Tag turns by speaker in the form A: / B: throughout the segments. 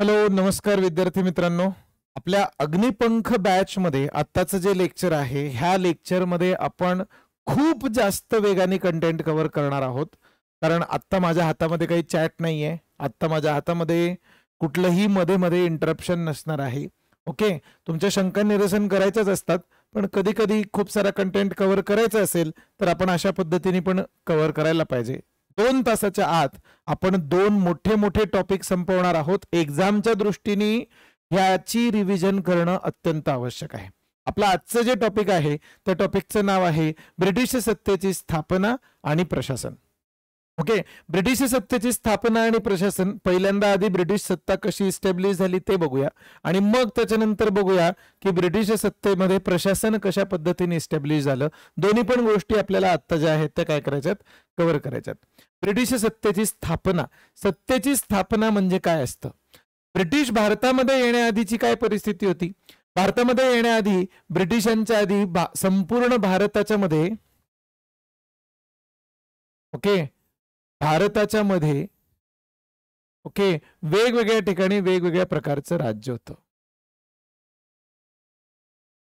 A: hello नमस्कार विद्यार्थी मित्रांनो आपल्या अग्निपंख बॅच मध्ये आत्ताचं जे लेक्चर आहे ह्या लेक्चरमध्ये आपण खूप जास्त वेगाने कंटेंट कव्हर करणार आहोत कारण आत्ता माझ्या हातामध्ये काही चॅट नाही आहे आत्ता माझ्या हातामध्ये कुठलंही मध्ये मध्ये इंटरप्शन नसणार आहे ओके तुमच्या शंका निरसन करायच्याच असतात पण कधी कधी खूप सारा कंटेंट कव्हर करायचा असेल तर आपण अशा पद्धतीने पण कव्हर करायला पाहिजे दोन तासाच्या आत आपण दोन मोठे मोठे टॉपिक संपवणार आहोत एक्झामच्या दृष्टीने ह्याची रिव्हिजन करणं अत्यंत आवश्यक आहे आपलं आजचं जे टॉपिक आहे त्या टॉपिकचं नाव आहे ब्रिटिश सत्तेची स्थापना आणि प्रशासन ओके ब्रिटिश सत्तेची स्थापना आणि प्रशासन पहिल्यांदा आधी ब्रिटिश सत्ता कशी इस्टॅब्लिश झाली ते बघूया आणि मग त्याच्यानंतर बघूया की ब्रिटिश सत्तेमध्ये प्रशासन कशा पद्धतीने इस्टॅब्लिश झालं दोन्ही पण गोष्टी आपल्याला आत्ता ज्या आहेत त्या काय करायच्यात कव्हर करायच्यात ब्रिटिश सत्तेची स्थापना सत्तेची स्थापना म्हणजे काय असतं ब्रिटिश भारतामध्ये येण्याआधीची काय परिस्थिती होती भारतामध्ये येण्याआधी
B: ब्रिटिशांच्या आधी संपूर्ण भारताच्या मध्ये ओके भारताच्या मध्ये ओके वेगवेगळ्या ठिकाणी वेगवेगळ्या प्रकारचं राज्य होतं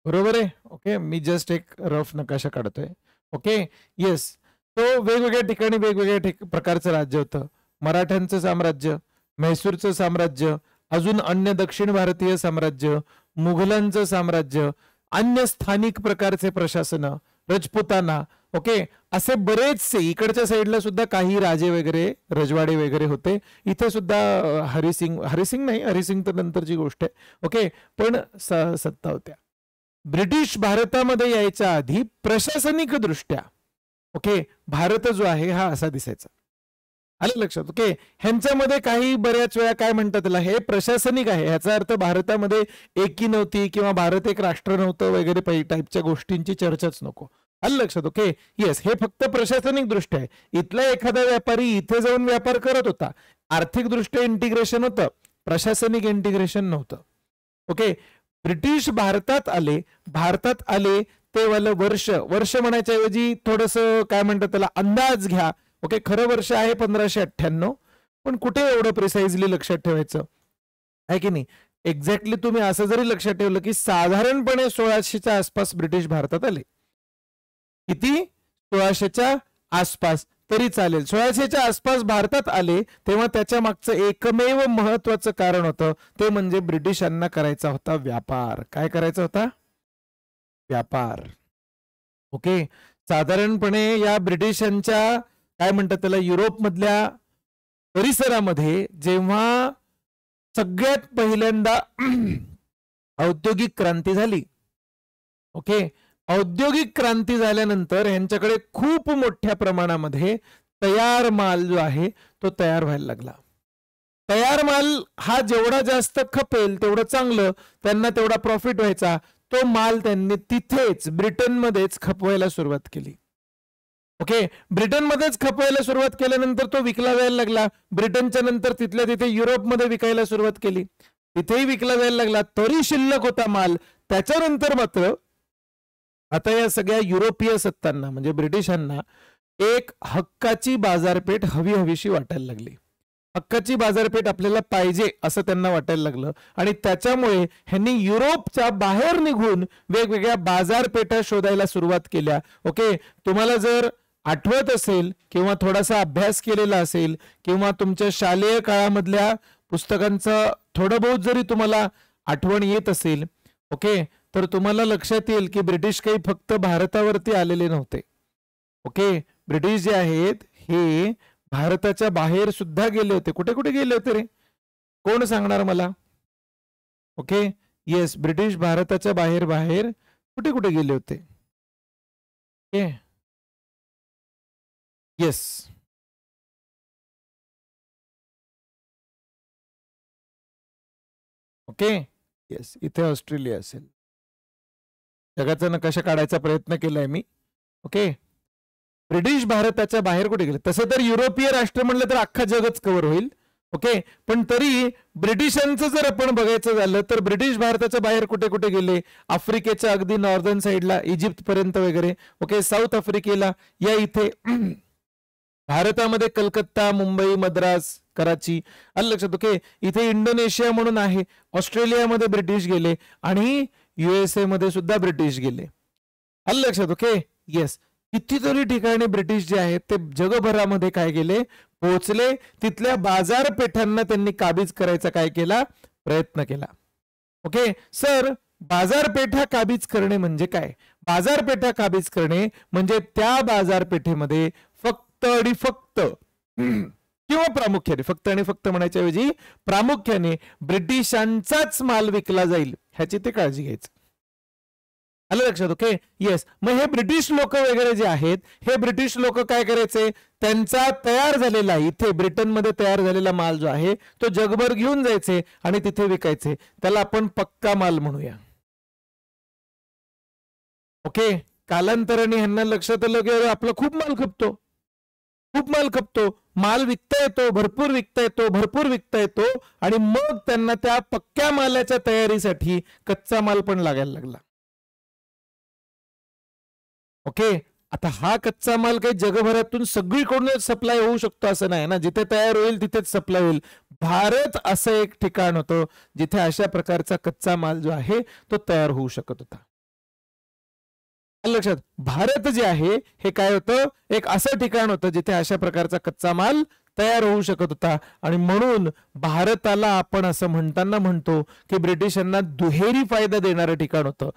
A: बरोबर आहे ओके मी जस्ट एक रफ नकाशा काढतोय ओके येस तो वेगवेगळ्या ठिकाणी वेगवेगळ्या ठिक प्रकारचं राज्य होतं मराठ्यांचं साम्राज्य म्हैसूरचं साम्राज्य अजून अन्य दक्षिण भारतीय साम्राज्य मुघलांचं साम्राज्य अन्य स्थानिक प्रकारचे प्रशासन रजपुताना ओके असे बरेचसे इकडच्या साईडला सुद्धा काही राजे वगैरे रजवाडे वगैरे होते इथे सुद्धा हरिसिंग हरिसिंग नाही हरिसिंग तर नंतरची गोष्ट आहे ओके पण सत्ता होत्या ब्रिटिश भारतामध्ये यायच्या आधी प्रशासनिक दृष्ट्या ओके भारत जो आहे हा असा दिसायचा आले लक्षात ओके ह्यांच्यामध्ये काही बऱ्याच वेळा काय म्हणतात त्याला हे प्रशासनिक आहे ह्याचा अर्थ भारतामध्ये एकी नव्हती किंवा भारत एक राष्ट्र नव्हतं वगैरे टाईपच्या गोष्टींची चर्चाच नको आलं लक्षात ओके येस हे फक्त प्रशासनिक दृष्ट्या आहे इथला एखादा व्यापारी इथे जाऊन व्यापार करत होता आर्थिकदृष्ट्या इंटिग्रेशन होतं प्रशासनिक इंटिग्रेशन नव्हतं ओके ब्रिटिश भारतात आले भारतात आले ते वालं वर्ष वर्ष म्हणायच्याऐवजी थोडस काय म्हणतात त्याला अंदाज घ्या ओके खरं वर्ष आहे पंधराशे अठ्ठ्याण्णव पण कुठे एवढं प्रिसाइजली लक्षात ठेवायचं आहे की नाही एक्झॅक्टली तुम्ही असं जरी लक्षात ठेवलं की साधारणपणे सोळाशेच्या आसपास ब्रिटिश भारतात आले किती सोळाशेच्या आसपास तरी चालेल सोळाशेच्या आसपास भारतात आले तेव्हा त्याच्या मागचं एकमेव महत्वाचं कारण होतं ते म्हणजे ब्रिटिशांना करायचा होता व्यापार काय करायचा होता व्यापार ओके साधारणपणे या ब्रिटिशांच्या काय म्हणतात त्याला युरोपमधल्या परिसरामध्ये जेव्हा सगळ्यात पहिल्यांदा औद्योगिक क्रांती झाली ओके औद्योगिक क्रांती झाल्यानंतर यांच्याकडे खूप मोठ्या प्रमाणामध्ये तयार माल जो आहे तो तयार व्हायला लागला तयार माल हा जेवढा जास्त खपेल तेवढं चांगलं त्यांना तेवढा प्रॉफिट व्हायचा तो माल त्यांनी तिथेच ब्रिटनमध्येच खपवायला सुरुवात केली ओके ब्रिटनमध्येच खपवायला सुरुवात केल्यानंतर तो विकला जायला लागला ब्रिटनच्या नंतर तिथल्या तिथे युरोपमध्ये विकायला सुरुवात केली तिथेही विकला जायला लागला तरी शिल्लक होता माल त्याच्यानंतर मात्र आता या सगळ्या युरोपीय सत्तांना म्हणजे ब्रिटिशांना एक हक्काची बाजारपेठ हवी हवीशी वाटायला लागली हक्काची बाजारपेठ आपल्याला पाहिजे असं त्यांना वाटायला लागलं आणि त्याच्यामुळे ह्यांनी युरोपच्या बाहेर निघून वेगवेगळ्या बाजारपेठा शोधायला सुरुवात केल्या ओके तुम्हाला जर आठवत असेल किंवा थोडासा अभ्यास केलेला असेल किंवा तुमच्या शालेय काळामधल्या पुस्तकांचं थोडं बहुत जरी तुम्हाला आठवण येत असेल ओके तर तुम्हाला लक्षात येईल की ब्रिटिश काही फक्त भारतावरती आलेले नव्हते ओके ब्रिटिश जे आहेत हे भारताच्या बाहेर सुद्धा गेले होते कुठे कुठे गेले होते रे
B: कोण सांगणार मला ओके येस ब्रिटिश भारताच्या बाहेर बाहेर कुठे कुठे गेले होते ओके येस ओके येस इथे ऑस्ट्रेलिया असेल जगाचा नकाशा काढायचा प्रयत्न केलाय मी ओके ब्रिटिश भारताच्या
A: बाहेर कुठे गेले तसं तर युरोपीय राष्ट्र म्हणलं तर अख्खा जगच कव्हर होईल ओके पण तरी ब्रिटिशांचं जर आपण बघायचं झालं तर ब्रिटिश भारताच्या बाहेर कुठे कुठे गेले आफ्रिकेच्या अगदी नॉर्दर्न साईडला इजिप्त पर्यंत वगैरे ओके साऊथ आफ्रिकेला या इथे भारतामध्ये कलकत्ता मुंबई मद्रास कराची अल लक्षात ओके इथे इंडोनेशिया म्हणून आहे ऑस्ट्रेलियामध्ये ब्रिटिश गेले आणि युएसए मध्ये सुद्धा ब्रिटिश गेले अल लक्षात ओके येस कितीतरी ठिकाणी ब्रिटिश जे आहेत ते जगभरामध्ये काय केले पोहोचले तिथल्या बाजारपेठांना त्यांनी काबीज करायचा काय केला प्रयत्न केला ओके सर बाजारपेठा काबीज करणे म्हणजे काय बाजारपेठा काबीज करणे म्हणजे त्या बाजारपेठेमध्ये फक्त आणि फक्त किंवा प्रामुख्याने फक्त आणि फक्त म्हणायच्याऐवजी प्रामुख्याने ब्रिटिशांचाच माल विकला जाईल ह्याची ते काळजी घ्यायचं आलं लक्षात ओके येस मग हे ब्रिटिश लोक वगैरे जे आहेत हे ब्रिटिश लोक काय करायचे त्यांचा तयार झालेला इथे ब्रिटनमध्ये तयार झालेला माल जो आहे तो जगभर घेऊन जायचे आणि तिथे विकायचे त्याला आपण पक्का माल म्हणूया ओके कालांतराने ह्यांना लक्षात आलं की आपला खूप माल खपतो खूप माल खपतो माल विकता येतो भरपूर विकता येतो भरपूर विकता येतो आणि मग त्यांना त्या पक्क्या मालाच्या तयारीसाठी कच्चा माल पण लागायला लागला ओके आता हा कच्चा माल काही जगभरातून सगळीकडून सप्लाय होऊ शकतो असं नाही ना जिथे तयार होईल तिथेच सप्लाय होईल भारत असं एक ठिकाण होतं जिथे अशा प्रकारचा कच्चा माल जो आहे तो तयार होऊ शकत होता लक्षात भारत जे आहे हे काय होतं एक असं ठिकाण होतं जिथे अशा प्रकारचा कच्चा माल तयार होऊ शकत होता आणि म्हणून भारताला आपण असं म्हणताना म्हणतो की ब्रिटिशांना दुहेरी फायदा देणारं ठिकाण होतं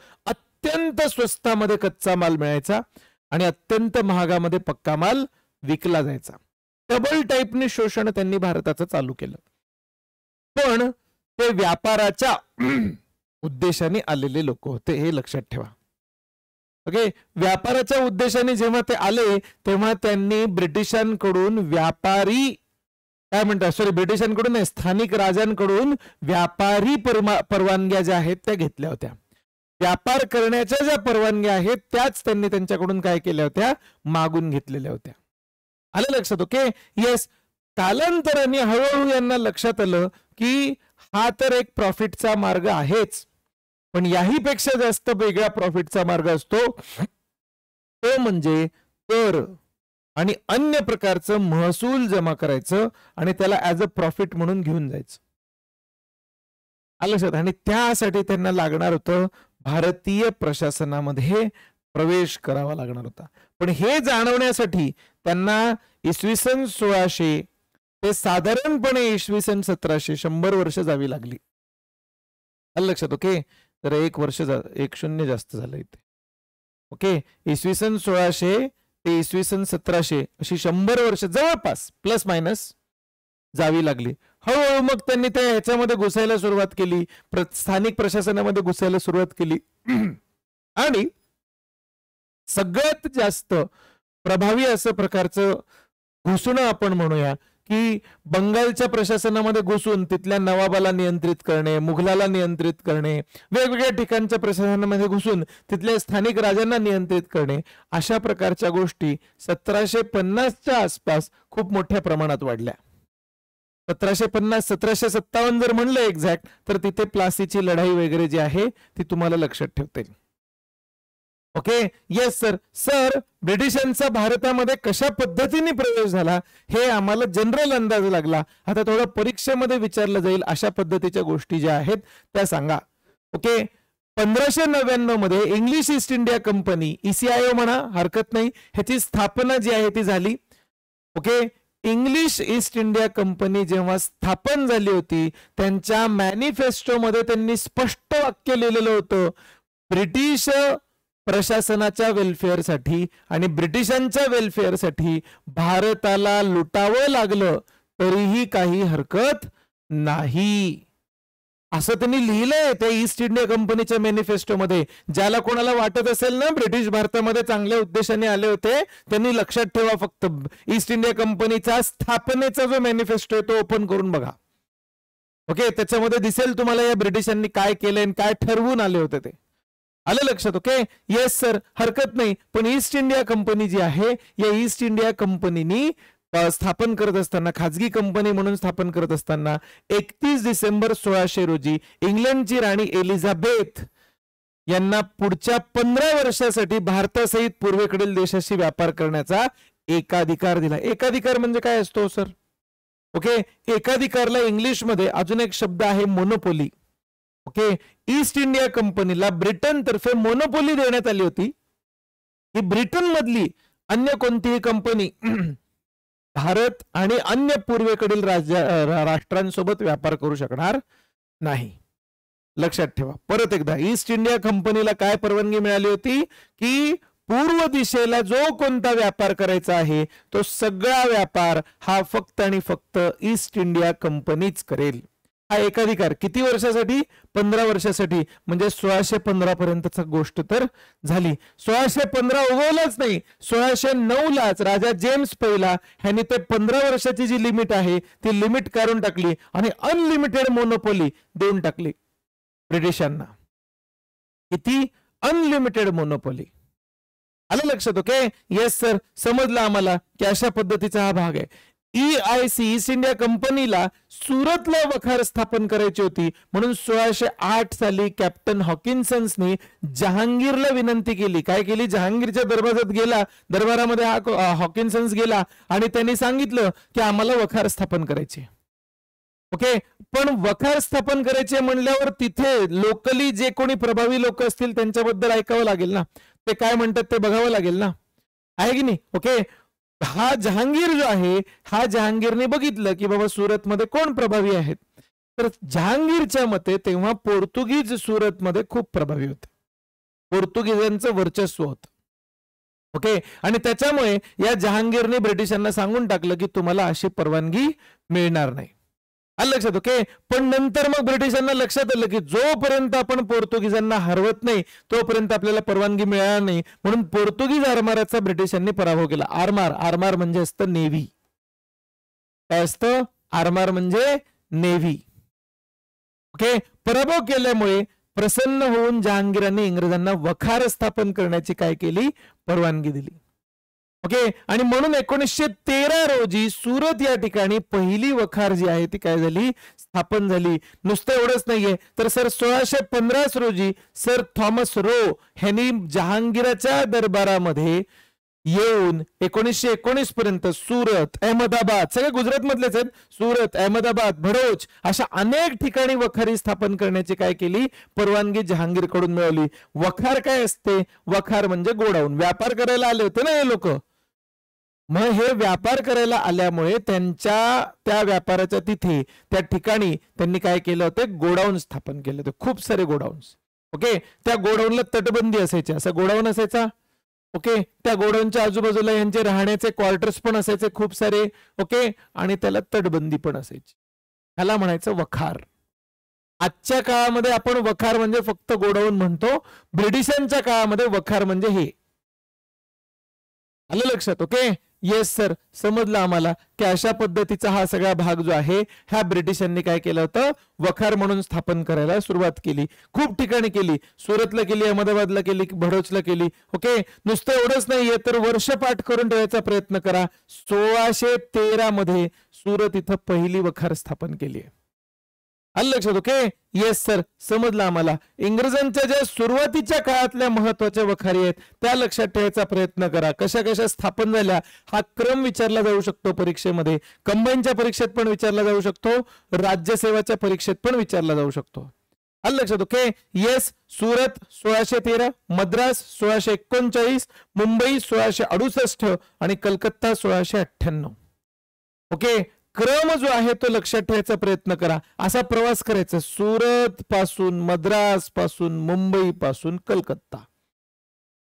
A: अत्यंत स्वस्तामध्ये कच्चा माल मिळायचा आणि अत्यंत महागामध्ये पक्का माल विकला जायचा डबल टाईपने शोषण त्यांनी भारताचं चालू केलं पण ते व्यापाराच्या उद्देशाने आलेले लोक होते हे लक्षात ठेवा ओके व्यापाराच्या उद्देशाने जेव्हा ते आले तेव्हा त्यांनी ब्रिटिशांकडून व्यापारी काय म्हणतात सॉरी ब्रिटिशांकडून नाही स्थानिक राजांकडून व्यापारी परवानग्या ज्या आहेत त्या घेतल्या होत्या व्यापार करण्याच्या ज्या परवानग्या आहेत त्याच त्यांनी त्यांच्याकडून काय केल्या होत्या मागून घेतलेल्या होत्या आलं लक्षात ओके येस कालांतराने हळूहळू यांना लक्षात आलं की हा तर एक प्रॉफिटचा मार्ग आहेच पण याही पेक्षा जास्त वेगळा प्रॉफिटचा मार्ग असतो तो म्हणजे कर आणि अन्य प्रकारचं महसूल जमा करायचं आणि त्याला ऍज अ प्रॉफिट म्हणून घेऊन जायचं आलं आणि त्यासाठी त्यांना लागणार होतं भारतीय प्रशासनामध्ये प्रवेश करावा लागणार होता पण हे जाणवण्यासाठी त्यांना इसवी सन सोळाशे ते साधारणपणे इसवी सन सतराशे शंभर वर्ष जावी लागली लक्षात ओके तर एक वर्ष एक शून्य जास्त झालं इथे ओके इसवी सन सोळाशे ते इसवी सन सतराशे अशी शंभर वर्ष जवळपास प्लस मायनस जावी लागली हळूहळू मग त्यांनी त्या ह्याच्यामध्ये घुसायला सुरुवात केली स्थानिक प्रशासनामध्ये घुसायला सुरुवात केली आणि सगळ्यात जास्त प्रभावी असं प्रकारचं घुसणं आपण म्हणूया की बंगालच्या प्रशासनामध्ये घुसून तिथल्या नवाबाला नियंत्रित करणे मुघलाला नियंत्रित करणे वेगवेगळ्या ठिकाणच्या प्रशासनामध्ये घुसून तिथल्या स्थानिक राजांना नियंत्रित करणे अशा प्रकारच्या गोष्टी सतराशे पन्नासच्या आसपास खूप मोठ्या प्रमाणात वाढल्या सतराशे पन्नास सतराशे सत्तावन्न जर म्हणलं एक्झॅक्ट तर तिथे प्लासीची लढाई वगैरे जी आहे ती तुम्हाला लक्षात ठेवते ओके येस सर सर ब्रिटिशांचा भारतामध्ये कशा पद्धतीने प्रवेश झाला हे आम्हाला जनरल अंदाज लागला आता थोडं परीक्षेमध्ये विचारलं जाईल अशा पद्धतीच्या गोष्टी ज्या आहेत त्या सांगा ओके पंधराशे नव्याण्णव मध्ये English east India company ECIO म्हणा हरकत नाही ह्याची स्थापना जी आहे ती झाली okay English east India company जेव्हा स्थापन झाली होती त्यांच्या मॅनिफेस्टोमध्ये त्यांनी स्पष्ट वाक्य लिहिलेलं होतं ब्रिटिश प्रशासनाच्या वेलफेअरसाठी आणि ब्रिटिशांच्या वेलफेअरसाठी भारताला लुटावं लागलं तरीही काही हरकत नाही असं त्यांनी लिहिलंय त्या ईस्ट इंडिया कंपनीच्या मॅनिफेस्टोमध्ये ज्याला कोणाला वाटत असेल ना ब्रिटिश भारतामध्ये चांगल्या उद्देशाने आले होते त्यांनी लक्षात ठेवा फक्त ईस्ट इंडिया कंपनीचा स्थापनेचा जो मॅनिफेस्टो आहे तो ओपन करून बघा ओके त्याच्यामध्ये दिसेल तुम्हाला या ब्रिटिशांनी काय केलंय आणि काय ठरवून आले होते ते आलं लक्षात ओके येस सर हरकत नाही पण ईस्ट इंडिया कंपनी जी आहे या ईस्ट इंडिया कंपनीनी स्थापन करत असताना खाजगी कंपनी म्हणून स्थापन करत असताना एकतीस डिसेंबर सोळाशे रोजी इंग्लंडची राणी एलिझाबेथ यांना पुढच्या पंधरा वर्षासाठी भारतासहित पूर्वेकडील देशाशी व्यापार करण्याचा एकाधिकार दिला एकाधिकार म्हणजे काय असतो सर ओके एकाधिकारला इंग्लिशमध्ये अजून एक शब्द आहे मोनोपोली ओके ईस्ट इंडिया कंपनीला ब्रिटन तर्फे मोनोपोली देण्यात आली होती ही ब्रिटन मधली अन्य कोणतीही कंपनी भारत आणि अन्य पूर्वेकडील राज्य राष्ट्रांसोबत व्यापार करू शकणार नाही लक्षात ठेवा परत एकदा ईस्ट इंडिया कंपनीला काय परवानगी मिळाली होती की पूर्व दिशेला जो कोणता व्यापार करायचा आहे तो सगळा व्यापार हा फक्त आणि फक्त ईस्ट इंडिया कंपनीच करेल हा एकाधिकार किती वर्षासाठी पंधरा वर्षासाठी म्हणजे सोळाशे पंधरा पर्यंतचा गोष्ट तर झाली सोळाशे पंधरा उगवलाच नाही सोळाशे नऊ लाच राजा जेम्स पहिला ह्यांनी ते पंधरा वर्षाची जी लिमिट आहे ती लिमिट काढून टाकली आणि अनलिमिटेड मोनोपोली देऊन टाकली ब्रिटिशांना किती अनलिमिटेड मोनोपोली आलं लक्षात ओके येस सर समजलं आम्हाला की अशा पद्धतीचा हा भाग आहे E I C east India कंपनीला सुरतला वखार स्थापन करायची होती म्हणून सोळाशे आठ साली कॅप्टन हॉकिन्सन्सने जहांगीरला विनंती केली काय केली जहांगीरच्या दरबारात गेला दरबारामध्ये हा हॉकिन्सन्स गेला आणि त्यांनी सांगितलं की आम्हाला वखार स्थापन करायची ओके पण वखार स्थापन करायचे म्हणल्यावर तिथे लोकली जे कोणी प्रभावी लोक असतील त्यांच्याबद्दल ऐकावं लागेल ना ते काय म्हणतात ते बघावं लागेल ना आहे की नाही ओके हा जहांगीर जो आहे हा जहांगीरने बघितलं की बाबा सुरतमध्ये कोण प्रभावी आहेत तर जहांगीरच्या मते तेव्हा पोर्तुगीज सुरतमध्ये खूप प्रभावी होते पोर्तुगीजांचं वर्चस्व होत ओके आणि त्याच्यामुळे या जहांगीरने ब्रिटिशांना सांगून टाकलं की तुम्हाला अशी परवानगी मिळणार नाही आलं लक्षात ओके पण नंतर मग ब्रिटिशांना लक्षात आलं की जोपर्यंत आपण पोर्तुगीजांना हरवत नाही तोपर्यंत आपल्याला परवानगी मिळणार नाही म्हणून पोर्तुगीज आरमाराचा ब्रिटिशांनी पराभव केला आरमार आरमार म्हणजे असतं नेव्ही काय असतं आरमार म्हणजे नेव्ही ओके पराभव केल्यामुळे प्रसन्न होऊन जहांगीरांनी इंग्रजांना वखार स्थापन करण्याची काय केली परवानगी दिली ओके आणि म्हणून एकोणीसशे तेरा रोजी सुरत या ठिकाणी पहिली वखार जी आहे ती काय झाली स्थापन झाली नुसतं एवढंच नाहीये तर सर सोळाशे पंधरा रोजी सर थॉमस रो ह्यांनी जहांगीराच्या दरबारामध्ये येऊन एकोणीसशे एकोणीस पर्यंत सुरत अहमदाबाद सगळे गुजरात मधलेच आहेत सुरत अहमदाबाद भरोच अशा अनेक ठिकाणी वखारी स्थापन करण्याची काय केली परवानगी जहांगीरकडून मिळवली वखार काय असते वखार म्हणजे गोडाऊन व्यापार करायला आले होते ना हे लोक मग हे व्यापार करायला आल्यामुळे त्यांच्या त्या व्यापाराच्या तिथे त्या ठिकाणी त्यांनी काय केलं होतं गोडाऊन स्थापन केलं होतं खूप सारे गोडाऊन्स ओके त्या गोडाऊनला तटबंदी असायची असा गोडाऊन असायचा ओके त्या गोडाऊनच्या आजूबाजूला यांचे राहण्याचे क्वार्टर्स पण असायचे खूप सारे ओके आणि त्याला तटबंदी पण असायची ह्याला म्हणायचं वखार आजच्या काळामध्ये आपण वखार म्हणजे फक्त गोडाऊन म्हणतो ब्रिटिशांच्या काळामध्ये वखार म्हणजे हे आलं लक्षात ओके येस सर समजलं आम्हाला की अशा पद्धतीचा हा सगळा भाग जो आहे ह्या ब्रिटिशांनी काय केलं होतं वखार म्हणून स्थापन करायला सुरुवात केली खूप ठिकाणी केली सुरतला केली अहमदाबादला केली भडोचला केली ओके नुसतं एवढंच नाहीये तर वर्षपाठ करून ठेवायचा प्रयत्न करा सोळाशे तेरा मध्ये सुरत इथं पहिली वखार स्थापन केली आहे आलं लक्षात ओके येस सर समजलं आम्हाला इंग्रजांच्या ज्या सुरुवातीच्या काळातल्या महत्वाच्या वखारी आहेत त्या लक्षात ठेवायचा प्रयत्न करा कशा कशा स्थापन झाल्या हा क्रम विचारला जाऊ शकतो परीक्षेमध्ये कंबाईनच्या परीक्षेत पण विचारला जाऊ शकतो राज्यसेवाच्या परीक्षेत पण विचारला जाऊ शकतो आलं लक्षात ओके येस सुरत सोळाशे तेरा मद्रास सोळाशे एकोणचाळीस मुंबई सोळाशे अडुसष्ट आणि कलकत्ता सोळाशे अठ्ठ्याण्णव ओके क्रम जो आहे तो लक्षात ठेवायचा प्रयत्न करा असा प्रवास करायचा सुरत पासून मद्रास पासून मुंबई पासून कलकत्ता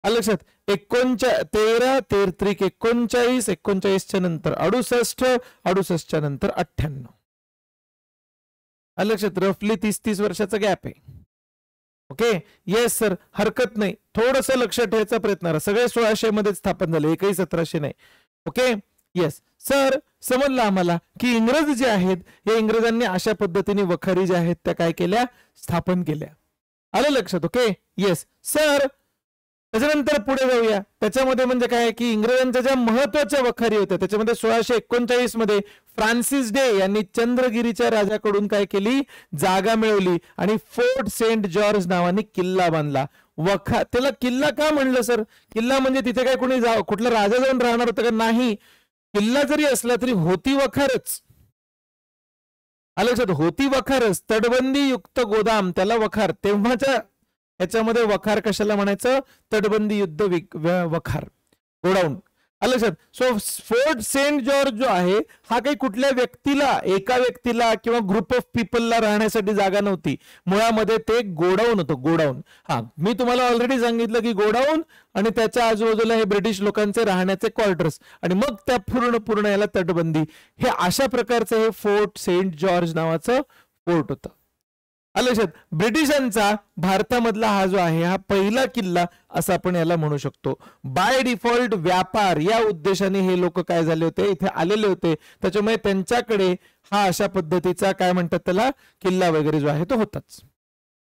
A: लक्षात एकोणचा तेरा तेरत्रिक एकोणचाळीस एकोणचाळीसच्या नंतर अडुसष्ट अडुसष्टच्या नंतर अठ्ठ्याण्णव लक्षात रफली तीस तीस वर्षाचा गॅप आहे ओके येस सर हरकत नाही थोडस लक्षात ठेवायचा प्रयत्न करा सगळे सोळाशे मध्ये स्थापन झाले एकही सतराशे नाही ओके येस सर समजलं आम्हाला की इंग्रज जे आहेत हे इंग्रजांनी अशा पद्धतीने वखारी ज्या आहेत त्या काय केल्या स्थापन केल्या आलं लक्षात ओके येस सर त्याच्यानंतर पुढे जाऊया त्याच्यामध्ये म्हणजे काय की इंग्रजांच्या ज्या महत्वाच्या वखारी होत्या त्याच्यामध्ये सोळाशे एकोणचाळीस मध्ये फ्रान्सिस डे यांनी चंद्रगिरीच्या राजाकडून काय केली जागा मिळवली आणि फोर्ट सेंट जॉर्ज नावाने किल्ला बांधला वखा त्याला किल्ला का म्हणलं सर किल्ला म्हणजे तिथे काय कुणी जा कुठला राजा जाऊन राहणार होतं का नाही किल्ला जरी असला तरी होती वखारच लक्षात होती वखारच तटबंदी युक्त गोदाम त्याला वखार तेव्हाच्या ह्याच्यामध्ये वखार कशाला म्हणायचं तटबंदी युद्ध वखार godown sir so fort saint George जो आहे हा काही कुठल्या व्यक्तीला एका व्यक्तीला किंवा ग्रुप ऑफ पीपलला राहण्यासाठी जागा नव्हती मुळामध्ये ते गोडाऊन होतं गोडाऊन हा मी तुम्हाला ऑलरेडी सांगितलं की गोडाऊन आणि त्याच्या आजूबाजूला हे ब्रिटिश लोकांचे राहण्याचे क्वार्टर्स आणि मग त्या पूर्ण पूर्ण याला तटबंदी हे अशा प्रकारचं हे फोर्ट सेंट जॉर्ज नावाचं फोर्ट होतं लक्षात ब्रिटिशांचा भारतामधला हा जो आहे हा पहिला किल्ला असं आपण याला म्हणू शकतो बाय डिफॉल्ट व्यापार या उद्देशाने हे लोक काय झाले होते इथे आलेले होते त्याच्यामुळे त्यांच्याकडे हा अशा पद्धतीचा काय म्हणतात त्याला किल्ला वगैरे जो आहे तो होताच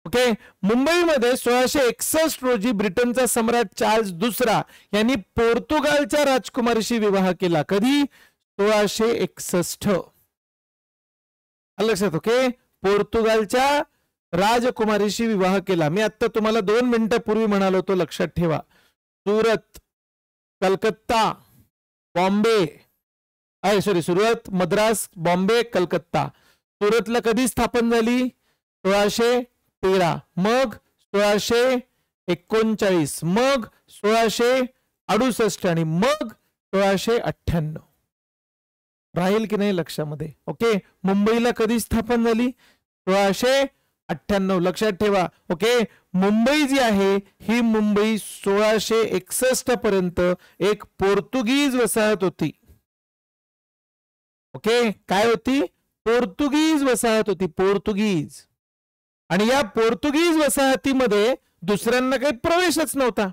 A: ओके मुंबईमध्ये सोळाशे एकसष्ट रोजी ब्रिटनचा सम्राट चार्ल्स दुसरा यांनी पोर्तुगालच्या राजकुमारीशी विवाह केला कधी सोळाशे एकसष्ट लक्षात ओके पोर्तुगालच्या राजकुमारीशी विवाह केला मी आत्ता तुम्हाला दोन पूर्वी म्हणालो होतो लक्षात ठेवा सुरत कलकत्ता बॉम्बे अय सॉरी सुरत मद्रास बॉम्बे कलकत्ता सुरतला कधी स्थापन झाली सोळाशे तेरा मग सोळाशे एकोणचाळीस मग सोळाशे अडुसष्ट आणि मग सोळाशे अठ्ठ्याण्णव राहील की नाही लक्षामध्ये ओके मुंबईला कधी स्थापन झाली सोळाशे अठ्ठ्याण्णव लक्षात ठेवा ओके मुंबई जी आहे ही मुंबई सोळाशे एकसष्ट पर्यंत एक पोर्तुगीज वसाहत होती ओके काय होती पोर्तुगीज वसाहत होती पोर्तुगीज आणि या पोर्तुगीज वसाहतीमध्ये दुसऱ्यांना काही प्रवेशच नव्हता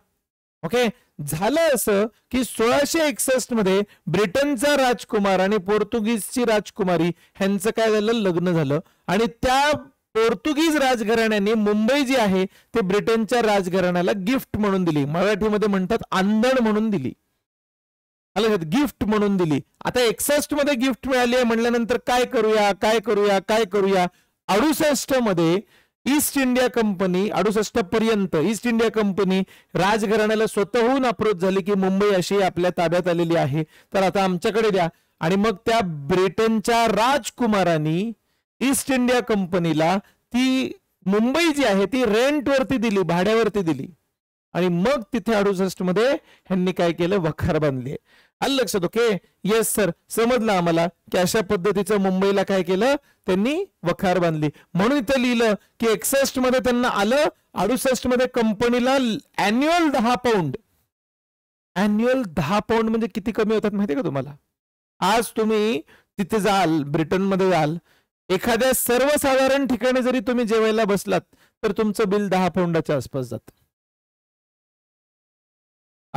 A: ओके झालं असं की सोळाशे एकसष्ट मध्ये ब्रिटनचा राजकुमार आणि पोर्तुगीजची राजकुमारी ह्यांचं काय झालं लग्न झालं आणि त्या पोर्तुगीज राजघराण्याने मुंबई जी आहे ते ब्रिटनच्या राजघराण्याला गिफ्ट म्हणून दिली मराठीमध्ये म्हणतात आंदण म्हणून दिली गिफ्ट म्हणून दिली आता एकसष्ट मध्ये गिफ्ट मिळाली आहे म्हणल्यानंतर काय करूया काय करूया काय करूया अडुसष्ट मध्ये ईस्ट इंडिया कंपनी अडुसष्ट पर्यंत ईस्ट इंडिया कंपनी राजघराण्याला स्वतःहून अप्रोच झाली की मुंबई अशी आपल्या ताब्यात आलेली आहे तर आता आमच्याकडे द्या आणि मग त्या ब्रिटनच्या राजकुमारांनी ईस्ट इंडिया कंपनीला ती मुंबई जी आहे ती रेंटवरती दिली भाड्यावरती दिली आणि मग तिथे अडुसष्ट मध्ये ह्यांनी काय केलं वखार बांधली आलं लक्षात ओके येस सर समजलं आम्हाला की अशा पद्धतीचं मुंबईला काय केलं त्यांनी वखार बांधली म्हणून इथं लिहिलं की एकसष्ट मध्ये त्यांना आलं अडुसष्ट मध्ये कंपनीला अॅन्युअल दहा पौंड अॅन्युअल दहा पौंड म्हणजे किती कमी होतात माहिती का तुम्हाला आज तुम्ही तिथे जाल ब्रिटनमध्ये जाल एखाद्या सर्वसाधारण ठिकाणी जरी तुम्ही जेवायला बसलात तर तुमचं बिल दहा पौंडाच्या आसपास जात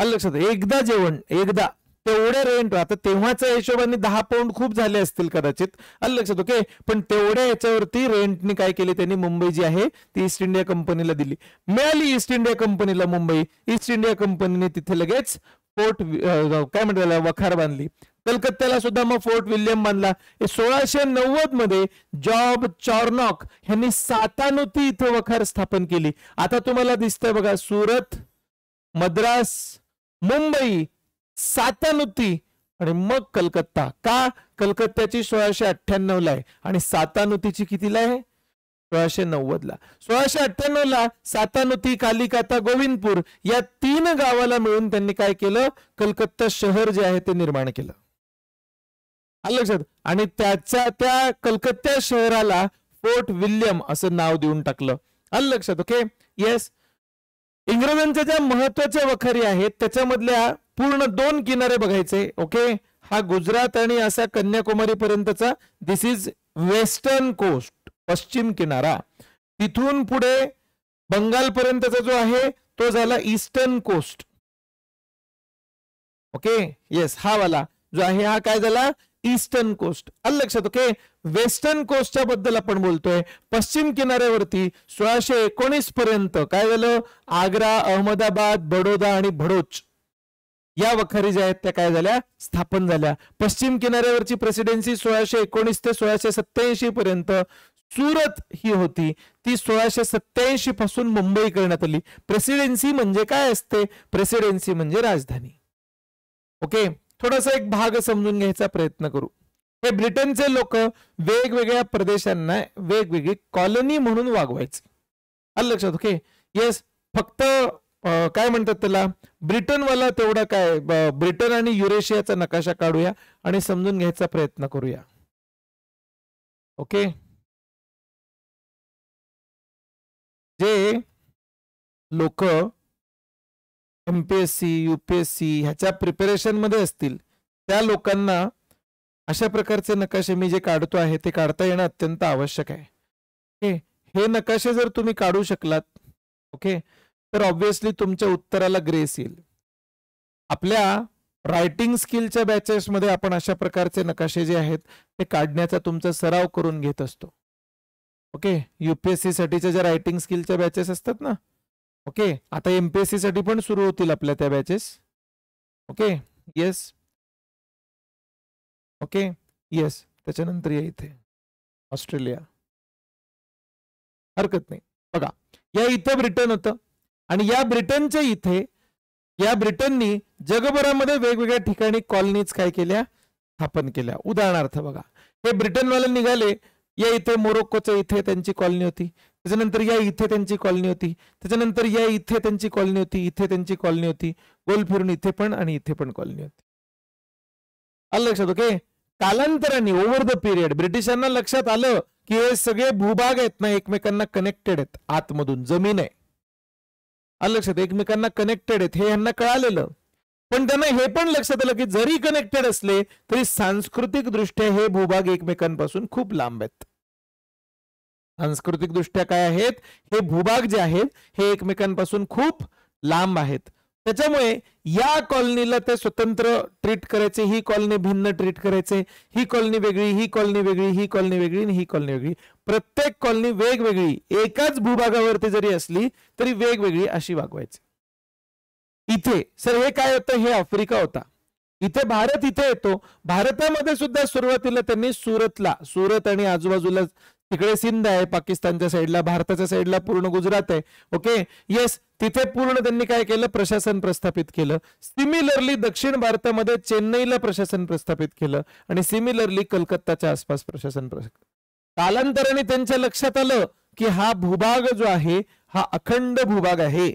A: आलं लक्षात एकदा जेवण एकदा तेवढ्या रेंट आता तेव्हाच्या हिशोबाने दहा पौंड खूप झाले असतील कदाचित आलं लक्षात ओके पण तेवढ्या याच्यावरती रेंटने काय केले त्यांनी मुंबई जी आहे ती ईस्ट इंडिया कंपनीला दिली मिळाली ईस्ट इंडिया कंपनीला मुंबई ईस्ट इंडिया कंपनीने तिथे लगेच पोर्ट काय म्हणतात वखार बांधली कलकत्त्याला सुद्धा मग फोर्ट विल्यम बांधला सोळाशे नव्वद मध्ये जॉब चॉर्नॉक यांनी सातानुती इथं वखार स्थापन केली आता तुम्हाला दिसतंय बघा सुरत मद्रास मुंबई सातानुती आणि मग कलकत्ता का कलकत्त्याची सोळाशे अठ्ठ्याण्णव ला आहे आणि सातानुतीची कितीला आहे सोळाशे नव्वद ला सोळाशे अठ्ठ्याण्णव ला सातानुती कालिकाता गोविंदपूर या तीन गावाला मिळून त्यांनी काय केलं कलकत्ता शहर जे आहे ते निर्माण केलं लक्षात आणि त्याच्या त्या कलकत्त्या शहराला फोर्ट विल्यम असं नाव देऊन टाकलं आलं लक्षात ओके येस इंग्रजांच्या ज्या महत्वाच्या वखारी आहेत त्याच्यामधल्या पूर्ण दोन किनारे बघायचे ओके हा गुजरात आणि असा कन्याकुमारी पर्यंतचा दिस इज वेस्टर्न कोस्ट पश्चिम किनारा तिथून पुढे बंगाल पर्यंतचा जो आहे तो झाला ईस्टर्न कोस्ट ओके येस हा वाला जो आहे हा काय झाला ईस्टर्न कोस्ट आलं लक्षात ओके वेस्टर्न कोस्टच्या बद्दल आपण बोलतोय पश्चिम किनाऱ्यावरती सोळाशे एकोणीस पर्यंत काय झालं आग्रा अहमदाबाद बडोदा आणि भडोच या वखारी ज्या आहेत त्या काय झाल्या स्थापन झाल्या पश्चिम किनाऱ्यावरची प्रेसिडेन्सी सोळाशे एकोणीस ते सोळाशे सत्याऐंशी पर्यंत सुरत ही होती ती सोळाशे सत्याऐंशी पासून मुंबई करण्यात आली प्रेसिडेन्सी म्हणजे काय असते प्रेसिडेन्सी म्हणजे राजधानी ओके थोडासा एक भाग समजून घ्यायचा प्रयत्न करू हे ब्रिटनचे लोक वेगवेगळ्या प्रदेशांना वेगवेगळी कॉलनी म्हणून वागवायचे आलं लक्षात ओके येस फक्त काय म्हणतात त्याला ब्रिटनवाला तेवढा काय ब्रिटन आणि युरेशियाचा नकाशा काढूया आणि समजून
B: घ्यायचा प्रयत्न करूया ओके जे लोक M P S C U P S C ह्याच्या असतील त्या लोकांना
A: अशा प्रकारचे नकाशे मी जे काढतो आहे ते काढता येणं अत्यंत आवश्यक आहे हे नकाशे जर तुम्ही काढू शकलात ओके तर ऑब्व्हियसली तुमच्या उत्तराला ग्रेस येईल आपल्या रायटिंग स्किलच्या बॅचेसमध्ये आपण अशा प्रकारचे नकाशे जे आहेत ते काढण्याचा तुमचा सराव करून घेत असतो ओके युपीएससी साठीच्या ज्या रायटिंग स्किलच्या बॅचेस असतात ना ओके आता एमपीएससी साठी पण सुरू
B: होतील आपल्या त्या batches okay yes okay yes त्याच्यानंतर या इथे ऑस्ट्रेलिया हरकत नाही बघा या इथे ब्रिटन होतं आणि या ब्रिटनच्या इथे
A: या ब्रिटननी जगभरामध्ये वेगवेगळ्या ठिकाणी कॉलनीज काय केल्या स्थापन केल्या उदाहरणार्थ बघा हे ब्रिटनवाले निघाले या इथे मोरोक्कोच्या इथे त्यांची कॉलनी होती त्याच्यानंतर या इथे त्यांची कॉलनी होती त्याच्यानंतर या इथे त्यांची कॉलनी होती इथे त्यांची कॉलनी होती गोल फिरून इथे पण आणि इथे पण कॉलनी होती आलं लक्षात ओके कालांतराने ओव्हर द पिरियड ब्रिटिशांना लक्षात आलं की हे सगळे भूभाग आहेत ना एकमेकांना कनेक्टेड आहेत आतमधून जमीन आहे आलं लक्षात एकमेकांना कनेक्टेड आहेत हे यांना कळालेलं पण त्यांना हे पण लक्षात आलं की जरी कनेक्टेड असले तरी सांस्कृतिक दृष्ट्या हे भूभाग एकमेकांपासून खूप लांब आहेत सांस्कृतिकदृष्ट्या काय आहेत हे भूभाग जे आहेत हे एकमेकांपासून खूप लांब आहेत त्याच्यामुळे या कॉलनीला ते स्वतंत्र ट्रीट करायचे ही कॉलनी भिन्न ट्रीट करायचे ही कॉलनी वेगळी ही कॉलनी वेगळी ही कॉलनी वेगळी आणि ही कॉलनी वेगळी प्रत्येक कॉलनी वेगवेगळी एकाच भूभागावरती जरी असली तरी वेगवेगळी अशी वागवायची इथे सर हे काय होतं हे आफ्रिका होता इथे भारत इथे येतो भारतामध्ये सुद्धा सुरुवातीला त्यांनी सुरतला सुरत आणि आजूबाजूला तिकडे सिंध आहे पाकिस्तानच्या साईडला भारताच्या साईडला पूर्ण गुजरात आहे ओके येस तिथे पूर्ण त्यांनी काय केलं प्रशासन प्रस्थापित केलं सिमिलरली दक्षिण भारतामध्ये चेन्नईला प्रशासन प्रस्थापित केलं आणि सिमिलरली कलकत्ताच्या आसपास प्रशासन कालांतराने त्यांच्या लक्षात आलं की हा भूभाग जो आहे हा अखंड भूभाग आहे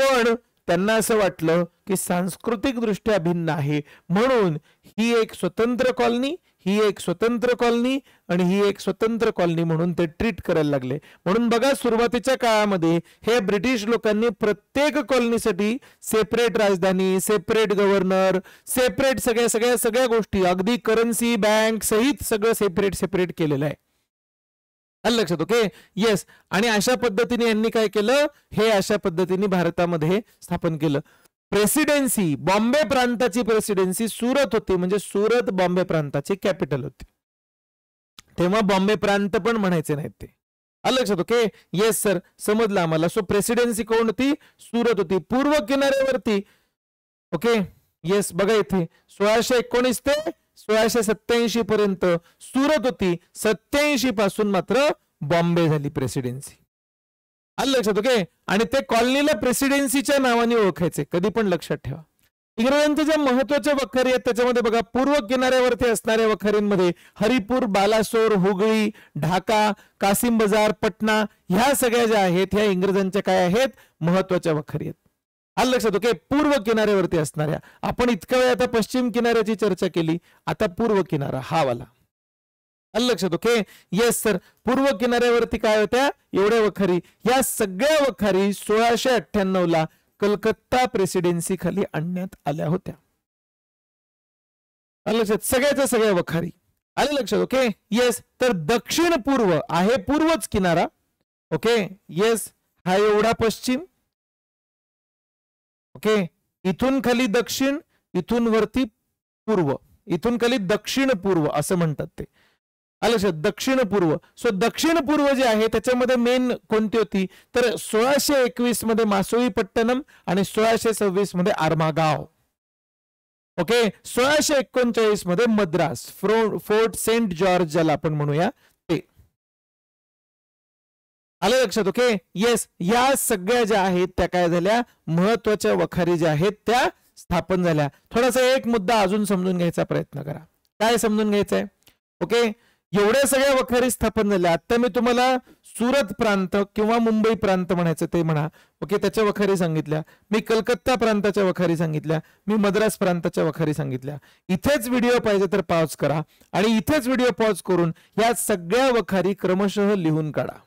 A: पण त्यांना असं वाटलं की सांस्कृतिक दृष्ट्या भिन्न आहे म्हणून ही एक स्वतंत्र कॉलनी ही एक स्वतंत्र कॉलनी आणि ही एक स्वतंत्र कॉलनी म्हणून ते ट्रीट करायला लागले म्हणून बघा सुरुवातीच्या काळामध्ये हे ब्रिटिश लोकांनी प्रत्येक कॉलनीसाठी सेपरेट राजधानी सेपरेट गव्हर्नर सेपरेट सगळ्या सगळ्या सगळ्या गोष्टी अगदी करन्सी बँक सहित सगळं सेपरेट सेपरेट केलेलं आहे लक्षात ओके येस आणि अशा पद्धतीने यांनी काय केलं हे अशा पद्धतीने भारतामध्ये स्थापन केलं प्रेसिडेन्सी बॉम्बे प्रांताची प्रेसिडेन्सी सुरत होती म्हणजे सुरत बॉम्बे प्रांताची कॅपिटल होती तेव्हा बॉम्बे प्रांत पण म्हणायचे नाही ते लक्षात ओके येस सर समजलं आम्हाला सो प्रेसिडेन्सी कोण होती सुरत होती पूर्व किनाऱ्यावरती ओके येस बघा इथे सोळाशे एकोणीस ते सोळाशे सत्याऐंशी पर्यंत सुरत होती सत्याऐंशी पासून मात्र बॉम्बे झाली प्रेसिडेन्सी आलं लक्षात ओके आणि ते कॉलनीला प्रेसिडेन्सीच्या नावाने ओळखायचे कधी पण लक्षात ठेवा इंग्रजांच्या ज्या महत्वाच्या वखरी आहेत त्याच्यामध्ये बघा पूर्व किनाऱ्यावरती असणाऱ्या वखरींमध्ये हरिपूर बालासोर हुगळी ढाका कासिम बाजार पटना ह्या सगळ्या ज्या आहेत ह्या इंग्रजांच्या काय आहेत महत्वाच्या वखरी आहेत आलं लक्षात ओके पूर्व किनाऱ्यावरती असणाऱ्या आपण इतक्या वेळ आता पश्चिम किनाऱ्याची चर्चा केली आता पूर्व किनारा हा वाला लक्षात ओके येस सर पूर्व किनाऱ्यावरती काय होत्या एवढ्या वखारी या सगळ्या वखारी सोळाशे अठ्ठ्याण्णव ला कलकत्ता प्रेसिडेन्सी खाली आणण्यात आल्या होत्या लक्षात सगळ्याच्या सगळ्या वखारी आले लक्षात ओके येस तर दक्षिण पूर्व आहे पूर्वच किनारा ओके येस हा एवढा पश्चिम ओके इथून खाली दक्षिण इथून वरती पूर्व इथून खाली दक्षिण पूर्व असं म्हणतात ते आलं दक्षिण पूर्व सो दक्षिण पूर्व जे आहे त्याच्यामध्ये मेन कोणती होती तर सोळाशे एकवीस मध्ये पट्टणम आणि सोळाशे सव्वीस मध्ये आर्मागाव ओके सोळाशे एकोणचाळीस मध्ये मद्रास फोर्ट सेंट जॉर्ज ज्याला आपण म्हणूया ते आलं लक्षात ओके येस या सगळ्या ज्या आहेत त्या काय झाल्या महत्वाच्या वखारी ज्या आहेत त्या स्थापन झाल्या थोडासा एक मुद्दा अजून समजून घ्यायचा प्रयत्न करा काय समजून घ्यायचंय ओके एवढ्या सगळ्या वखारी स्थापन झाल्या आता मी तुम्हाला सुरत प्रांत किंवा मुंबई प्रांत म्हणायचं ते म्हणा ओके त्याच्या वखारी सांगितल्या मी कलकत्ता प्रांताच्या वखारी सांगितल्या मी मद्रास प्रांताच्या वखारी सांगितल्या इथेच व्हिडिओ पाहिजे तर पॉज करा आणि इथेच व्हिडिओ पॉज करून या सगळ्या वखारी क्रमशः लिहून काढा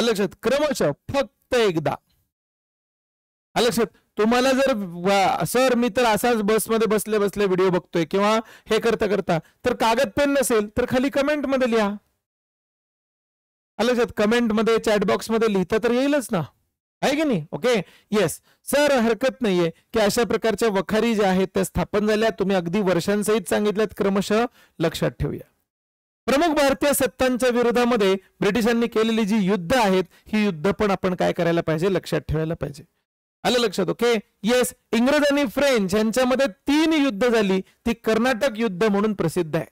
A: लक्षात क्रमशः फक्त एकदा लक्षात तुम्हाला जर सर मी तर असाच बसमध्ये बसले बसले व्हिडिओ बघतोय किंवा हे करता करता तर कागद पेन नसेल तर खाली कमेंटमध्ये लिहा चॅट कमेंटमध्ये चॅटबॉक्समध्ये लिहिता तर येईलच ना आहे की नाही ओके येस सर हरकत नाहीये की अशा प्रकारच्या वखारी ज्या आहेत त्या स्थापन झाल्या तुम्ही अगदी वर्षांसहित सांगितल्यात क्रमशः लक्षात ठेवूया प्रमुख भारतीय सत्तांच्या विरोधामध्ये ब्रिटिशांनी केलेली जी युद्ध आहेत ही युद्ध पण आपण काय करायला पाहिजे लक्षात ठेवायला पाहिजे आलं लक्षात ओके येस इंग्रज आणि फ्रेंच यांच्यामध्ये तीन युद्ध झाली ती कर्नाटक युद्ध म्हणून प्रसिद्ध आहे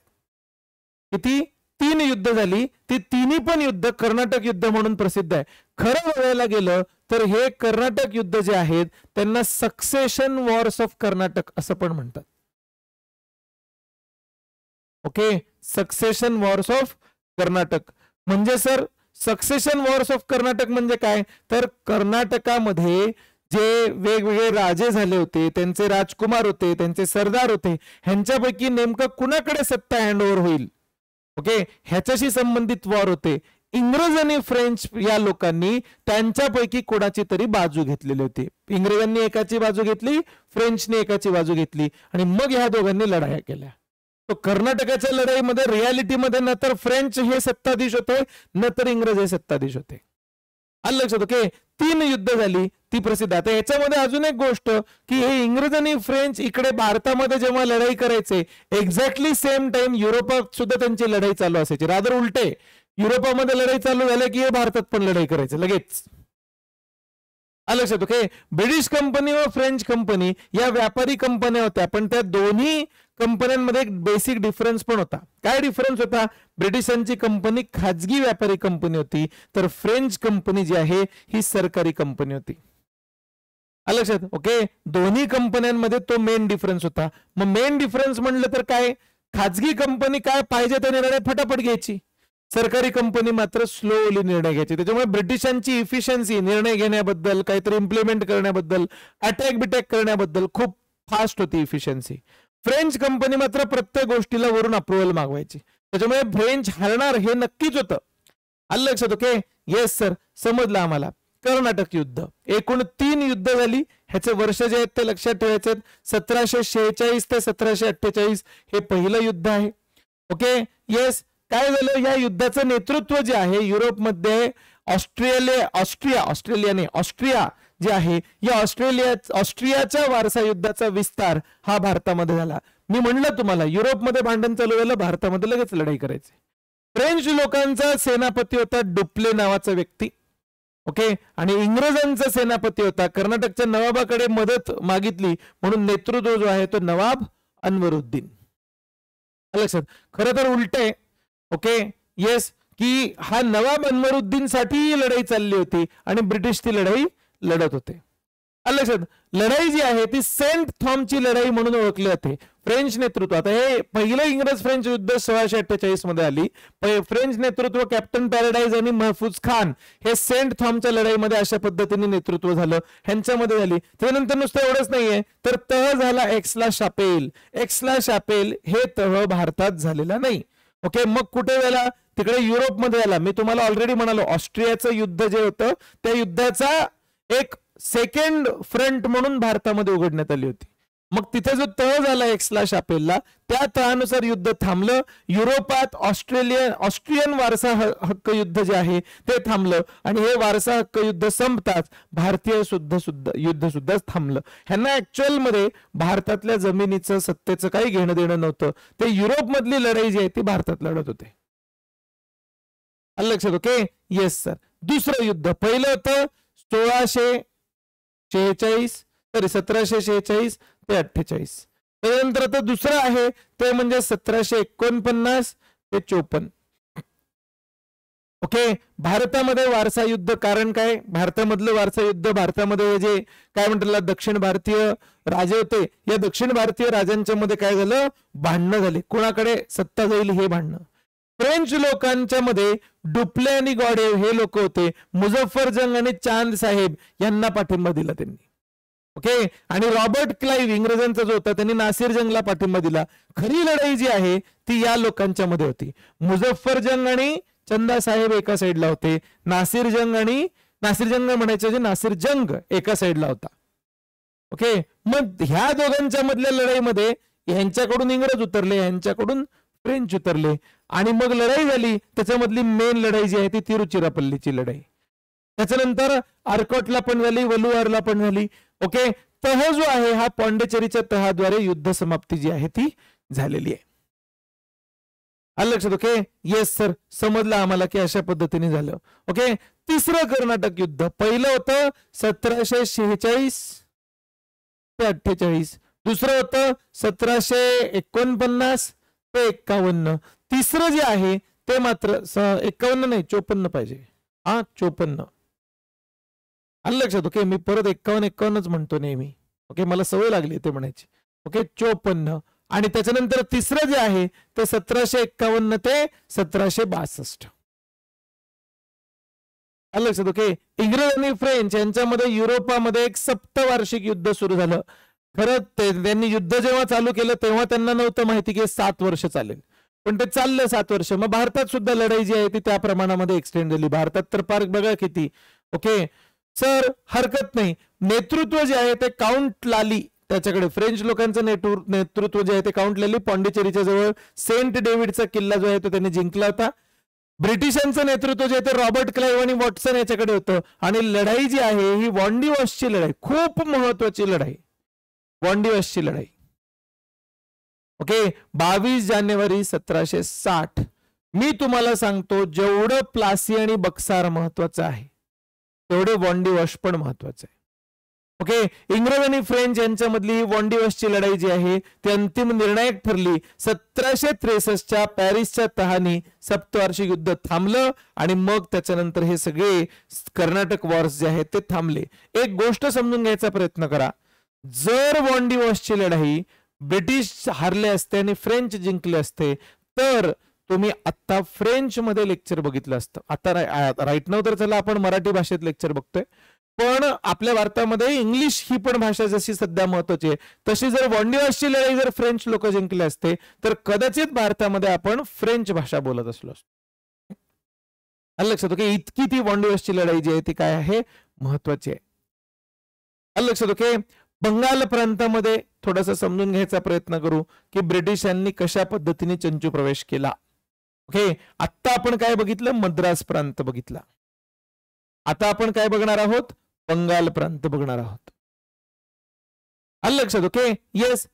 A: किती तीन युद्ध झाली ती तिन्ही पण युद्ध कर्नाटक युद्ध म्हणून प्रसिद्ध आहे खरं बघायला गेलं तर हे कर्नाटक युद्ध जे आहेत त्यांना सक्सेशन वॉर्स ऑफ कर्नाटक असं पण म्हणतात okay succession wars of Karnataka म्हणजे sir succession wars of Karnataka म्हणजे काय तर कर्नाटकामध्ये जे वेगवेगळे राजे झाले होते त्यांचे राजकुमार होते त्यांचे सरदार होते ह्यांच्यापैकी नेमकं कुणाकडे सत्ता हँड ओव्हर होईल ओके ह्याच्याशी संबंधित वॉर होते इंग्रज आणि फ्रेंच या लोकांनी त्यांच्यापैकी कोणाची तरी बाजू घेतलेली होती इंग्रजांनी एकाची बाजू घेतली फ्रेंचने एकाची बाजू घेतली आणि मग ह्या दोघांनी लढाया केल्या तो कर्नाटकाच्या लढाईमध्ये रियालिटीमध्ये न तर फ्रेंच हे सत्ताधीश होते न तर इंग्रज हे सत्ताधीश होते आलं लक्षात ओके तीन युद्ध झाली ती प्रसिद्ध आता याच्यामध्ये अजून एक गोष्ट की हे इंग्रज आणि फ्रेंच इकडे भारतामध्ये जेव्हा लढाई करायचे एक्झॅक्टली सेम टाइम युरोपात सुद्धा त्यांची लढाई चालू असायची रादर उलटे युरोपामध्ये लढाई चालू झाल्या की हे भारतात पण लढाई करायचे लगेच लक्षात ओके ब्रिटिश कंपनी व फ्रेंच कंपनी या व्यापारी कंपन्या होत्या पण त्या दोन्ही कंपन्यांमध्ये एक बेसिक डिफरन्स पण होता काय डिफरन्स होता ब्रिटिशांची कंपनी खाजगी व्यापारी कंपनी होती तर फ्रेंच कंपनी जी आहे ही सरकारी कंपनी होती लक्षात ओके दोन्ही कंपन्यांमध्ये तो मेन डिफरन्स होता मग मेन डिफरन्स म्हणलं तर काय खाजगी कंपनी काय पाहिजे तो निर्णय फटाफट घ्यायची सरकारी कंपनी मात्र स्लोली निर्णय घ्यायची त्याच्यामुळे ब्रिटिशांची इफिशियन्सी निर्णय घेण्याबद्दल काहीतरी इम्प्लिमेंट करण्याबद्दल अटॅक बिटॅक करण्याबद्दल खूप फास्ट होती इफिशियन्सी फ्रेंच कंपनी मात्र प्रत्येक गोष्टीला वरून अप्रुव्हल मागवायची त्याच्यामुळे फ्रेंच हरणार हे नक्कीच होतं आलं लक्षात ओके येस सर समजलं आम्हाला कर्नाटक युद्ध एकूण तीन युद्ध झाली ह्याचे वर्ष जे आहेत ते लक्षात ठेवायचे आहेत सतराशे शेहेचाळीस ते सतराशे अठ्ठेचाळीस हे पहिलं युद्ध आहे ओके येस काय झालं या युद्धाचं नेतृत्व जे आहे युरोपमध्ये ऑस्ट्रेलिया ऑस्ट्रिया ऑस्ट्रेलियाने ऑस्ट्रिया जे आहे या ऑस्ट्रेलिया ऑस्ट्रियाच्या वारसा युद्धाचा विस्तार हा भारतामध्ये झाला मी म्हणलं तुम्हाला युरोपमध्ये भांडण चालू झालं भारतामध्ये लगेच लढाई करायची फ्रेंच लोकांचा सेनापती होता डुप्ले नावाचा व्यक्ती ओके आणि इंग्रजांचा सेनापती होता कर्नाटकच्या नवाबाकडे मदत मागितली म्हणून नेतृत्व जो आहे तो नवाब अनवरुद्दीन लक्षात खर तर उलट आहे ओके येस की हा नवाब अनवरुद्दीन साठी लढाई चालली होती आणि ब्रिटिश ती लढाई लढत होते लक्षात लढाई जी आहे ती सेंट थॉमची लढाई म्हणून ओळखली जाते फ्रेंच नेतृत्व आता हे पहिलं इंग्रज फ्रेंच युद्ध सोळाशे अठ्ठेचाळीस मध्ये आली फ्रेंच नेतृत्व कॅप्टन पॅराडाईज आणि महफूज खान हे सेंट थॉमच्या लढाईमध्ये अशा पद्धतीने नेतृत्व झालं ह्यांच्यामध्ये झाली त्यानंतर नुसतं एवढंच नाहीये तर तह झाला एक्सला शापेल एक्सला शापेल हे तह भारतात झालेला नाही ओके मग कुठे झाला तिकडे युरोपमध्ये आला मी तुम्हाला ऑलरेडी म्हणालो ऑस्ट्रियाचं युद्ध जे होतं त्या युद्धाचा एक सेकंड फ्रंट म्हणून भारतामध्ये उघडण्यात आली होती मग तिथे जो तळ झाला एक्सला शापेलला त्या तळानुसार युद्ध थांबलं युरोपात ऑस्ट्रेलियन ऑस्ट्रियन वारसा हक्क युद्ध जे आहे ते थांबलं आणि हे वारसा हक्क युद्ध संपताच भारतीय सुद्धा सुद्धा युद्ध सुद्धा थांबलं ह्यांना ऍक्च्युअल मध्ये भारतातल्या जमिनीचं सत्तेचं काही घेणं देणं नव्हतं ते युरोपमधली लढाई जी आहे ती भारतात लढत होते लक्षात ओके येस सर दुसरं युद्ध पहिलं होतं सोळाशे शेहेचाळीस सॉरी सतराशे शेहेचाळीस ते अठ्ठेचाळीस त्यानंतर आता दुसरं आहे ते म्हणजे सतराशे एकोणपन्नास ते चोपन्न ओके भारतामध्ये वारसा युद्ध कारण काय भारतामधलं वारसा युद्ध भारतामध्ये जे काय म्हणतात दक्षिण भारतीय राजे होते या दक्षिण भारतीय राजांच्या मध्ये काय झालं भांडणं झाले कोणाकडे सत्ता जाईल हे भांडणं फ्रेंच लोकांच्या मध्ये डुपले आणि गॉडेव हे लोक होते मुझफ्फरजंग जंग आणि चांद साहेब यांना पाठिंबा दिला त्यांनी ओके आणि रॉबर्ट क्लाईव्ह इंग्रजांचा जो होता त्यांनी नासिर जंगला पाठिंबा दिला खरी लढाई जी आहे ती या लोकांच्या मध्ये होती मुझफ्फरजंग जंग आणि चंदा साहेब एका साईडला होते नासिर जंग आणि नासिर जंग म्हणायचे जे नासिर जंग एका साईडला होता ओके मग ह्या दोघांच्या मधल्या लढाईमध्ये यांच्याकडून इंग्रज उतरले यांच्याकडून फ्रेंच उतरले आणि मग लढाई झाली त्याच्यामधली मेन लढाई जी आहे ती तिरुचिरापल्लीची लढाई त्याच्यानंतर आरकोटला पण झाली वलुवारला पण झाली ओके तह जो आहे हा पॉंडेचेरीच्या तहाद्वारे युद्ध समाप्ती जी आहे ती झालेली आहे आलं लक्षात ओके येस सर समजलं आम्हाला की अशा पद्धतीने झालं ओके तिसरं कर्नाटक युद्ध पहिलं होतं सतराशे शेहेचाळीस ते अठ्ठेचाळीस दुसरं होतं सतराशे एकोणपन्नास ते एक्कावन्न तिसरं जे आहे ते मात्र एक्कावन्न नाही चोपन्न पाहिजे हा चोपन्न आलं लक्षात ओके मी परत एक्कावन एक्कावन्नच म्हणतो नेहमी ओके मला सवय लागली ते म्हणायची ओके चोपन्न आणि त्याच्यानंतर तिसरं जे आहे ते सतराशे एक्कावन्न ते सतराशे बासष्ट आलं लक्षात ओके इंग्रज आणि फ्रेंच यांच्यामध्ये युरोपामध्ये एक सप्तवार्षिक युद्ध सुरू झालं खरं त्यांनी युद्ध जेव्हा चालू केलं तेव्हा त्यांना नव्हतं माहिती की सात वर्ष चालेल पण ते चाललं सात वर्ष मग भारतात सुद्धा लढाई जी आहे ती त्या प्रमाणामध्ये एक्सटेंड झाली भारतात तर पार्क बघा किती ओके सर हरकत नाही नेतृत्व जे आहे ते काउंट लाली त्याच्याकडे फ्रेंच लोकांचं नेतृत्व जे आहे ते काउंट लाली पॉंडिचेरीच्या जवळ सेंट डेव्हिडचा किल्ला जो आहे तो त्यांनी जिंकला होता ब्रिटिशांचं नेतृत्व जे आहे ते रॉबर्ट क्लाईव्ह आणि वॉटसन याच्याकडे होतं आणि लढाई जी आहे ही वॉन्डिवॉसची लढाई खूप महत्वाची लढाई वॉन्डिवॉसची लढाई ओके बावीस जानेवारी सतराशे साठ मी तुम्हाला सांगतो जेवढं प्लासी आणि बक्सार महत्वाचं आहे तेवढं वॉन्डी वॉश पण महत्वाचं आहे ओके इंग्रज आणि फ्रेंच यांच्यामधली वॉशची लढाई जी आहे ती अंतिम निर्णायक ठरली सतराशे त्रेसष्टच्या पॅरिसच्या तहानी सप्तवार्षिक युद्ध थांबलं आणि मग त्याच्यानंतर हे सगळे कर्नाटक वॉर्स जे आहेत ते थांबले एक गोष्ट समजून घ्यायचा प्रयत्न करा जर वॉशची लढाई ब्रिटिश हारले असते आणि फ्रेंच जिंकले असते तर तुम्ही आत्ता मध्ये लेक्चर बघितलं असतं आता राईट नाव तर चला आपण मराठी भाषेत लेक्चर बघतोय पण आपल्या भारतामध्ये इंग्लिश ही पण भाषा जशी सध्या महत्वाची आहे तशी जर वॉन्डिवासची लढाई जर फ्रेंच लोक जिंकले असते तर कदाचित भारतामध्ये आपण फ्रेंच भाषा बोलत असलो असतो आलं लक्षात ओके इतकी ती वॉन्डिवासची लढाई जी आहे ती काय आहे महत्वाची आहे आलं लक्षात ओके बंगाल प्रांतामध्ये थोडस समजून घ्यायचा प्रयत्न करू की ब्रिटिशांनी कशा पद्धतीने चंचू प्रवेश केला ओके आत्ता आपण काय बघितलं मद्रास प्रांत
B: बघितला आता आपण काय बघणार आहोत बंगाल प्रांत बघणार आहोत आलं लक्षात ओके येस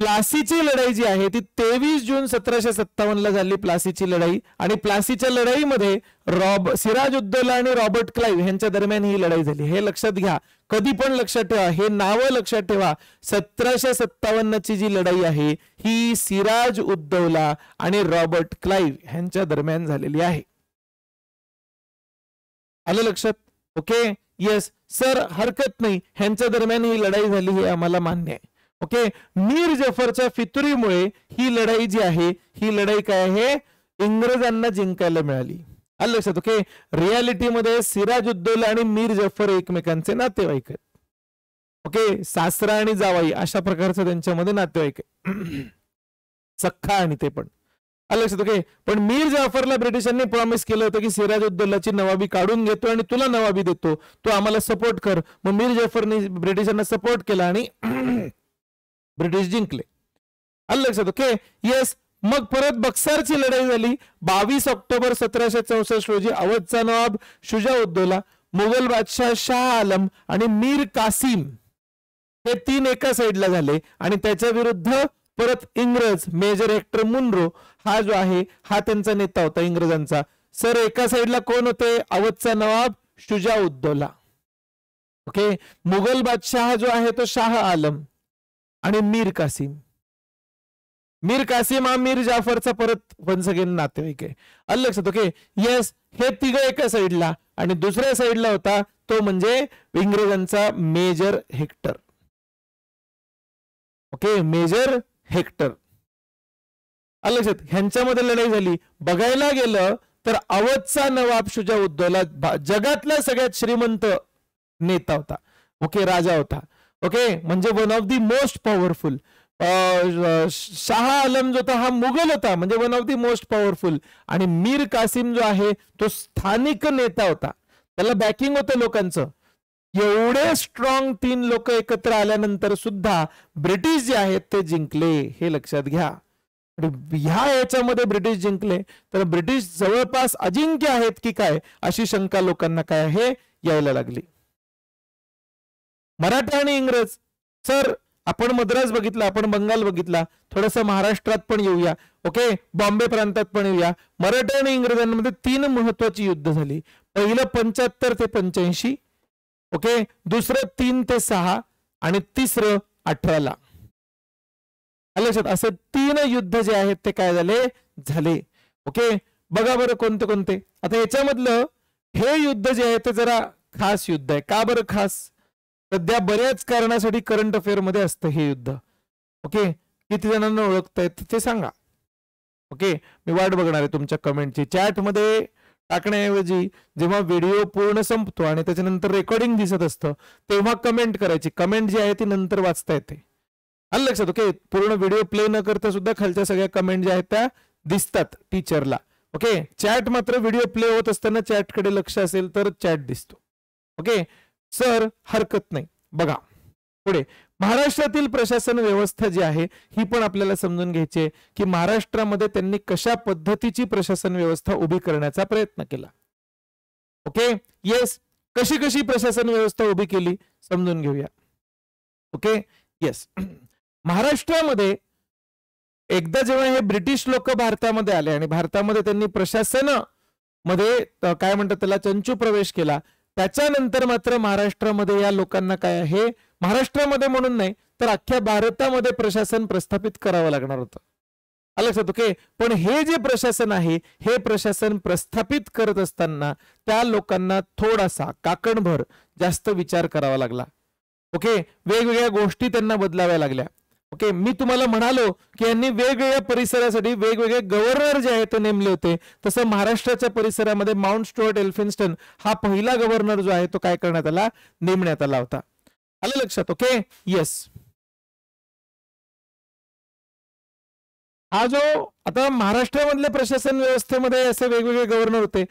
B: प्लासीची लढाई जी आहे
A: ती तेवीस जून सतराशे सत्तावन्नला झाली प्लासीची लढाई आणि प्लासीच्या लढाईमध्ये रॉब सिराज उद्दौला आणि रॉबर्ट क्लाईव्ह यांच्या दरम्यान ही लढाई झाली हे लक्षात घ्या कधी पण लक्षात ठेवा हे नावं लक्षात ठेवा सतराशे सत्तावन्नची जी लढाई आहे ही सिराज उद्दौला आणि रॉबर्ट क्लाईव्ह यांच्या दरम्यान झालेली आहे आलं लक्षात ओके येस सर हरकत नाही ह्यांच्या दरम्यान ही लढाई झाली हे आम्हाला मान्य आहे ओके मीर जफरच्या फितुरीमुळे ही लढाई जी आहे ही लढाई काय आहे इंग्रजांना जिंकायला मिळाली आलं लक्षात ओके रियालिटीमध्ये सिराज उद्दोला आणि मीर जफर एकमेकांचे नातेवाईक आहेत ओके सासरा आणि जावाई अशा प्रकारचं त्यांच्यामध्ये नातेवाईक
B: आहे
A: सख्खा आणि ते पण आलं लक्षात ओके पण मीर जफरला ब्रिटिशांनी प्रॉमिस केलं होतं की सिराज उद्दौलाची नवाबी काढून घेतो आणि तुला नवाबी देतो तू आम्हाला सपोर्ट कर मग मीर जफरने ब्रिटिशांना सपोर्ट केला आणि ब्रिटिश जिंकले आलं लक्षात ओके येस मग परत बक्सारची लढाई झाली बावीस ऑक्टोबर सतराशे चौसष्ट रोजी अवधचा नवाब शुजा उद्दोला मुघल बादशाह शाह आलम आणि मीर कासिम हे तीन एका साईडला झाले आणि त्याच्या विरुद्ध परत इंग्रज मेजर हेक्टर मुनरो हा जो आहे हा त्यांचा नेता होता इंग्रजांचा सर एका साईडला कोण होते अवधचा नवाब शुजा उद्दोला ओके मुघल बादशाह जो आहे तो शाह आलम आणि मीर कासिम मीर कासिम हा मीर जाफरचा परत वन्स अगेन नातेवाईक आहे अल लक्षात ओके येस हे तिघ एका साईडला आणि दुसऱ्या साईडला होता तो म्हणजे इंग्रजांचा major
B: Hector okay major Hector अल लक्षात ह्यांच्यामध्ये लढाई झाली बघायला गेलं तर अवधचा
A: नवाब शुजाउद्दौला जगातला सगळ्यात श्रीमंत नेता होता ओके राजा होता ओके म्हणजे one of the most powerful Shah Alam जो होता हा मुघल होता म्हणजे one of the most powerful आणि मीर कासिम जो आहे तो स्थानिक नेता होता त्याला बॅकिंग होतं लोकांचं एवढे स्ट्रॉंग तीन लोक एकत्र आल्यानंतर सुद्धा ब्रिटिश जे आहेत ते जिंकले हे लक्षात घ्या ह्या याच्यामध्ये ब्रिटिश जिंकले तर ब्रिटिश जवळपास अजिंक्य आहेत की काय अशी शंका लोकांना काय आहे यायला लागली मराठा आणि इंग्रज सर आपण मद्रास बघितला आपण बंगाल बघितला थोडस महाराष्ट्रात पण येऊया ओके बॉम्बे प्रांतात पण येऊया मराठा आणि इंग्रजांमध्ये तीन महत्वाची युद्ध झाली पहिलं पंच्याहत्तर ते पंच्याऐंशी ओके दुसरं तीन ते सहा आणि तिसरं अठराला लक्षात असे तीन युद्ध जे आहेत ते काय झाले झाले ओके बघा बरं कोणते कोणते आता याच्यामधलं हे युद्ध जे आहे ते जरा खास युद्ध आहे का बरं खास सध्या बऱ्याच कारणासाठी करंट अफेअरमध्ये असतं हे युद्ध ओके किती जणांना ओळखतायत ते सांगा ओके मी वाट बघणार आहे तुमच्या कमेंटची चॅटमध्ये टाकण्याऐवजी जेव्हा व्हिडिओ पूर्ण संपतो आणि त्याच्यानंतर रेकॉर्डिंग दिसत असतं तेव्हा कमेंट करायची कमेंट जी आहे ती नंतर वाचता येते आलं लक्षात ओके पूर्ण व्हिडिओ प्ले न करता सुद्धा खालच्या सगळ्या कमेंट ज्या आहेत त्या दिसतात टीचरला ओके चॅट मात्र व्हिडिओ प्ले होत असताना चॅटकडे लक्ष असेल तर चॅट दिसतो ओके सर हरकत नाही बघा पुढे महाराष्ट्रातील प्रशासन व्यवस्था जी आहे ही पण आपल्याला समजून घ्यायची की महाराष्ट्रामध्ये त्यांनी कशा पद्धतीची प्रशासन व्यवस्था उभी करण्याचा प्रयत्न केला ओके येस कशी कशी प्रशासन व्यवस्था उभी केली समजून घेऊया ओके येस महाराष्ट्रामध्ये एकदा जेव्हा हे ब्रिटिश लोक भारतामध्ये आले आणि भारतामध्ये त्यांनी प्रशासन मध्ये काय म्हणतात त्याला चंचू प्रवेश केला त्याच्यानंतर मात्र महाराष्ट्रामध्ये या लोकांना काय आहे महाराष्ट्रामध्ये म्हणून नाही तर अख्ख्या भारतामध्ये प्रशासन प्रस्थापित करावं लागणार होतं लक्षात ओके पण हे जे प्रशासन आहे हे प्रशासन प्रस्थापित करत असताना त्या लोकांना थोडासा काकणभर जास्त विचार करावा लागला ओके वेगवेगळ्या गोष्टी त्यांना बदलाव्या लागल्या ओके मी तुम्हाला म्हणालो की यांनी वेगवेगळ्या परिसरासाठी वेगवेगळे गव्हर्नर जे आहेत ते नेमले होते तसं महाराष्ट्राच्या परिसरामध्ये माउंट स्टुअर्ट एल्फिन्स्टन हा पहिला गव्हर्नर जो आहे तो काय करण्यात आला नेमण्यात आला होता
B: आलं लक्षात ओके येस हा जो आता महाराष्ट्रामधल्या प्रशासन व्यवस्थेमध्ये असे वेगवेगळे गव्हर्नर होते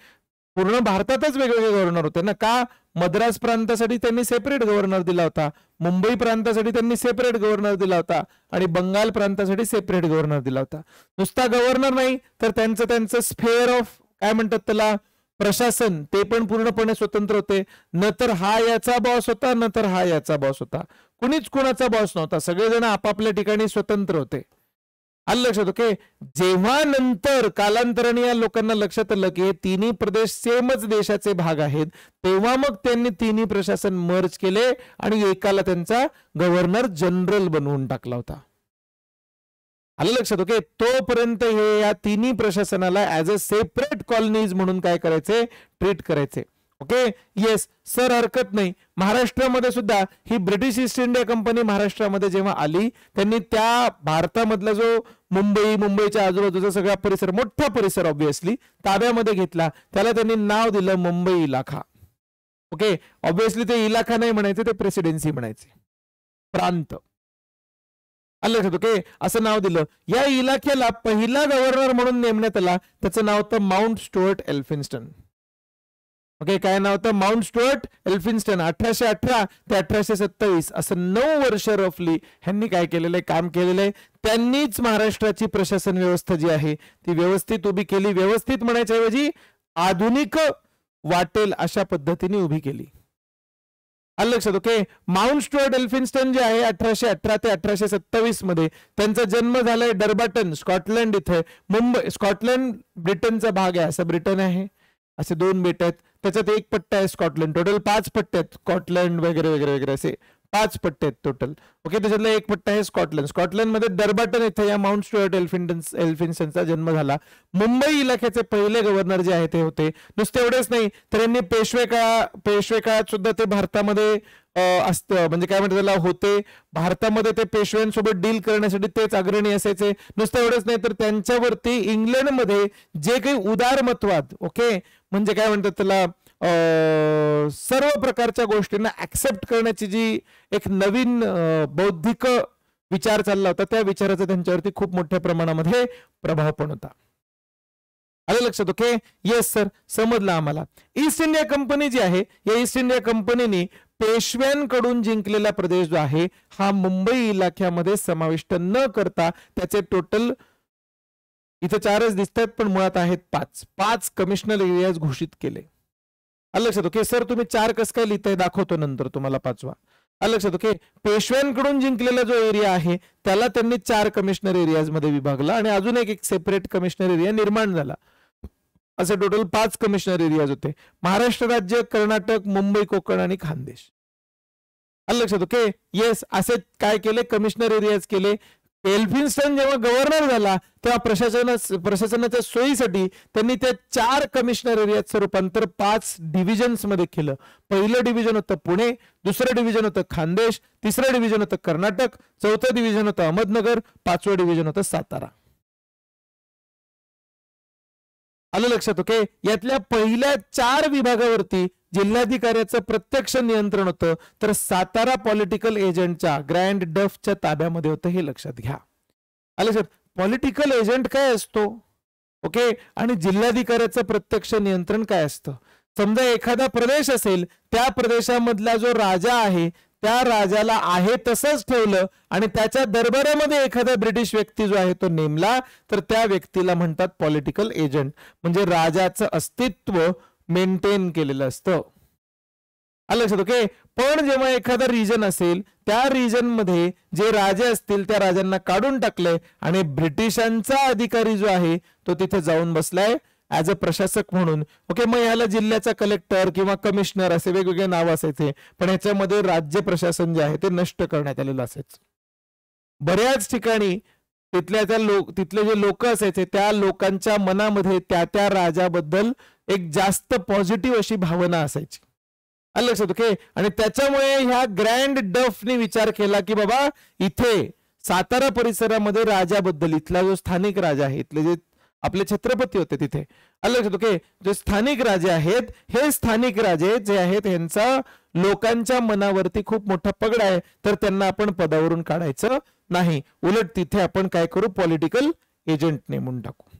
A: पूर्ण भारतातच वेगवेगळे गव्हर्नर होते ना का मद्रास प्रांतासाठी त्यांनी सेपरेट गव्हर्नर दिला होता मुंबई प्रांतासाठी त्यांनी सेपरेट गव्हर्नर दिला होता आणि बंगाल प्रांतासाठी सेपरेट गव्हर्नर दिला होता नुसता गव्हर्नर नाही तर त्यांचं त्यांचं स्फेअर ऑफ काय म्हणतात त्याला प्रशासन ते पण पूर्णपणे स्वतंत्र होते न तर हा याचा बॉस होता न तर हा याचा बॉस होता कुणीच कुणाचा बॉस नव्हता सगळेजण आपापल्या ठिकाणी स्वतंत्र होते आलं लक्षात ओके जेव्हा नंतर कालांतराने या लोकांना लक्षात आलं की हे तिन्ही प्रदेश सेमच देशाचे भाग आहेत तेव्हा मग त्यांनी तिन्ही प्रशासन मर्ज केले आणि एकाला त्यांचा गव्हर्नर जनरल बनवून टाकला होता आलं लक्षात ओके तोपर्यंत हे या तिन्ही प्रशासनाला ऍज अ सेपरेट कॉलनीज म्हणून काय करायचे ट्रीट करायचे ओके येस सर हरकत नाही महाराष्ट्रामध्ये सुद्धा ही ब्रिटिश ईस्ट इंडिया कंपनी महाराष्ट्रामध्ये जेव्हा आली त्यांनी त्या भारतामधला जो मुंबई मुंबईच्या आजूबाजूचा सगळा परिसर मोठा परिसर ऑब्व्हियसली ताब्यामध्ये घेतला त्याला त्यांनी नाव दिलं मुंबई इलाखा ओके ऑब्व्हियसली ते इलाखा नाही म्हणायचे ते प्रेसिडेन्सी म्हणायचे प्रांत लक्षात ओके असं नाव दिलं या इलाख्याला पहिला गव्हर्नर म्हणून नेमण्यात आला त्याचं नाव होतं माउंट स्टुअर्ट एल्फिन्स्टन ओके काय नाव होतं माउंट स्टुअर्ट एल्फिन्स्टन अठराशे अठरा ते अठराशे सत्तावीस असं नऊ वर्ष रफली ह्यांनी काय केलेलं आहे काम केलेलं आहे त्यांनीच महाराष्ट्राची प्रशासन व्यवस्था जी आहे ती व्यवस्थित उभी केली व्यवस्थित म्हणायच्याऐवजी आधुनिक वाटेल अशा पद्धतीने उभी केली आलं लक्षात ओके माउंट स्टुअर्ट एल्फिन्स्टन जे आहे अठराशे अठरा ते अठराशे सत्तावीस मध्ये त्यांचा जन्म झालाय डरबाटन स्कॉटलंड इथे मुंबई स्कॉटलंड ब्रिटनचा भाग आहे असं ब्रिटन आहे असे दोन बेट आहेत त्याच्यात एक पट्टा आहे स्कॉटलंड टोटल पाच पट्टे आहेत स्कॉटलंड वगैरे वगैरे वगैरे असे पाच पट्टे आहेत टोटल ओके त्याच्यातला एक पट्टा आहे स्कॉटलंड स्कॉटलंडमध्ये डरबाटन इथे या माउंट स्टुअर्ट एल्फिन्टन्स एल्फिन्सनचा जन्म झाला मुंबई इलाख्याचे पहिले गव्हर्नर जे आहे ते होते नुसते एवढेच नाही तर यांनी पेशवे काळा पेशवे काळात सुद्धा ते भारतामध्ये असतं म्हणजे काय म्हणतात त्याला होते भारतामध्ये ते पेशव्यांसोबत डील करण्यासाठी तेच अग्रणी असायचे नुसतं एवढंच नाही तर त्यांच्यावरती इंग्लंडमध्ये जे काही उदारमतवाद ओके म्हणजे काय म्हणतात त्याला सर्व प्रकारच्या गोष्टींना ऍक्सेप्ट करण्याची जी एक नवीन बौद्धिक विचार चालला होता त्या विचाराचा त्यांच्यावरती खूप मोठ्या प्रमाणामध्ये प्रभाव पण होता आलं लक्षात ओके येस सर समजलं आम्हाला ईस्ट इंडिया कंपनी जी आहे या ईस्ट इंडिया कंपनीने पेशव्यांकडून जिंकलेला प्रदेश जो आहे हा मुंबई इलाख्यामध्ये समाविष्ट न करता त्याचे टोटल इथे चारच दिसत आहेत पण मुळात आहेत पाच पाच कमिशनर एरियाज घोषित केले लक्षात ओके सर तुम्ही चार कस काय लिहिताय दाखवतो नंतर तुम्हाला पाचवा लक्षात ओके पेशव्यांकडून जिंकलेला जो एरिया आहे त्याला त्यांनी चार कमिशनर एरियाज मध्ये विभागला आणि अजून एक एक सेपरेट कमिशनर एरिया निर्माण झाला असे टोटल पाच कमिशनर एरियाज होते महाराष्ट्र राज्य कर्नाटक मुंबई कोकण आणि खानदेश आलं लक्षात ओके येस असे काय केले कमिशनर एरियाज केले एल्फिन्स्टन जेव्हा गव्हर्नर झाला तेव्हा प्रशासना प्रशासनाच्या सोयीसाठी त्यांनी त्या चार कमिशनर एरियाचं रूपांतर पाच मध्ये केलं पहिलं डिव्हिजन होतं पुणे दुसरं डिव्हिजन होतं खानदेश तिसरं डिव्हिजन होतं कर्नाटक चौथं डिव्हिजन होतं अहमदनगर पाचवं डिव्हिजन होतं सातारा आलं लक्षात ओके यातल्या पहिल्या चार विभागावरती जिल्हाधिकाऱ्याचं प्रत्यक्ष नियंत्रण होतं तर सातारा पॉलिटिकल एजंटच्या ग्रँड डफच्या ताब्यामध्ये होतं हे लक्षात घ्या आलं सर पॉलिटिकल एजंट काय असतो ओके आणि जिल्हाधिकाऱ्याचं प्रत्यक्ष नियंत्रण काय असतं समजा एखादा प्रदेश असेल त्या प्रदेशामधला जो राजा आहे त्या राजाला आहे तसंच ठेवलं आणि त्याच्या दरबारामध्ये एखादा ब्रिटिश व्यक्ती जो आहे तो नेमला तर त्या व्यक्तीला म्हणतात पॉलिटिकल एजंट म्हणजे राजाचं अस्तित्व मेंटेन केलेलं असतं लक्षात ओके पण जेव्हा एखादा रिजन असेल त्या रिजन मध्ये जे राजे असतील त्या राजांना काढून टाकले आणि ब्रिटिशांचा अधिकारी जो आहे तो तिथे जाऊन बसलाय ऍज अ प्रशासक म्हणून ओके मग याला जिल्ह्याचा कलेक्टर किंवा कमिशनर असे वेगवेगळे नाव असायचे पण याच्यामध्ये राज्य प्रशासन जे आहे ते नष्ट करण्यात आलेलं असायचं बऱ्याच ठिकाणी तिथल्या त्या लोक तिथले जे लोक असायचे त्या लोकांच्या मनामध्ये त्या त्या राजाबद्दल एक जास्त पॉझिटिव्ह अशी भावना असायची लक्षात ओके आणि त्याच्यामुळे ह्या ग्रँड डफने विचार केला की बाबा इथे सातारा परिसरामध्ये राजाबद्दल इथला जो स्थानिक राजा आहे इथले जे आपले छत्रपती होते तिथे लक्षात ओके जे स्थानिक राजे आहेत हे स्थानिक राजे जे आहेत यांचा लोकांच्या मनावरती खूप मोठा पगडा आहे तर त्यांना आपण पदावरून काढायचं नाही उलट तिथे आपण काय करू पॉलिटिकल एजंट नेमून टाकू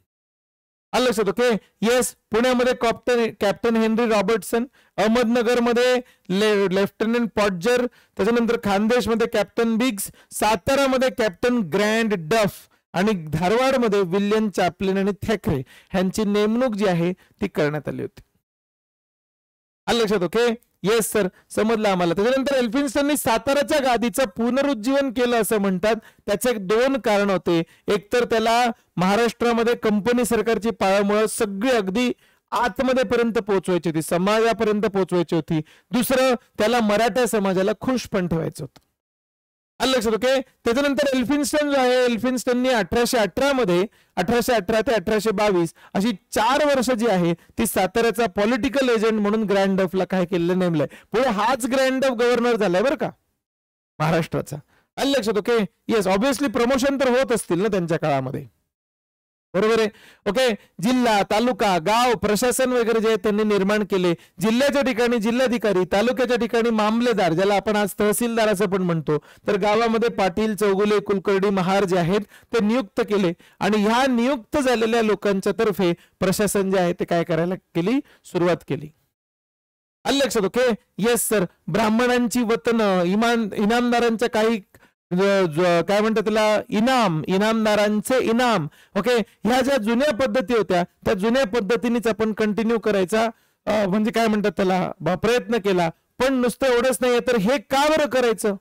A: आलं लक्षात ओके येस पुण्यामध्ये कॅप्टन कॅप्टन हेनरी रॉबर्टसन अहमदनगरमध्ये लेफ्टनंट पॉटजर त्याच्यानंतर खानदेशमध्ये कॅप्टन बिग्स सातारामध्ये कॅप्टन ग्रँड डफ आणि धारवाडमध्ये विल्यम चापलिन आणि थॅकरे यांची नेमणूक जी आहे ती करण्यात आली होती आलं लक्षात ओके येस सर समजलं आम्हाला त्याच्यानंतर एल्फिन्स्टननी साताराच्या गादीचं पुनरुज्जीवन केलं असं म्हणतात त्याचे दोन कारण होते एक तर त्याला महाराष्ट्रामध्ये कंपनी सरकारची पाळामुळं सगळी अगदी आतमध्ये पर्यंत पोहोचवायची होती समाजापर्यंत पोहोचवायची होती दुसरं त्याला मराठा समाजाला खुश पण ठेवायचं होतं आलं लक्षात ओके त्याच्यानंतर एल्फिन्स्टन जो आहे एल्फिन्स्टननी अठराशे अठरा मध्ये अठराशे अठरा ते अठराशे बावीस अशी चार वर्ष जी आहे ती साताऱ्याचा पॉलिटिकल एजंट म्हणून ग्रँड ऑफला काय केलेलं नेमलंय पुढे हाच ग्रँड ऑफ गव्हर्नर झालाय बरं का महाराष्ट्राचा आलं लक्षात ओके येस ऑब्विसली प्रमोशन तर होत असतील ना त्यांच्या काळामध्ये बरोबर आहे ओके जिल्हा तालुका गाव प्रशासन वगैरे जे त्यांनी निर्माण केले जिल्ह्याच्या ठिकाणी जिल्हाधिकारी तालुक्याच्या ठिकाणी मामलेदार ज्याला आपण आज तहसीलदार असं पण म्हणतो तर गावामध्ये पाटील चौगुले कुलकर्णी महार जे आहेत ते नियुक्त केले आणि ह्या नियुक्त झालेल्या लोकांच्या तर्फे प्रशासन जे आहे ते काय करायला केली सुरुवात केली लक्षात ओके येस सर ब्राह्मणांची वतन इमान इनामदारांच्या काही म्हणजे, काय म्हणतात त्याला इनाम इनामदारांचे इनाम ओके ह्या ज्या जुन्या पद्धती होत्या त्या जुन्या पद्धतीनेच आपण कंटिन्यू करायचा म्हणजे काय म्हणतात त्याला प्रयत्न केला पण नुसतं एवढंच नाहीये तर हे का बरं करायचं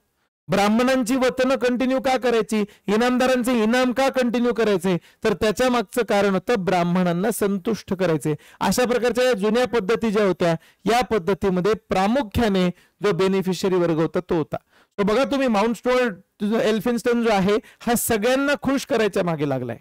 A: ब्राह्मणांची वतन कंटिन्यू का करायची इनामदारांचे इनाम का कंटिन्यू करायचे तर त्याच्या मागचं कारण होतं ब्राह्मणांना संतुष्ट करायचे अशा प्रकारच्या या जुन्या पद्धती ज्या होत्या या पद्धतीमध्ये प्रामुख्याने जो बेनिफिशरी वर्ग होता तो होता बघा तुम्ही माउंट स्टोअर्ट एल्फिन्स्टन जो आहे हा सगळ्यांना खुश करायच्या मागे लागलाय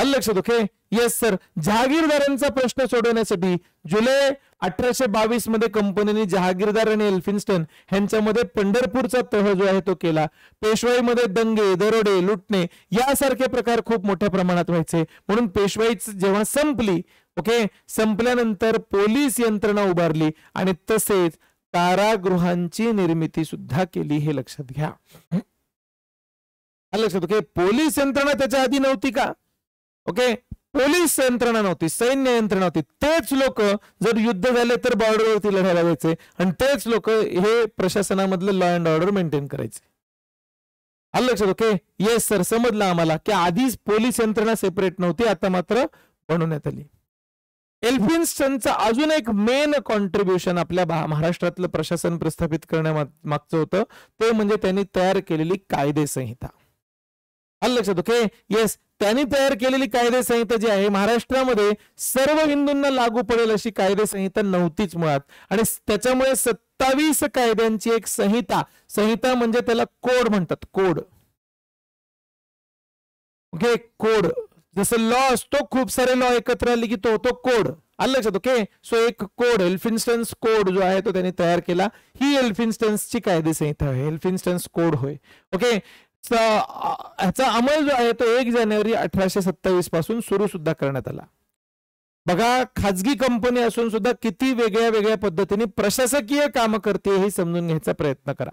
A: आलं लक्षात ओके येस सर जहागीरदारांचा प्रश्न सोडवण्यासाठी जुलै अठराशे बावीस मध्ये कंपनीने जहागीरदार आणि एल्फिन्स्टन यांच्यामध्ये पंढरपूरचा तह जो आहे तो केला पेशवाईमध्ये दंगे दरोडे लुटणे यासारखे प्रकार खूप मोठ्या प्रमाणात व्हायचे म्हणून पेशवाई जेव्हा संपली ओके संपल्यानंतर पोलीस यंत्रणा उभारली आणि तसेच कारागृहांची निर्मिती सुद्धा केली हे लक्षात घ्या लक्षात ओके पोलीस यंत्रणा त्याच्या आधी नव्हती का ओके पोलीस यंत्रणा नव्हती सैन्य यंत्रणा होती तेच लोक जर युद्ध झाले तर बॉर्डरवरती लढायला जायचे आणि तेच लोक हे प्रशासनामधलं लॉ अँड ऑर्डर मेंटेन करायचे आलं लक्षात ओके येस सर समजलं आम्हाला की आधीच पोलीस यंत्रणा सेपरेट नव्हती आता मात्र बनवण्यात आली एल्फिन्स्टनचं अजून एक मेन कॉन्ट्रीब्युशन आपल्या महाराष्ट्रातलं प्रशासन प्रस्थापित करण्या मागचं होतं ते म्हणजे त्यांनी तयार केलेली कायदेसंहिता आलं लक्षात ओके येस त्यांनी तयार केलेली कायदेसंहिता जी आहे महाराष्ट्रामध्ये सर्व हिंदूंना लागू पडेल अशी कायदेसंहिता नव्हतीच मुळात आणि त्याच्यामुळे सत्तावीस कायद्यांची एक संहिता संहिता म्हणजे त्याला कोड म्हणतात कोड ओके कोड जसं लॉ असतो खूप सारे लॉ एकत्र आले की तो होतो कोड आलं लक्षात ओके सो एक कोड एल्फिन्स्टन्स कोड जो आहे तो त्यांनी तयार केला ही एल्फिन्स्टन्सची कायदे संहिता आहे एल्फिन्स्टन्स कोड होय ओके ह्याचा अंमल जो आहे तो एक जानेवारी अठराशे सत्तावीस पासून सुरू सुद्धा करण्यात आला बघा खाजगी कंपनी असून सुद्धा किती वेगळ्या वेगळ्या पद्धतीने प्रशासकीय कामं करते हे समजून घ्यायचा प्रयत्न करा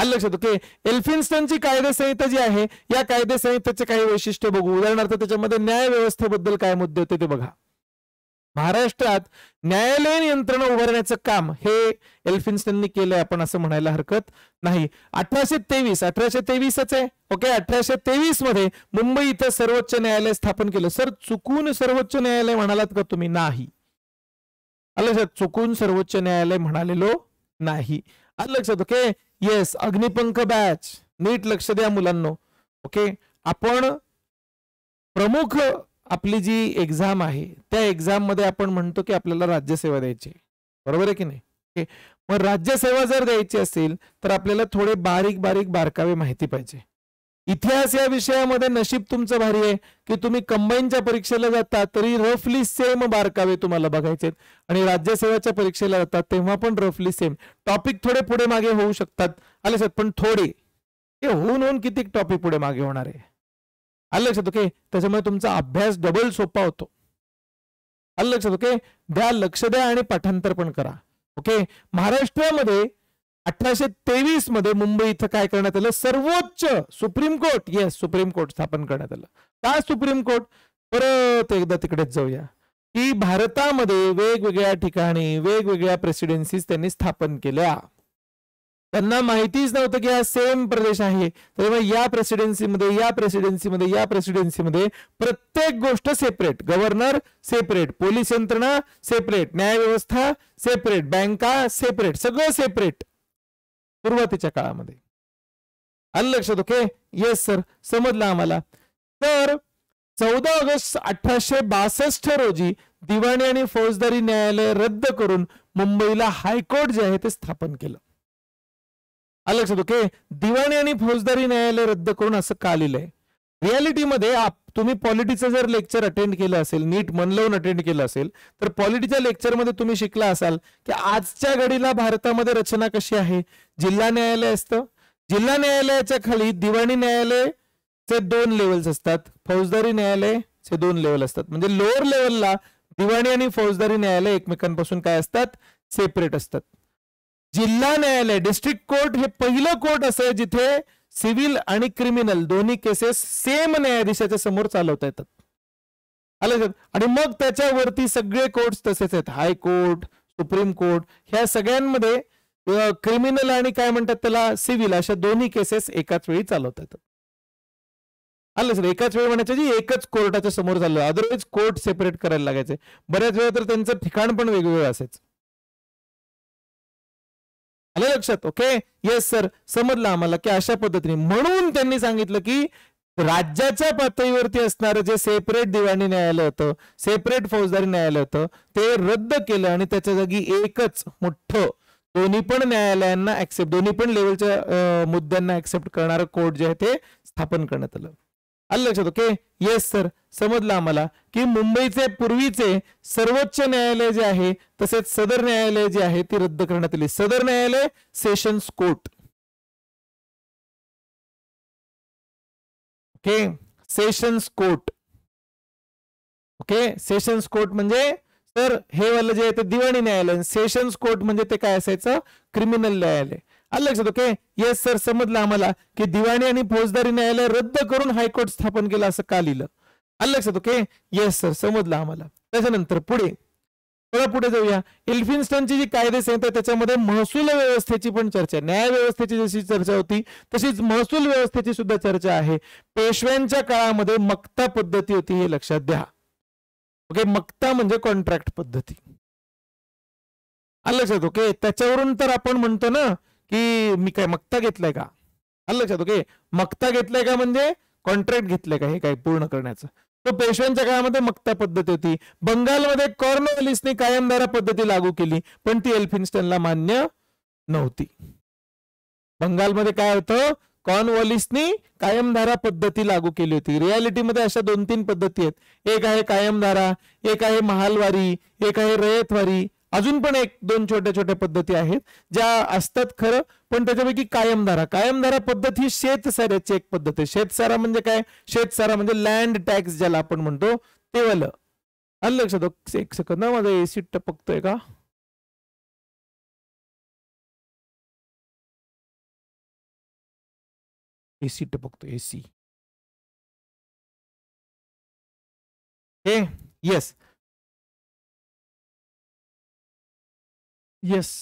A: आलं लक्षात ओके एल्फिन्स्टनची कायदेसंहिता जी आहे या कायदेसंहितेचे काही वैशिष्ट्य बघू उदाहरणार्थ त्याच्यामध्ये न्याय व्यवस्थेबद्दल काय मुद्दे होते ते बघा महाराष्ट्रात न्यायालयीन यंत्रणा उभारण्याचं काम हे एल्फिन्स्टननी केलंय आपण असं म्हणायला हरकत नाही अठराशे तेवीस अठराशे तेवीसच आहे ओके अठराशे तेवीस मध्ये मुंबई इथं सर्वोच्च न्यायालय स्थापन केलं सर चुकून सर्वोच्च न्यायालय म्हणालात का तुम्ही नाही आलं सर चुकून सर्वोच्च न्यायालय म्हणालेलो नाही लक्षात ओके येस अग्निपंख बॅच नीट लक्ष द्या मुलांना ओके आपण प्रमुख आपली जी एक्झाम आहे त्या एक्झाम मध्ये आपण म्हणतो की आपल्याला राज्यसेवा द्यायची बरोबर आहे की नाही मग राज्यसेवा जर द्यायची असेल तर आपल्याला थोडे बारीक बारीक बारकावे माहिती पाहिजे इतिहास या विषयामध्ये नशीब तुमचं भारी आहे की तुम्ही कंबाईनच्या परीक्षेला जाता तरी रफली सेम बारकावे तुम्हाला बघायचे आणि राज्यसेवाच्या परीक्षेला जातात तेव्हा पण रफली सेम टॉपिक थोडे पुढे मागे होऊ शकतात आले सर पण थोडे हे होऊन होऊन किती टॉपिक पुढे मागे होणार आहे आलं लक्षात ओके त्याच्यामुळे तुमचा अभ्यास डबल सोपा होतो आलं लक्षात ओके द्या लक्ष द्या आणि पाठांतर पण करा ओके महाराष्ट्रामध्ये अठराशे तेवीस मध्ये मुंबई इथं काय करण्यात आलं सर्वोच्च supreme court yes supreme court स्थापन करण्यात आलं का सुप्रीम कोर्ट परत एकदा तिकडेच जाऊया की भारतामध्ये वेगवेगळ्या ठिकाणी वेगवेगळ्या प्रेसिडेन्सीज त्यांनी स्थापन केल्या त्यांना माहितीच नव्हतं की हा सेम प्रदेश आहे मग या प्रेसिडेन्सीमध्ये या प्रेसिडेन्सीमध्ये या प्रेसिडेन्सीमध्ये प्रत्येक गोष्ट सेपरेट गव्हर्नर सेपरेट पोलीस यंत्रणा सेपरेट न्यायव्यवस्था सेपरेट बँका सेपरेट सगळं सेपरेट सुरुवातीच्या काळामध्ये आलं लक्षात ओके येस सर समजलं आम्हाला तर चौदा ऑगस्ट अठराशे बासष्ट रोजी दिवाणी आणि फौजदारी न्यायालय रद्द करून मुंबईला हायकोर्ट जे आहे ते स्थापन केलं आलं लक्षात ओके दिवाणी आणि फौजदारी न्यायालय रद्द करून असं का लिहिलंय रियालिटीमध्ये तुम्ही पॉलिटीचं जर लेक्चर अटेंड केलं असेल नीट मन लावून अटेंड केलं असेल तर पॉलिटीच्या लेक्चरमध्ये तुम्ही शिकला असाल की आजच्या घडीला भारतामध्ये रचना कशी आहे जिल्हा न्यायालय असतं जिल्हा न्यायालयाच्या खाली दिवाणी न्यायालय चे दोन लेवल्स असतात फौजदारी न्यायालय चे दोन लेवल असतात म्हणजे लोअर लेवलला दिवाणी आणि फौजदारी न्यायालय एकमेकांपासून काय असतात सेपरेट असतात जिल्हा न्यायालय डिस्ट्रिक्ट कोर्ट हे पहिलं कोर्ट असं जिथे सिव्हिल आणि क्रिमिनल दोन्ही केसेस सेम न्यायाधीशाच्या समोर चालवता येतात सर आणि मग त्याच्यावरती सगळे कोर्ट तसेच आहेत हायकोर्ट सुप्रीम कोर्ट ह्या सगळ्यांमध्ये क्रिमिनल आणि काय म्हणतात त्याला सिव्हिल अशा दोन्ही केसेस एकाच वेळी चालवता येतात आलं सर एकाच वेळी म्हणायचं जी एकच कोर्टाच्या समोर चाललं अदरवाईज कोर्ट सेपरेट करायला लागायचे बऱ्याच वेळा तर त्यांचं ठिकाण पण वेगवेगळं असायचं आलं लक्षात ओके येस सर समजलं आम्हाला की अशा पद्धतीने म्हणून त्यांनी सांगितलं की राज्याच्या पातळीवरती असणारं जे सेपरेट दिवाणी न्यायालय होतं सेपरेट फौजदारी न्यायालय होतं ते रद्द केलं आणि त्याच्या जागी एकच मोठं दोन्ही पण न्यायालयांना ऍक्सेप्ट दोन्ही पण लेवलच्या मुद्द्यांना ऍक्सेप्ट करणारं कोर्ट जे आहे ते स्थापन करण्यात आलं आलं लक्षात ओके येस सर समजलं आम्हाला की मुंबईचे पूर्वीचे सर्वोच्च न्यायालय जे आहे
B: तसेच सदर न्यायालय जे आहे ती रद्द करण्यात आली सदर न्यायालय sessions court okay sessions court okay sessions court म्हणजे सर हे वालं जे आहे
A: ते दिवाणी न्यायालय सेशन्स कोर्ट म्हणजे ते काय असायचं क्रिमिनल न्यायालय आलं लक्षात ओके येस सर समजलं आम्हाला की दिवाणी आणि फौजदारी न्यायालय रद्द करून हायकोर्ट स्थापन केलं असं का लिहिलं आलं लक्षात ओके येस सर समजलं आम्हाला त्याच्यानंतर पुढे थोडं पुढे जाऊया इल्फिन्स्टनची जी कायदे संहिता त्याच्यामध्ये महसूल व्यवस्थेची पण चर्चा न्याय व्यवस्थेची जशी चर्चा होती तशीच महसूल व्यवस्थेची सुद्धा चर्चा आहे पेशव्यांच्या काळामध्ये मक्ता पद्धती होती हे लक्षात द्या ओके मक्ता म्हणजे कॉन्ट्रॅक्ट पद्धती आलं लक्षात ओके त्याच्यावरून तर आपण म्हणतो ना की मी काय मक्ता घेतलाय का आलं लक्षात ओके मक्ता घेतलाय का म्हणजे कॉन्ट्रॅक्ट घेतलाय का हे काय पूर्ण करण्याचं तो पेशव्यांच्या काळामध्ये मक्ता पद्धती होती बंगालमध्ये कॉर्नवलिसने कायमदारा पद्धती लागू केली पण ती एल्फिन्स्टनला मान्य नव्हती बंगालमध्ये काय होतं कॉर्नवॉलिसनी कायमधारा पद्धती लागू केली होती रियालिटीमध्ये अशा दोन तीन पद्धती आहेत एक आहे कायमधारा एक आहे महालवारी एक आहे रयतवारी अजून पण एक दोन छोट्या छोट्या पद्धती आहेत ज्या असतात खरं पण त्याच्यापैकी कायमधारा कायमधारा पद्धत ही शेतसाऱ्याची एक पद्धत आहे शेतसारा म्हणजे काय शेतसारा म्हणजे लँड
B: टॅक्स ज्याला आपण म्हणतो ते वल आलं लक्षात एक सेकंद ना माझा एसी टपकतोय का एसी टपकतो एसी हे येस येस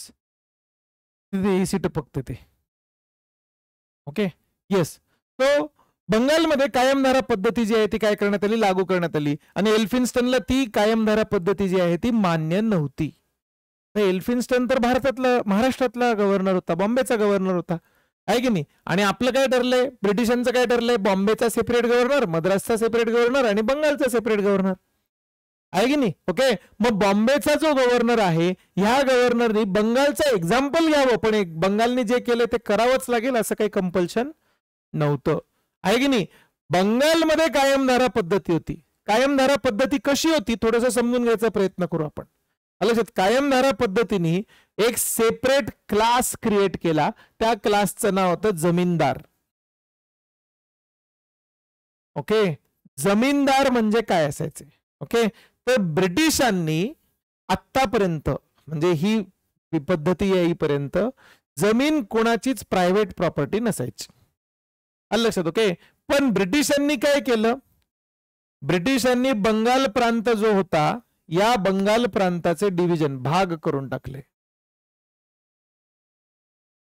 B: तिथे सीट फक्त ते ओके येस तो बंगालमध्ये कायमधारा पद्धती जी आहे ती काय
A: करण्यात आली लागू करण्यात आली आणि एल्फिन्स्टनला ती कायमधारा पद्धती जी आहे ती मान्य नव्हती एल्फिन्स्टन तर भारतातला महाराष्ट्रातला गव्हर्नर होता बॉम्बेचा गव्हर्नर होता आहे की नाही आणि आपलं काय ठरलंय ब्रिटिशांचं काय ठरलंय बॉम्बेचा सेपरेट गव्हर्नर मद्रासचा सेपरेट गव्हर्नर आणि बंगालचा सेपरेट गव्हर्नर आहे की नाही ओके मग बॉम्बेचा जो गव्हर्नर आहे ह्या गव्हर्नरनी बंगालचं एक्झाम्पल घ्यावं पण एक बंगालने जे केलं ते करावंच लागेल असं काही कंपल्शन नव्हतं आहे की नाही बंगालमध्ये कायमधारा पद्धती होती कायमधारा पद्धती कशी होती थोडंसं समजून घ्यायचा प्रयत्न करू आपण अलक्षात कायमधारा पद्धतीने एक सेपरेट क्लास क्रिएट केला त्या क्लासचं
B: नाव होतं जमीनदार ओके जमीनदार म्हणजे काय असायचे ओके तर ब्रिटिशांनी आत्तापर्यंत
A: म्हणजे ही पद्धती येईपर्यंत जमीन कोणाचीच प्रायव्हेट प्रॉपर्टी नसायची आलं लक्षात ओके पण ब्रिटिशांनी काय केलं
B: ब्रिटिशांनी बंगाल प्रांत जो होता या बंगाल प्रांताचे डिव्हिजन भाग करून टाकले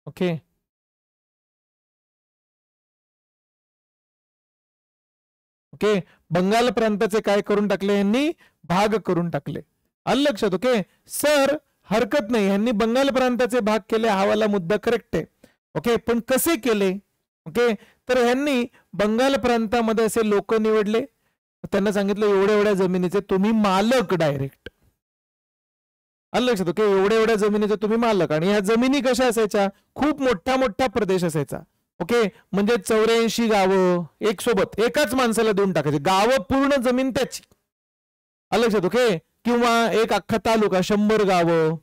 B: ओके ओके बंगाल प्रांताचे काय करून टाकले यांनी भाग करून टाकले आलं लक्षात ओके
A: सर हरकत नाही यांनी बंगाल प्रांताचे भाग केले हावाला मुद्दा करेक्ट आहे ओके पण कसे केले ओके तर यांनी बंगाल प्रांतामध्ये असे लोक निवडले त्यांना सांगितलं एवढ्या एवढ्या जमिनीचे तुम्ही मालक डायरेक्ट आलं लक्षात ओके एवढ्या एवढ्या जमिनीचे तुम्ही मालक आणि ह्या जमिनी कशा असायच्या खूप मोठा मोठा प्रदेश असायचा ओके म्हणजे चौऱ्याऐंशी गावं एक सोबत एकाच माणसाला देऊन टाकायचे गावं पूर्ण जमीन त्याची आलं लक्षात ओके किंवा एक अख्खा तालुका शंभर गावं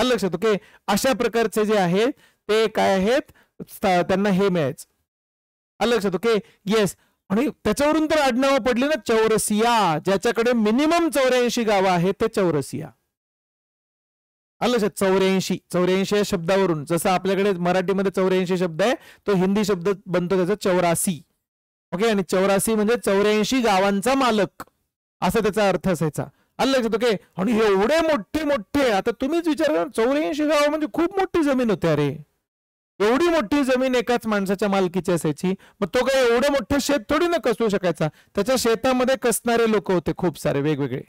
A: आलं लक्षात ओके अशा प्रकारचे जे आहे ते काय आहेत त्यांना हे मिळायचं आलं लक्षात ओके येस आणि त्याच्यावरून तर आडनावं पडली ना चौरसिया ज्याच्याकडे मिनिमम चौऱ्याऐंशी गावं आहेत ते चौरसिया आलं लक्षात चौऱ्याऐंशी चौऱ्याऐंशी या शब्दावरून जसं आपल्याकडे मराठीमध्ये चौऱ्याऐंशी शब्द आहे तो हिंदी शब्द बनतो त्याचा चौरासी ओके आणि चौरासी म्हणजे चौऱ्याऐंशी गावांचा मालक असा त्याचा अर्थ असायचा आलं लक्षात ओके आणि एवढे मोठे मोठे आता तुम्हीच विचार करा चौऱ्याऐंशी गाव म्हणजे खूप मोठी जमीन होती अरे एवढी मोठी जमीन एकाच माणसाच्या मालकीची असायची मग तो काय एवढं मोठं शेत थोडी ना कसू शकायचा त्याच्या शेतामध्ये कसणारे लोक होते खूप सारे वेगवेगळे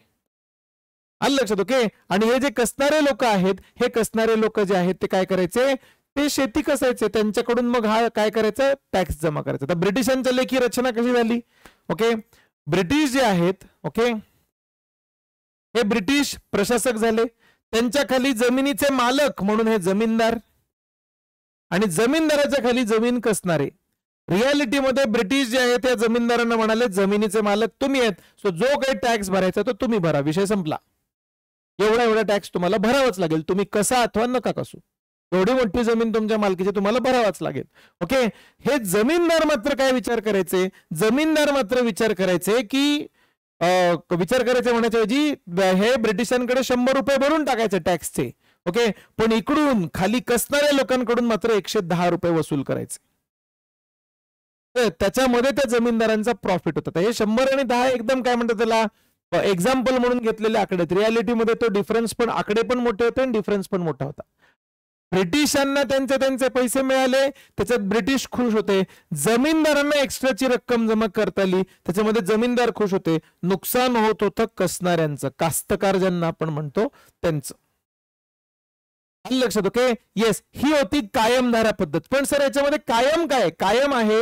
A: आलं लक्षात ओके आणि हे जे कसणारे लोक आहेत हे कसणारे लोक जे आहेत ते काय करायचे ते शेती कसायचे त्यांच्याकडून मग हा काय करायचं टॅक्स जमा करायचा तर ब्रिटिशांच्या लेखी रचना कशी झाली ओके ब्रिटिश जे आहेत ओके हे ब्रिटिश प्रशासक झाले त्यांच्या खाली जमिनीचे मालक म्हणून हे जमीनदार आणि जमीनदाराच्या खाली जमीन कसणारे रियालिटीमध्ये ब्रिटिश जे आहेत त्या जमीनदारांना म्हणाले जमिनीचे मालक तुम्ही आहेत सो जो काही टॅक्स भरायचा तो तुम्ही भरा विषय संपला एवढा एवढा टॅक्स तुम्हाला भरावाच लागेल तुम्ही कसा अथवा नका कसू एवढी मोठी जमीन तुमच्या मालकीची तुम्हाला भरावाच लागेल ओके हे जमीनदार मात्र काय विचार करायचे जमीनदार मात्र विचार करायचे की विचार करायचे म्हणायच्याऐवजी हे ब्रिटिशांकडे शंभर रुपये भरून टाकायचे टॅक्सचे ओके पण इकडून खाली कसणाऱ्या लोकांकडून मात्र एकशे दहा रुपये वसूल करायचे त्याच्यामध्ये त्या जमीनदारांचा प्रॉफिट होता हे शंभर आणि दहा एकदम काय म्हणतात त्याला एक्झाम्पल म्हणून घेतलेले आकडे आहेत रियालिटीमध्ये तो डिफरन्स पण आकडे पण मोठे होते आणि डिफरन्स पण मोठा होता ब्रिटिशांना त्यांचे त्यांचे पैसे मिळाले त्याच्यात ब्रिटिश खुश होते जमीनदारांना एक्स्ट्राची रक्कम जमा करता आली त्याच्यामध्ये जमीनदार खुश होते नुकसान होत होतं कसणाऱ्यांचं कास्तकार ज्यांना आपण म्हणतो त्यांचं लक्षात ओके येस ही होती कायमधारा पद्धत पण सर याच्यामध्ये कायम काय कायम आहे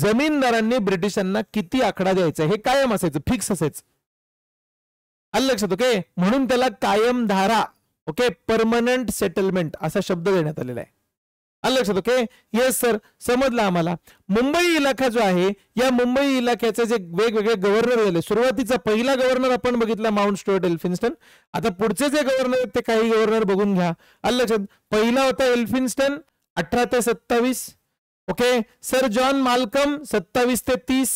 A: जमीनदारांनी ब्रिटिशांना किती आकडा द्यायचा हे कायम असायचं फिक्स असायचं लक्षात ओके म्हणून त्याला कायमधारा ओके परमनंट सेटलमेंट असा शब्द देण्यात आलेला आहे आलं लक्षात ओके येस सर समजलं आम्हाला मुंबई इलाका जो आहे या मुंबई इलाख्याचे जे वेगवेगळे गव्हर्नर झाले सुरुवातीचा पहिला गव्हर्नर आपण बघितला माउंट स्टुअर्ट एल्फिन्स्टन आता पुढचे जे गव्हर्नर आहेत ते काही गव्हर्नर बघून घ्या आलं लक्षात पहिला होता एल्फिन्स्टन अठरा ते सत्तावीस ओके सर जॉन मालकम सत्तावीस ते तीस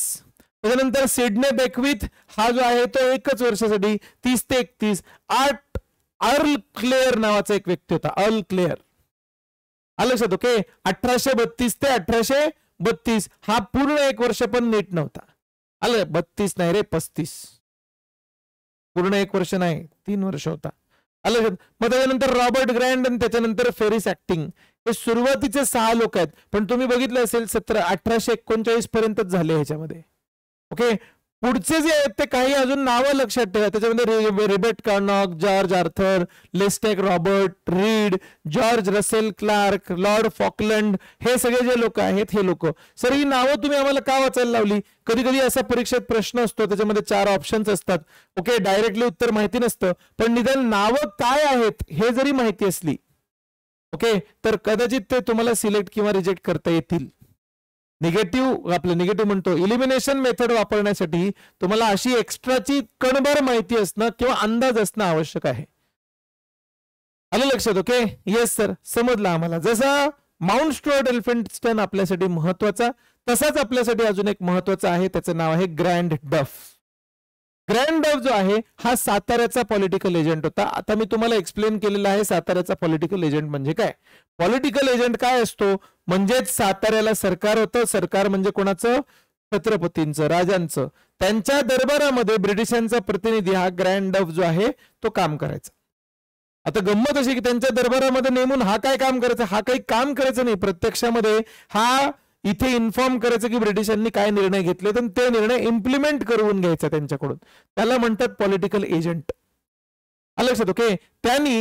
A: त्याच्यानंतर सिडने बेकविथ हा जो आहे तो एकच वर्षासाठी तीस ते एकतीस आठ अर्ल क्लेअर नावाचा एक व्यक्ती होता अर्ल क्लेअर आलं लक्षात ओके अठराशे बत्तीस ते अठराशे बत्तीस हा पूर्ण एक वर्ष पण नीट नव्हता आलं बत्तीस नाही रे पस्तीस पूर्ण एक वर्ष नाही तीन वर्ष होता आलं मग त्याच्यानंतर रॉबर्ट ग्रँड आणि त्याच्यानंतर फेरिस ऍक्टिंग हे सुरुवातीचे सहा लोक आहेत पण तुम्ही बघितलं असेल सतरा अठराशे एकोणचाळीस पर्यंतच झाले ह्याच्यामध्ये ओके पुढचे जे आहेत ते काही अजून नावं लक्षात ठेवा त्याच्यामध्ये रिबेट कार्नॉक जॉर्ज आर्थर लेस्टेक Robert Reed George Russell Clarke lord Falkland हे सगळे जे लोक आहेत हे लोक सर ही नावं तुम्ही आम्हाला का वाचायला लावली कधी कधी असा परीक्षेत प्रश्न असतो त्याच्यामध्ये चार ऑप्शन्स असतात ओके डायरेक्टली उत्तर माहिती नसतं पण निदान नावं काय आहेत हे जरी माहिती असली ओके तर कदाचित ते तुम्हाला सिलेक्ट किंवा रिजेक्ट करता येतील निगेटिव्ह आपलं निगेटिव्ह म्हणतो इलिमिनेशन मेथड वापरण्यासाठी तुम्हाला अशी एक्स्ट्राची कणभर माहिती असणं किंवा अंदाज असणं आवश्यक आहे आलं लक्षात ओके येस सर समजलं आम्हाला जसा माउंट एलिफंट स्टन आपल्यासाठी महत्वाचा तसाच आपल्यासाठी अजून एक महत्वाचा आहे त्याचं नाव आहे ग्रँड डफ ग्रँड ग्रँडॉफ जो आहे हा साताऱ्याचा पॉलिटिकल एजंट होता आता मी तुम्हाला एक्सप्लेन केलेला आहे साताऱ्याचा पॉलिटिकल एजंट म्हणजे काय पॉलिटिकल एजंट काय असतो म्हणजेच साताऱ्याला सरकार होतं सरकार म्हणजे कोणाचं छत्रपतींचं राजांचं त्यांच्या दरबारामध्ये ब्रिटिशांचा प्रतिनिधी हा ग्रँडफ जो आहे तो काम करायचा आता गंमत अशी की त्यांच्या दरबारामध्ये नेमून हा काय काम करायचं हा काही काम करायचं नाही प्रत्यक्षामध्ये हा इथे इन्फॉर्म करायचं की ब्रिटिशांनी काय निर्णय घेतले तर ते निर्णय इम्प्लिमेंट करून घ्यायचा त्यांच्याकडून त्याला म्हणतात पॉलिटिकल एजंट लक्षात ओके त्यांनी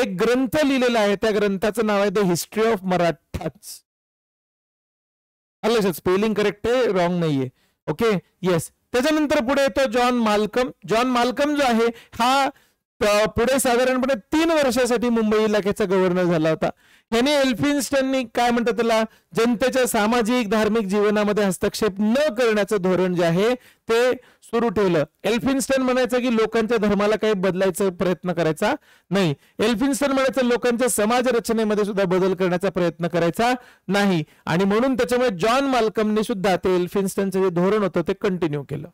A: एक ग्रंथ लिहिलेला आहे त्या ग्रंथाचं नाव आहे द हिस्ट्री ऑफ मराठाच लक्षात स्पेलिंग करेक्ट आहे रॉंग नाहीये ओके येस त्याच्यानंतर पुढे येतो जॉन मालकम जॉन मालकम जो आहे हा पुढे साधारणपणे तीन वर्षासाठी मुंबई इलाक्याचा गव्हर्नर झाला होता ह्याने एल्फिन्स्टननी काय म्हणतात त्याला जनतेच्या सामाजिक धार्मिक जीवनामध्ये हस्तक्षेप न करण्याचं धोरण जे आहे ते सुरू ठेवलं एल्फिन्स्टन म्हणायचं की लोकांच्या धर्माला काही बदलायचा प्रयत्न करायचा नाही एल्फिन्स्टन म्हणायचं लोकांच्या समाज रचनेमध्ये सुद्धा बदल करण्याचा प्रयत्न करायचा नाही आणि म्हणून त्याच्यामुळे जॉन मालकमने सुद्धा ते एल्फिन्स्टनचं जे धोरण होतं ते कंटिन्यू केलं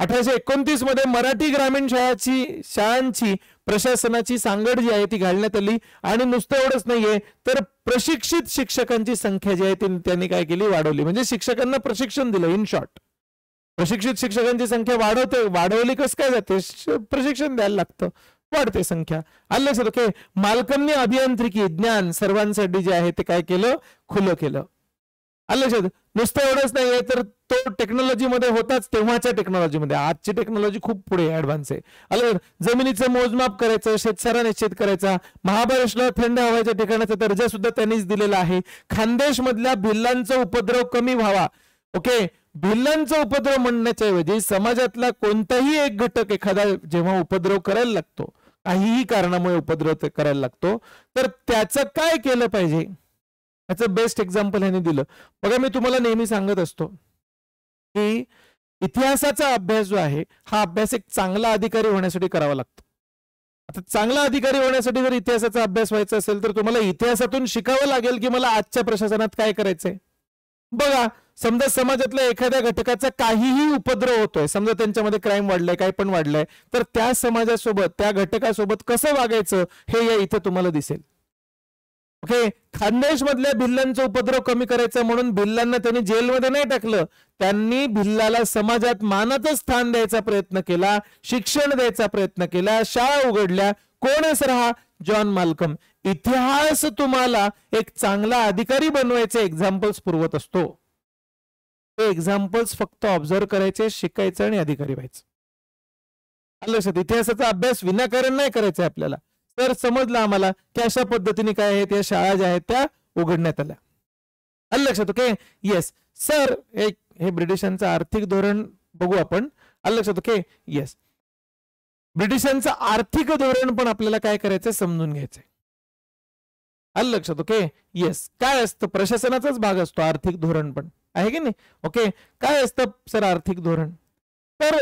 A: अठराशे एकोणतीस मध्ये मराठी ग्रामीण शाळाची शाळांची प्रशासनाची सांगड जी आहे ती घालण्यात आली आणि नुसतं एवढंच नाहीये तर प्रशिक्षित शिक्षकांची संख्या जी आहे ती त्यांनी काय केली वाढवली म्हणजे शिक्षकांना प्रशिक्षण दिलं इन शॉर्ट प्रशिक्षित शिक्षकांची संख्या वाढवते वाढवली कसं काय जाते प्रशिक्षण द्यायला लागतं वाढते संख्या आलं सर ओके मालकांनी अभियांत्रिकी ज्ञान सर्वांसाठी जे आहे ते काय केलं खुलं केलं आलं नुसतं एवढंच नाहीये तर तो टेक्नॉलॉजीमध्ये होताच तेव्हाच्या टेक्नॉलॉजीमध्ये आजची टेक्नॉलॉजी खूप पुढे ऍडव्हान्स आहे आलं जमिनीचं मोजमाप करायचं शेतसारा निश्चित करायचा महाबळेश्वर थंड हवायच्या ठिकाणाचा दर्जा सुद्धा त्यांनीच दिलेला आहे खानदेश मधल्या भिल्लांचा उपद्रव कमी व्हावा ओके भिल्लांचा उपद्रव म्हणण्याच्या ऐवजी समाजातला कोणताही एक घटक एखादा जेव्हा उपद्रव करायला लागतो काहीही कारणामुळे उपद्रव करायला लागतो तर त्याचं काय केलं पाहिजे ह्याचं बेस्ट एक्झाम्पल ह्याने दिलं बघा मी तुम्हाला नेहमी सांगत असतो की इतिहासाचा अभ्यास जो आहे हा अभ्यास एक चांगला अधिकारी होण्यासाठी करावा लागतो आता चांगला अधिकारी होण्यासाठी जर इतिहासाचा अभ्यास व्हायचा असेल तर तुम्हाला इतिहासातून शिकावं लागेल की मला आजच्या प्रशासनात काय करायचंय बघा समजा समाजातल्या एखाद्या घटकाचा काहीही उपद्रव होतोय समजा त्यांच्यामध्ये क्राईम वाढलाय काय पण वाढलंय तर त्या समाजासोबत त्या घटकासोबत कसं वागायचं हे या इथं तुम्हाला दिसेल ओके खानदेश मधल्या भिल्लांचा उपद्रव कमी करायचा म्हणून भिल्लांना त्यांनी जेलमध्ये नाही टाकलं त्यांनी भिल्लाला समाजात मानाचं स्थान द्यायचा प्रयत्न केला शिक्षण द्यायचा प्रयत्न केला शाळा उघडल्या कोणच राहा जॉन मालकम इतिहास तुम्हाला एक चांगला अधिकारी बनवायचे एक्झाम्पल्स पुरवत असतो ते एक्झाम्पल्स फक्त ऑब्झर्व करायचे शिकायचं आणि अधिकारी व्हायचं लक्षात इतिहासाचा अभ्यास विनाकारण नाही करायचा आपल्याला तर समजलं आम्हाला की अशा पद्धतीने काय आहेत या शाळा ज्या आहेत त्या उघडण्यात आल्या आलं लक्षात ओके येस सर एक हे ब्रिटिशांचं आर्थिक धोरण बघू आपण आलं लक्षात ओके येस ब्रिटिशांचं आर्थिक धोरण पण आपल्याला काय करायचं समजून घ्यायचंय आलं लक्षात ओके येस काय असतं प्रशासनाचाच भाग असतो आर्थिक धोरण पण आहे की नाही ओके काय असतं सर आर्थिक धोरण तर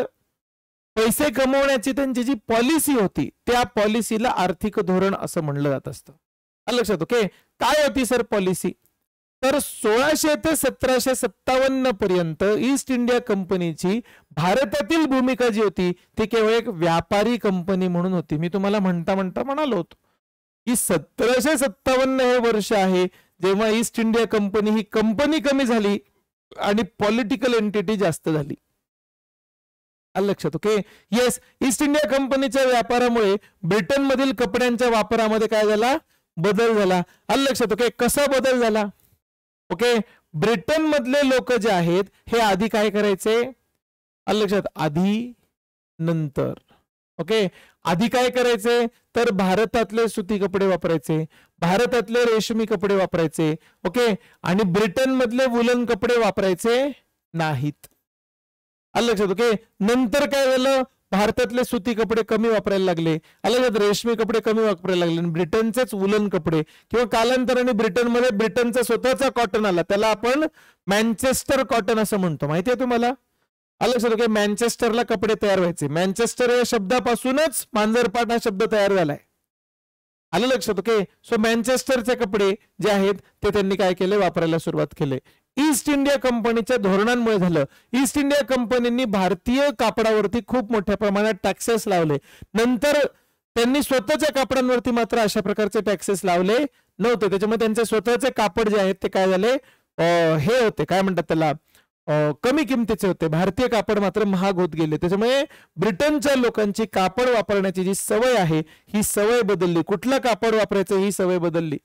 A: पैसे कमवण्याची त्यांची जी पॉलिसी होती त्या पॉलिसीला आर्थिक धोरण असं म्हणलं जात असतं लक्षात ओके काय होती सर पॉलिसी तर सोळाशे ते सतराशे सत्तावन्न पर्यंत ईस्ट इंडिया कंपनीची भारतातील भूमिका जी होती ती केवळ एक व्यापारी कंपनी म्हणून होती मी तुम्हाला म्हणता म्हणता म्हणालो होतो की सतराशे सत्तावन्न हे वर्ष आहे जेव्हा ईस्ट इंडिया कंपनी ही कंपनी कमी झाली आणि पॉलिटिकल एंटिटी जास्त झाली लक्षात ओके येस ईस्ट इंडिया कंपनीच्या व्यापारामुळे ब्रिटनमधील कपड्यांच्या वापरामध्ये काय झाला बदल झाला अल लक्षात ओके कसा बदल झाला ओके ब्रिटन मधले लोक जे आहेत हे आधी काय करायचे अल लक्षात आधी नंतर ओके आधी काय करायचे तर भारतातले सुती कपडे वापरायचे भारतातले रेशमी कपडे वापरायचे ओके आणि ब्रिटन मधले वुलन कपडे वापरायचे नाहीत आलं लक्षात ओके नंतर काय झालं भारतातले सुती कपडे कमी वापरायला लागले अलग रेशमी कपडे कमी वापरायला लागले ब्रिटनचेच उलन कपडे किंवा कालांतराने ब्रिटनमध्ये ब्रिटनचा स्वतःचा कॉटन आला त्याला आपण मॅनचेस्टर कॉटन असं म्हणतो माहिती आहे तुम्हाला आलं लक्षात ओके मॅनचेस्टरला कपडे तयार व्हायचे मॅनचेस्टर या शब्दापासूनच मांजरपाट हा शब्द तयार झालाय आलं लक्षात ओके सो मॅनचेस्टरचे कपडे जे आहेत ते त्यांनी काय केले वापरायला सुरुवात केले ईस्ट इंडिया कंपनीच्या धोरणांमुळे झालं ईस्ट इंडिया कंपनींनी भारतीय कापडावरती खूप मोठ्या प्रमाणात टॅक्सेस लावले नंतर त्यांनी स्वतःच्या कापडांवरती मात्र अशा प्रकारचे टॅक्सेस लावले नव्हते त्याच्यामुळे त्यांचे स्वतःचे कापड जे आहेत ते काय झाले हे होते काय म्हणतात त्याला कमी किमतीचे होते भारतीय कापड मात्र महाग होत गेले त्याच्यामुळे ब्रिटनच्या लोकांची कापड वापरण्याची जी सवय आहे ही सवय बदलली कुठलं कापड वापरायचं ही सवय बदलली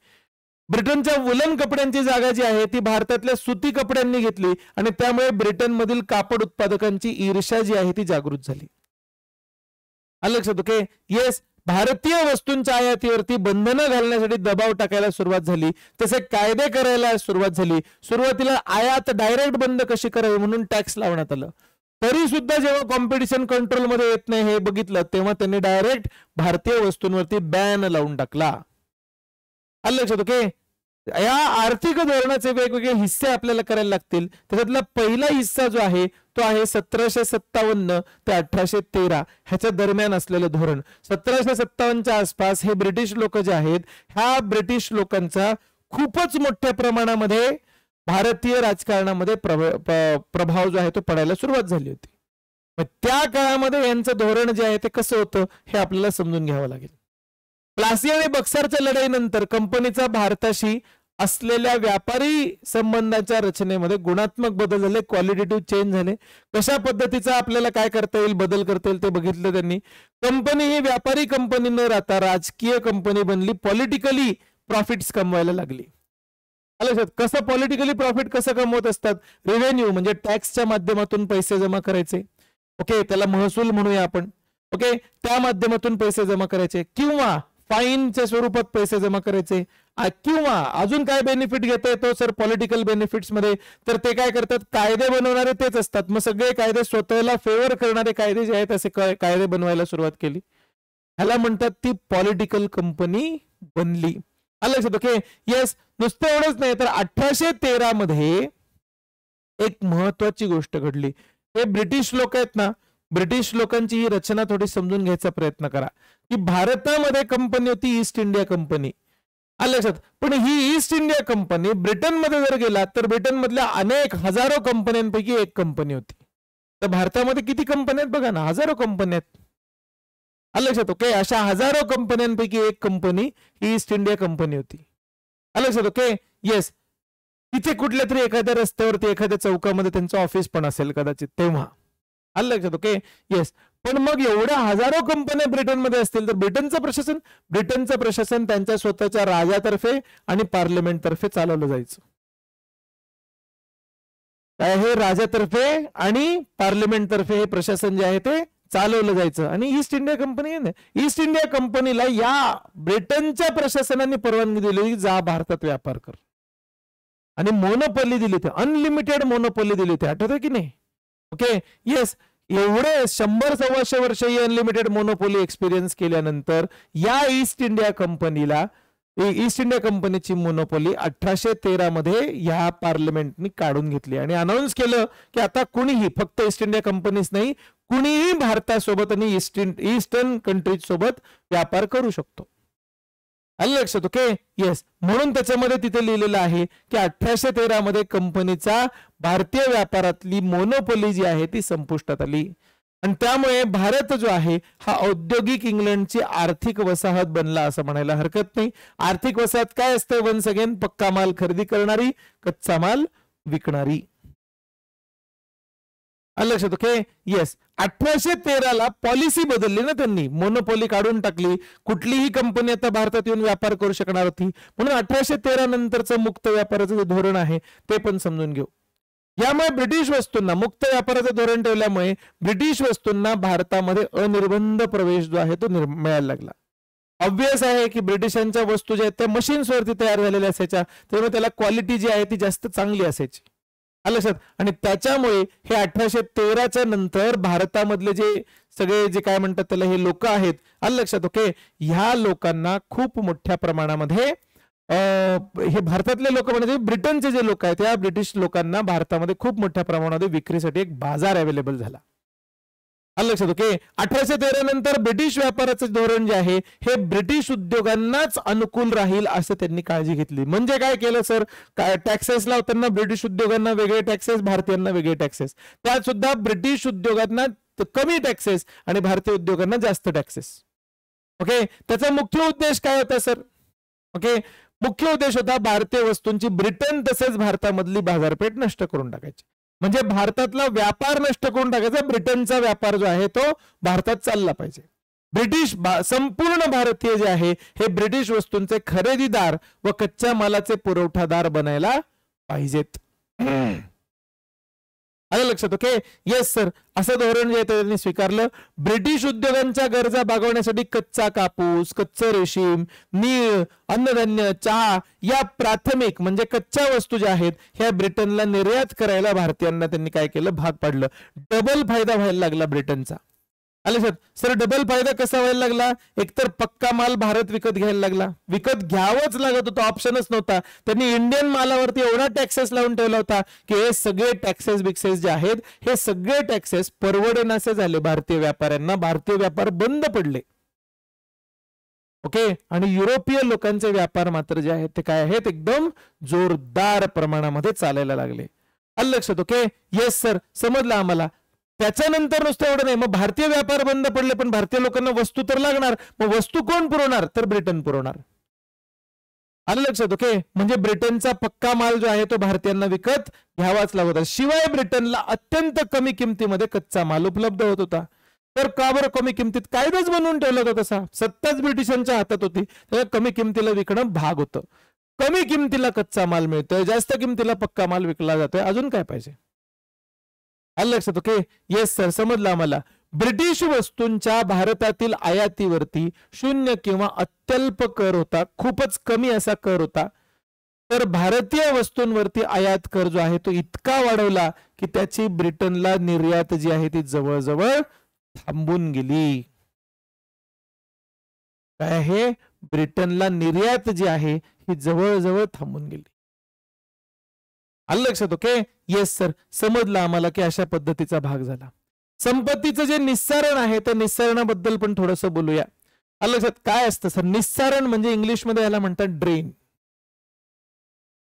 A: ब्रिटनच्या वुलन कपड्यांची जागा जी आहे ती भारतातल्या सुती कपड्यांनी घेतली आणि त्यामुळे ब्रिटनमधील कापड उत्पादकांची ईर्षा जी आहे ती जागृत झाली आलं लक्षात ओके येस भारतीय वस्तूंच्या आयातीवरती बंधनं घालण्यासाठी दबाव टाकायला सुरुवात झाली तसे कायदे करायला सुरुवात झाली सुरुवातीला आयात डायरेक्ट बंद कशी करावी म्हणून टॅक्स लावण्यात आलं तरी सुद्धा जेव्हा कॉम्पिटिशन कंट्रोलमध्ये येत नाही हे बघितलं तेव्हा त्यांनी डायरेक्ट भारतीय वस्तूंवरती बॅन लावून टाकला आलं लक्षात ओके या आर्थिक धोरणाचे वेगवेगळे हिस्से आपल्याला करायला लागतील त्याच्यातला पहिला हिस्सा जो आहे तो आहे सतराशे सत्तावन्न ते अठराशे तेरा ह्याच्या दरम्यान असलेलं धोरण सतराशे सत्तावन्नच्या आसपास हे ब्रिटिश लोक जे आहेत ह्या ब्रिटिश लोकांचा खूपच मोठ्या प्रमाणामध्ये भारतीय राजकारणामध्ये प्रभाव जो आहे तो पडायला सुरुवात झाली होती मग त्या काळामध्ये यांचं धोरण जे आहे ते कसं होतं हे आपल्याला समजून घ्यावं लागेल प्लासिया आणि बक्सारच्या लढाईनंतर कंपनीचा भारताशी असलेल्या व्यापारी संबंधाच्या रचनेमध्ये गुणात्मक बदल झाले क्वालिटेटिव्ह चेंज झाले कशा पद्धतीचा आपल्याला काय करता येईल बदल करता येईल ते बघितलं त्यांनी कंपनी ही व्यापारी कंपनी न राहता राजकीय कंपनी बनली पॉलिटिकली प्रॉफिट्स कमवायला लागली कसं पॉलिटिकली प्रॉफिट कसं कमवत असतात रेव्हेन्यू म्हणजे टॅक्सच्या माध्यमातून पैसे जमा करायचे ओके त्याला महसूल म्हणूया आपण ओके त्या माध्यमातून पैसे जमा करायचे किंवा फाईनच्या स्वरूपात पैसे जमा करायचे किंवा अजून काय बेनिफिट आहे तो सर पॉलिटिकल बेनिफिट्स मध्ये तर ते काय करतात कायदे बनवणारे तेच असतात मग सगळे कायदे स्वतःला फेवर करणारे कायदे जे आहेत असे कायदे बनवायला सुरुवात केली ह्याला म्हणतात ती पॉलिटिकल कंपनी बनली आलं लक्षात ओके येस नुसतं एवढंच नाही तर अठराशे तेरा मध्ये एक महत्वाची गोष्ट घडली हे ब्रिटिश लोक आहेत ना ब्रिटिश लोकांची ही रचना थोडी समजून घ्यायचा प्रयत्न करा की भारतामध्ये कंपनी होती ईस्ट इंडिया कंपनी आलं लक्षात पण ही ईस्ट इंडिया कंपनी ब्रिटनमध्ये जर गेला तर ब्रिटनमधल्या अनेक हजारो कंपन्यांपैकी एक कंपनी होती तर भारतामध्ये किती कंपन्या आहेत बघा ना हजारो कंपन्या आहेत लक्षात ओके अशा हजारो कंपन्यांपैकी एक कंपनी ही ईस्ट इंडिया कंपनी होती आलं लक्षात ओके येस तिथे कुठल्या तरी एखाद्या रस्त्यावरती एखाद्या चौकामध्ये त्यांचं ऑफिस पण असेल कदाचित तेव्हा आलं लक्षात ओके येस पण मग एवढ्या हजारो कंपन्या ब्रिटनमध्ये असतील तर ब्रिटनचं प्रशासन ब्रिटनचं प्रशासन त्यांच्या स्वतःच्या राजातर्फे आणि तर्फे चालवलं जायचं काय हे राजातर्फे आणि पार्लमेंटतर्फे हे प्रशासन जे आहे ते चालवलं जायचं आणि ईस्ट इंडिया कंपनी आहे ना ईस्ट इंडिया कंपनीला या ब्रिटनच्या प्रशासनाने परवानगी दिली जा भारतात व्यापार कर आणि मोनोपल्ली दिली होती अनलिमिटेड मोनोपल्ली दिली होती आठवतं की नाही ओके येस एवढे शंभर सव्वाशे वर्ष ही अनलिमिटेड मोनोपोली एक्सपिरियन्स केल्यानंतर या ईस्ट इंडिया कंपनीला ईस्ट इंडिया कंपनीची मोनोपोली अठराशे तेरा मध्ये या पार्लमेंटनी काढून घेतली आणि अनाऊन्स केलं की आता कुणीही फक्त ईस्ट इंडिया कंपनीच नाही कुणीही भारतासोबत आणि ईस्ट ईस्टर्न कंट्रीज सोबत व्यापार करू शकतो आलं लक्षात ओके येस म्हणून त्याच्यामध्ये तिथे लिहिलेलं आहे की अठराशे तेरा मध्ये कंपनीचा भारतीय व्यापारातली मोनोपोली जी आहे ती संपुष्टात आली आणि त्यामुळे भारत जो आहे हा औद्योगिक इंग्लंडची आर्थिक वसाहत बनला असं म्हणायला हरकत नाही आर्थिक वसाहत काय असते वन सगेन पक्का माल खरेदी करणारी कच्चा माल विकणारी लक्षात ओके येस अठराशे तेराला पॉलिसी बदलली ना त्यांनी मोनोपॉली काढून टाकली कुठलीही कंपनी आता भारतात येऊन व्यापार करू शकणार होती म्हणून अठराशे तेरा नंतरचं मुक्त व्यापाराचं जे धोरण आहे ते पण समजून घेऊ यामुळे ब्रिटिश वस्तूंना मुक्त व्यापाराचं धोरण ठेवल्यामुळे ब्रिटिश वस्तूंना भारतामध्ये अनिर्बंध प्रवेश जो आहे तो मिळायला लागला ऑब्विस आहे की ब्रिटिशांच्या वस्तू ज्या आहेत त्या मशीन्सवरती तयार झालेल्या असायच्या त्यामुळे त्याला क्वालिटी जी आहे ती जास्त चांगली असायची लक्षात आणि त्याच्यामुळे हे अठराशे तेराच्या नंतर भारतामधले जे सगळे जे काय म्हणतात त्याला हे लोक आहेत आलं लक्षात ओके ह्या लोकांना खूप मोठ्या प्रमाणामध्ये हे भारतातले लोक म्हणजे ब्रिटनचे जे लोक आहेत त्या ब्रिटिश लोकांना भारतामध्ये खूप मोठ्या प्रमाणामध्ये विक्रीसाठी एक बाजार अवेलेबल झाला लक्षात ओके अठराशे तेरा नंतर ब्रिटिश व्यापाराचं धोरण जे आहे हे ब्रिटिश उद्योगांनाच अनुकूल राहील असं त्यांनी काळजी घेतली म्हणजे काय केलं सर काय टॅक्सेस लावताना ब्रिटिश उद्योगांना वेगळे टॅक्सेस भारतीयांना वेगळे टॅक्सेस त्यात सुद्धा ब्रिटिश उद्योगांना कमी टॅक्सेस आणि भारतीय उद्योगांना जास्त टॅक्सेस ओके त्याचा मुख्य उद्देश काय होता सर ओके मुख्य उद्देश होता भारतीय वस्तूंची ब्रिटन तसेच भारतामधली बाजारपेठ नष्ट करून टाकायची म्हणजे भारतातला व्यापार नष्ट करून टाकायचा ब्रिटनचा व्यापार जो आहे तो भारतात चालला पाहिजे ब्रिटिश संपूर्ण भारतीय जे आहे हे ब्रिटिश वस्तूंचे खरेदीदार व कच्च्या मालाचे पुरवठादार बनायला पाहिजेत आलं लक्षात ओके येस सर असं धोरण जे त्यांनी स्वीकारलं ब्रिटिश उद्योगांच्या गरजा भागवण्यासाठी कच्चा कापूस कच्चं रेशीम नीळ अन्नधान्य चहा या प्राथमिक म्हणजे कच्च्या वस्तू ज्या आहेत ह्या ब्रिटनला निर्यात करायला भारतीयांना त्यांनी काय केलं भाग पाडलं डबल फायदा व्हायला लागला ब्रिटनचा आले सर सर डबल फायदा कसा व्हायला लागला एकतर पक्का माल भारत विकत घ्यायला लागला विकत घ्यावंच लागत होता ऑप्शनच नव्हता त्यांनी इंडियन मालावरती एवढा टॅक्सेस लावून ठेवला होता की हे सगळे टॅक्सेस बिक्सेस जे आहेत हे सगळे टॅक्सेस परवडेनासे झाले भारतीय व्यापाऱ्यांना भारतीय व्यापार बंद पडले ओके आणि युरोपीय लोकांचे व्यापार मात्र जे आहेत ते काय आहेत एकदम जोरदार प्रमाणामध्ये चालायला लागले लक्षात ओके येस सर समजलं आम्हाला त्याच्यानंतर नुसतं एवढं नाही मग भारतीय व्यापार बंद पडले पण भारतीय लोकांना वस्तू तर लागणार मग वस्तू कोण पुरवणार तर ब्रिटन पुरवणार आलं लक्षात ओके म्हणजे ब्रिटनचा पक्का माल जो आहे तो भारतीयांना विकत घ्यावाच लागत होता शिवाय ब्रिटनला अत्यंत कमी किमतीमध्ये कच्चा माल उपलब्ध होत होता तर का बरं कमी किमतीत कायदाच बनवून ठेवला होता तसा सत्ताच ब्रिटिशांच्या हातात होती त्याला कमी किमतीला विकणं भाग होतं कमी किमतीला कच्चा माल मिळतोय जास्त किमतीला पक्का माल विकला जातोय अजून काय पाहिजे लक्षात ओके येस सर समजलं आम्हाला ब्रिटिश वस्तूंच्या भारतातील आयातीवरती शून्य किंवा अत्यल्प कर होता खूपच कमी असा कर होता तर भारतीय वस्तूंवरती आयात कर जो आहे तो इतका वाढवला की त्याची ब्रिटनला निर्यात जी आहे ती जवळजवळ
B: थांबून गेली काय आहे ब्रिटनला निर्यात जी आहे ही जवळजवळ थांबून गेली आलं
A: लक्षात ओके येस सर समजलं आम्हाला की अशा पद्धतीचा भाग झाला संपत्तीचं जे निस्सारण आहे त्या निस्सारणाबद्दल पण थोडंसं बोलूया आलं लक्षात काय असतं सर निस्सारण म्हणजे इंग्लिशमध्ये याला म्हणतात ड्रेन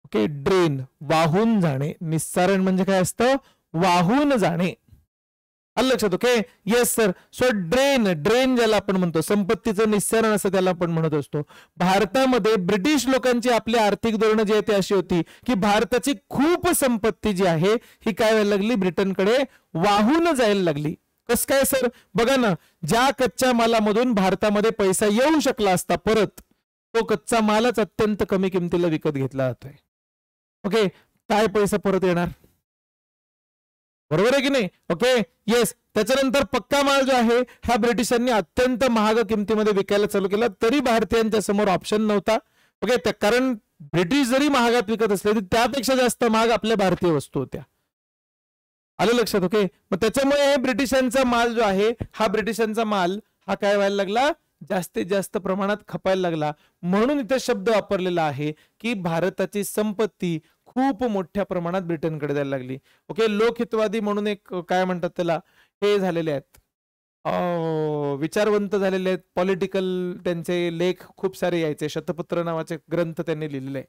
A: ओके ड्रेन वाहून जाणे निस्सारण म्हणजे काय असतं वाहून जाणे आलं लक्षात okay yes sir so drain drain ज्याला आपण म्हणतो संपत्तीचं निस्सरण असं त्याला आपण म्हणत असतो भारतामध्ये ब्रिटिश लोकांची आपली आर्थिक धोरणं जी आहे ती अशी होती की भारताची खूप संपत्ती जी आहे ही काय व्हायला लागली ब्रिटनकडे वाहून जायला लागली कस काय सर बघा ना ज्या कच्च्या मालामधून भारतामध्ये पैसा येऊ शकला असता परत तो कच्चा मालच अत्यंत कमी किमतीला विकत घेतला जातोय ओके काय पैसा परत येणार बरोबर आहे की नाही ओके येस त्याच्यानंतर पक्का माल जो आहे हा ब्रिटिशांनी अत्यंत महाग किमतीमध्ये विकायला चालू केला तरी भारतीयांच्या समोर ऑप्शन नव्हता ओके कारण ब्रिटिश जरी महागात विकत असले तरी त्यापेक्षा जास्त महाग आपल्या भारतीय वस्तू होत्या आलं लक्षात ओके मग त्याच्यामुळे हे ब्रिटिशांचा माल जो आहे हा ब्रिटिशांचा माल हा काय व्हायला लागला जास्तीत जास्त प्रमाणात खपायला लागला म्हणून इथे शब्द वापरलेला आहे की भारताची संपत्ती खूप मोठ्या प्रमाणात ब्रिटनकडे जायला लागली ओके लोकहितवादी म्हणून एक काय म्हणतात त्याला हे झालेले आहेत विचारवंत झालेले आहेत पॉलिटिकल त्यांचे लेख खूप सारे यायचे शतपत्र नावाचे ग्रंथ त्यांनी लिहिलेले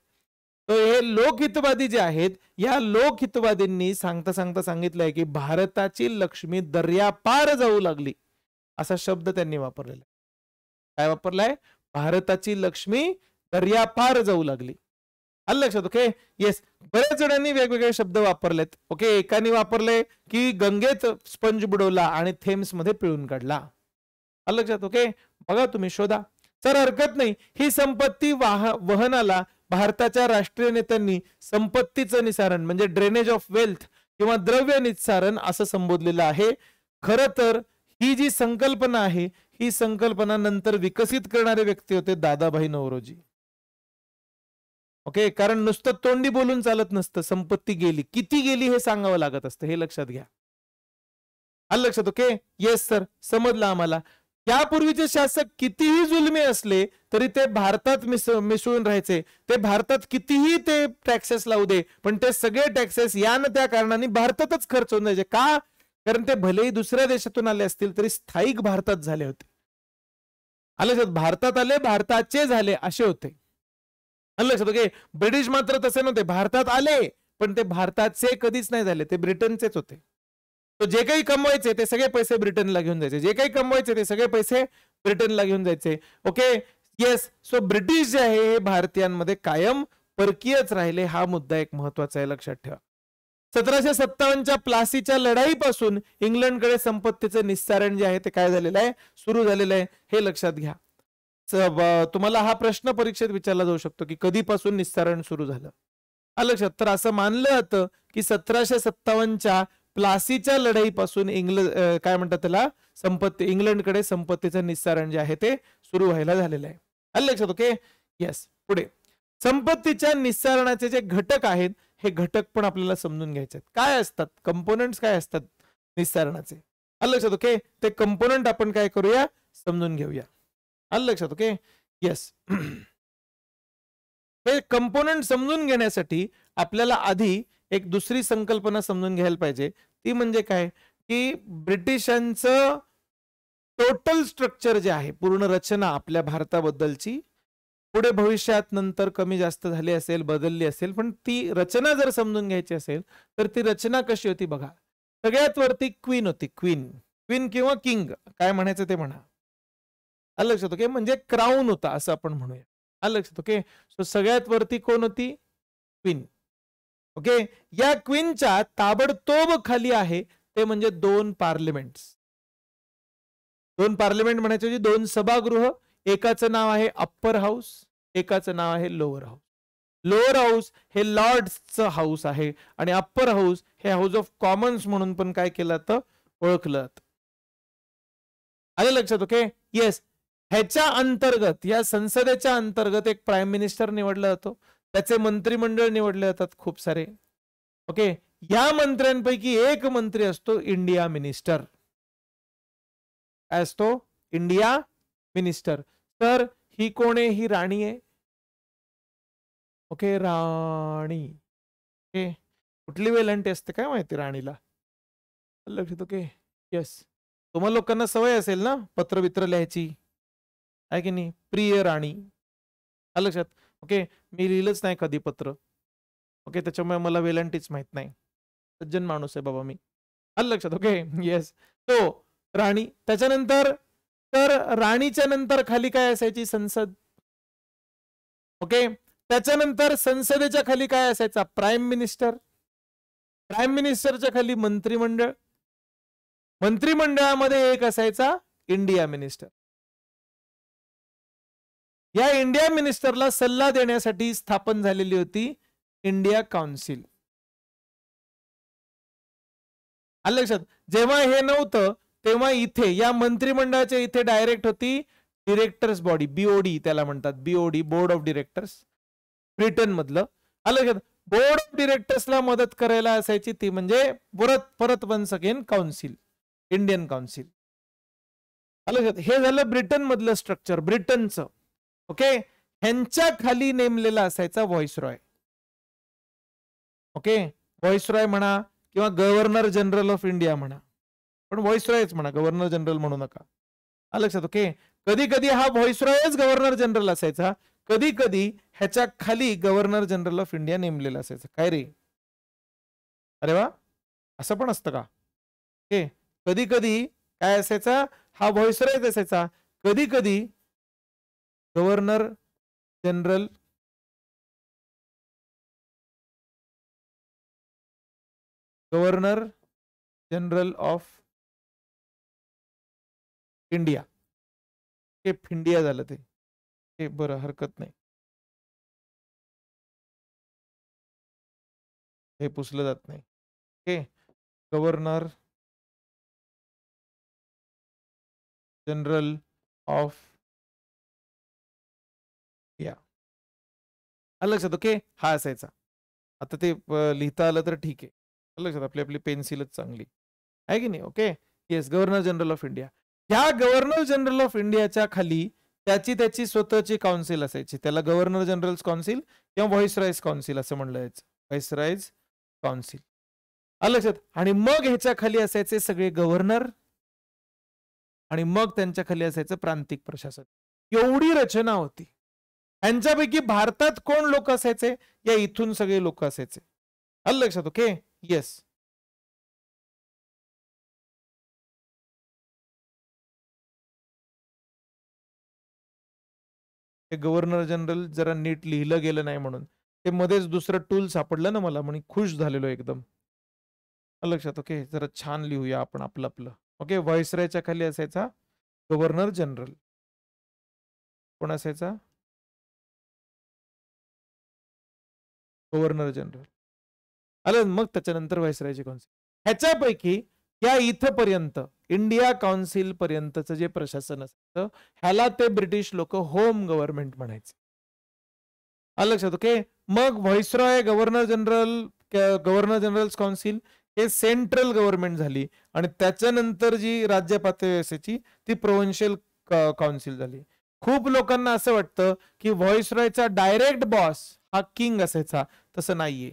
A: तर हे लोकहितवादी जे आहेत या लोकहितवादींनी सांगता सांगता सांगितलंय की भारताची लक्ष्मी दर्यापार जाऊ लागली असा शब्द त्यांनी वापरलेला काय वापरलाय भारताची लक्ष्मी दर्यापार जाऊ लागली आलं लक्षात ओके येस बऱ्याच जणांनी वेगवेगळे शब्द वापरलेत ओके एकाने वापरले की गंगेत स्पंज बुडवला आणि थेम्स मध्ये पिळून काढला आलं लक्षात ओके बघा तुम्ही शोधा सर हरकत नाही ही संपत्ती वाह वहनाला भारताच्या राष्ट्रीय नेत्यांनी संपत्तीचं निसारण म्हणजे ड्रेनेज ऑफ वेल्थ किंवा द्रव्य निसारण असं संबोधलेलं आहे खरं तर ही जी संकल्पना आहे ही संकल्पना नंतर विकसित करणारे व्यक्ती होते दादाभाई नवरोजी ओके कारण नुसतं तोंडी बोलून चालत नसतं संपत्ती गेली किती गेली हे सांगावं लागत असतं हे लक्षात घ्या आलं लक्षात ओके येस सर समजलं आम्हाला त्यापूर्वीचे शासक कितीही जुलमी असले तरी ते भारतात मिस मिसळून राहायचे ते भारतात कितीही ते टॅक्सेस लावू दे पण ते सगळे टॅक्सेस या ना त्या कारणाने भारतातच खर्च होऊन जायचे का कारण ते भलेही दुसऱ्या देशातून आले असतील तरी स्थायिक भारतात झाले होते आले भारतात आले भारताचे झाले असे होते लक्षात ओके ब्रिटिश मात्र तसे नव्हते भारतात आले पण ते भारताचे कधीच नाही झाले ते ब्रिटनचेच होते तो जे काही कमवायचे ते सगळे पैसे ब्रिटनला घेऊन जायचे जे काही कमवायचे ते सगळे पैसे ब्रिटनला घेऊन जायचे ओके येस सो ब्रिटिश जे आहे हे भारतीयांमध्ये कायम परकीयच राहिले हा मुद्दा एक महत्वाचा आहे लक्षात ठेवा सतराशे सत्तावन्नच्या प्लासीच्या लढाईपासून इंग्लंडकडे संपत्तीचं निस्सारण जे आहे ते काय झालेलं आहे सुरू झालेलं आहे हे लक्षात घ्या तुम्हाला हा प्रश्न परीक्षेत विचारला जाऊ शकतो की कधीपासून निस्सारण सुरू झालं लक्षात तर असं मानलं जातं की सतराशे सत्तावनच्या प्लासीच्या लढाईपासून इंग्लंड काय म्हणतात त्याला संपत्ती इंग्लंडकडे संपत्तीचं निस्सारण जे आहे ते सुरू व्हायला झालेलं आहे आलं लक्षात ओके येस पुढे संपत्तीच्या निस्सारणाचे जे घटक आहेत हे घटक पण आपल्याला समजून घ्यायचे आहेत काय असतात कंपोनंट काय असतात निस्तारणाचे आलं लक्षात ओके ते कंपोनंट आपण काय करूया समजून घेऊया आलं लक्षात ओके येस हे कंपोनंट समजून घेण्यासाठी आपल्याला आधी एक दुसरी संकल्पना समजून घ्यायला पाहिजे ती म्हणजे काय की ब्रिटिशांचं टोटल स्ट्रक्चर जे आहे पूर्ण रचना आपल्या भारताबद्दलची पुढे भविष्यात नंतर कमी जास्त झाली असेल बदलली असेल पण ती रचना जर समजून घ्यायची असेल तर ती रचना कशी होती बघा सगळ्यात वरती क्वीन होती क्वीन क्वीन किंवा किंग काय म्हणायचं ते म्हणा आलं लक्षात ओके म्हणजे क्राऊन होता असं आपण म्हणूया आलं लक्षात ओके सो सगळ्यात वरती कोण होती क्वीन ओके या क्वीनच्या ताबडतोब खाली आहे ते म्हणजे दोन पार्लिमेंट दोन पार्लिमेंट म्हणायचे म्हणजे दोन सभागृह एकाचं नाव आहे अप्पर हाऊस एकाचं नाव आहे लोअर हाऊस लोअर हाऊस हे लॉर्ड्सचं हाऊस आहे आणि अप्पर हाऊस हे हाऊस ऑफ कॉमन्स म्हणून पण काय केलं तर ओळखलं आलं लक्षात ओके येस ह्याच्या अंतर्गत या संसदेच्या अंतर्गत एक प्राईम मिनिस्टर निवडला जातो त्याचे मंत्रिमंडळ निवडले जातात खूप सारे ओके या मंत्र्यांपैकी एक मंत्री असतो इंडिया मिनिस्टर असतो इंडिया मिनिस्टर तर ही कोण आहे ही राणी आहे ओके राणी ओके कुठली वेलंटी असते काय माहिती राणीला लक्षात ओके यस तुम्हाला लोकांना सवय असेल ना पत्र वित्र लिहायची आहे की नाही प्रिय राणी आलं लक्षात ओके मी लिहिलंच नाही कधी पत्र ओके त्याच्यामुळे मला वेलांटीच माहित नाही सज्जन माणूस आहे बाबा मी आलं लक्षात ओके येस तो राणी त्याच्यानंतर तर राणीच्या नंतर खाली काय असायची संसद ओके त्याच्यानंतर संसदेच्या खाली काय असायचा प्राईम मिनिस्टर
B: प्राईम मिनिस्टरच्या खाली मंत्रिमंडळ मंत्रिमंडळामध्ये एक असायचा इंडिया मिनिस्टर या इंडिया
A: मिनिस्टरला सल्ला देण्यासाठी स्थापन झालेली होती इंडिया काउन्सिल लक्षात जेव्हा हे नव्हतं तेव्हा इथे या मंत्रिमंडळाच्या इथे डायरेक्ट होती डिरेक्टर्स बॉडी बीओडी त्याला म्हणतात BOD board of directors Britain मधलं आलं बोर्ड ऑफ डिरेक्टर्सला मदत करायला असायची ती म्हणजे परत परत once again council Indian council आलं हे झालं ब्रिटन मधलं स्ट्रक्चर ब्रिटनचं ओके ह्यांच्या खाली नेमलेला असायचा viceroy okay viceroy म्हणा किंवा गव्हर्नर जनरल ऑफ इंडिया म्हणा पण व्हॉइस रॉयच म्हणा गव्हर्नर जनरल म्हणू नका लक्षात ओके कधी कधी हा व्हॉइस रॉयच गव्हर्नर जनरल असायचा कधी कधी ह्याच्या खाली गव्हर्नर जनरल ऑफ इंडिया नेमलेला असायचा काय रे अरे वा असं पण असतं का ओके कधी कधी काय असायचा
B: हा व्हॉइस रॉयच असायचा कधी कधी governor general governor general of India के फिंडिया झालं हरकत नहीं पुसल पुसलं जात ओके जनरल ऑफ या आलं लक्षात ओके हा असायचा आता ते लिहिता आलं तर ठीक
A: आहे लक्षात आपली आपली पेन्सिलच चांगली आहे की नाही okay yes governor general of India ह्या गव्हर्नर जनरल ऑफ इंडियाच्या खाली त्याची त्याची स्वतःची काउन्सिल असायची त्याला गव्हर्नर जनरल काउन्सिल किंवा व्हॉइस राईज काउन्सिल असं म्हणलं जायचं व्हॉइस काउन्सिल लक्षात आणि मग ह्याच्या खाली असायचे सगळे गव्हर्नर आणि मग त्यांच्या खाली असायचं प्रांतिक प्रशासन एवढी रचना होती
B: ह्यांच्यापैकी भारतात कोण लोक असायचे या इथून सगळे लोक असायचे आलं लक्षात ओके येस हे गव्हर्नर जनरल
A: जरा नीट लिहिलं गेलं नाही म्हणून ते मध्येच दुसरं टूल सापडलं ना मला म्हणून खुश झालेलो एकदम लक्षात ओके जरा छान लिहूया आपण आपलं आपलं ओके व्हायसरायच्या खाली
B: असायचा गव्हर्नर जनरल कोण असायचा गव्हर्नर जनरल आलं मग
A: त्याच्यानंतर व्हायसरायचे कौन्सिल ह्याच्यापैकी या इथपर्यंत इंडिया काउन्सिल पर्यंतचं जे प्रशासन असतं ह्याला ते ब्रिटिश लोक होम गव्हर्नमेंट म्हणायचे आलं लक्षात ओके मग viceroy governor general governor general council हे सेंट्रल गव्हर्नमेंट झाली आणि त्याच्यानंतर जी राज्य पातळी असायची ती प्रोव्हिन्शियल काउन्सिल झाली खूप लोकांना असं वाटतं की व्हॉइसरॉयचा डायरेक्ट बॉस हा किंग असायचा तसं नाहीये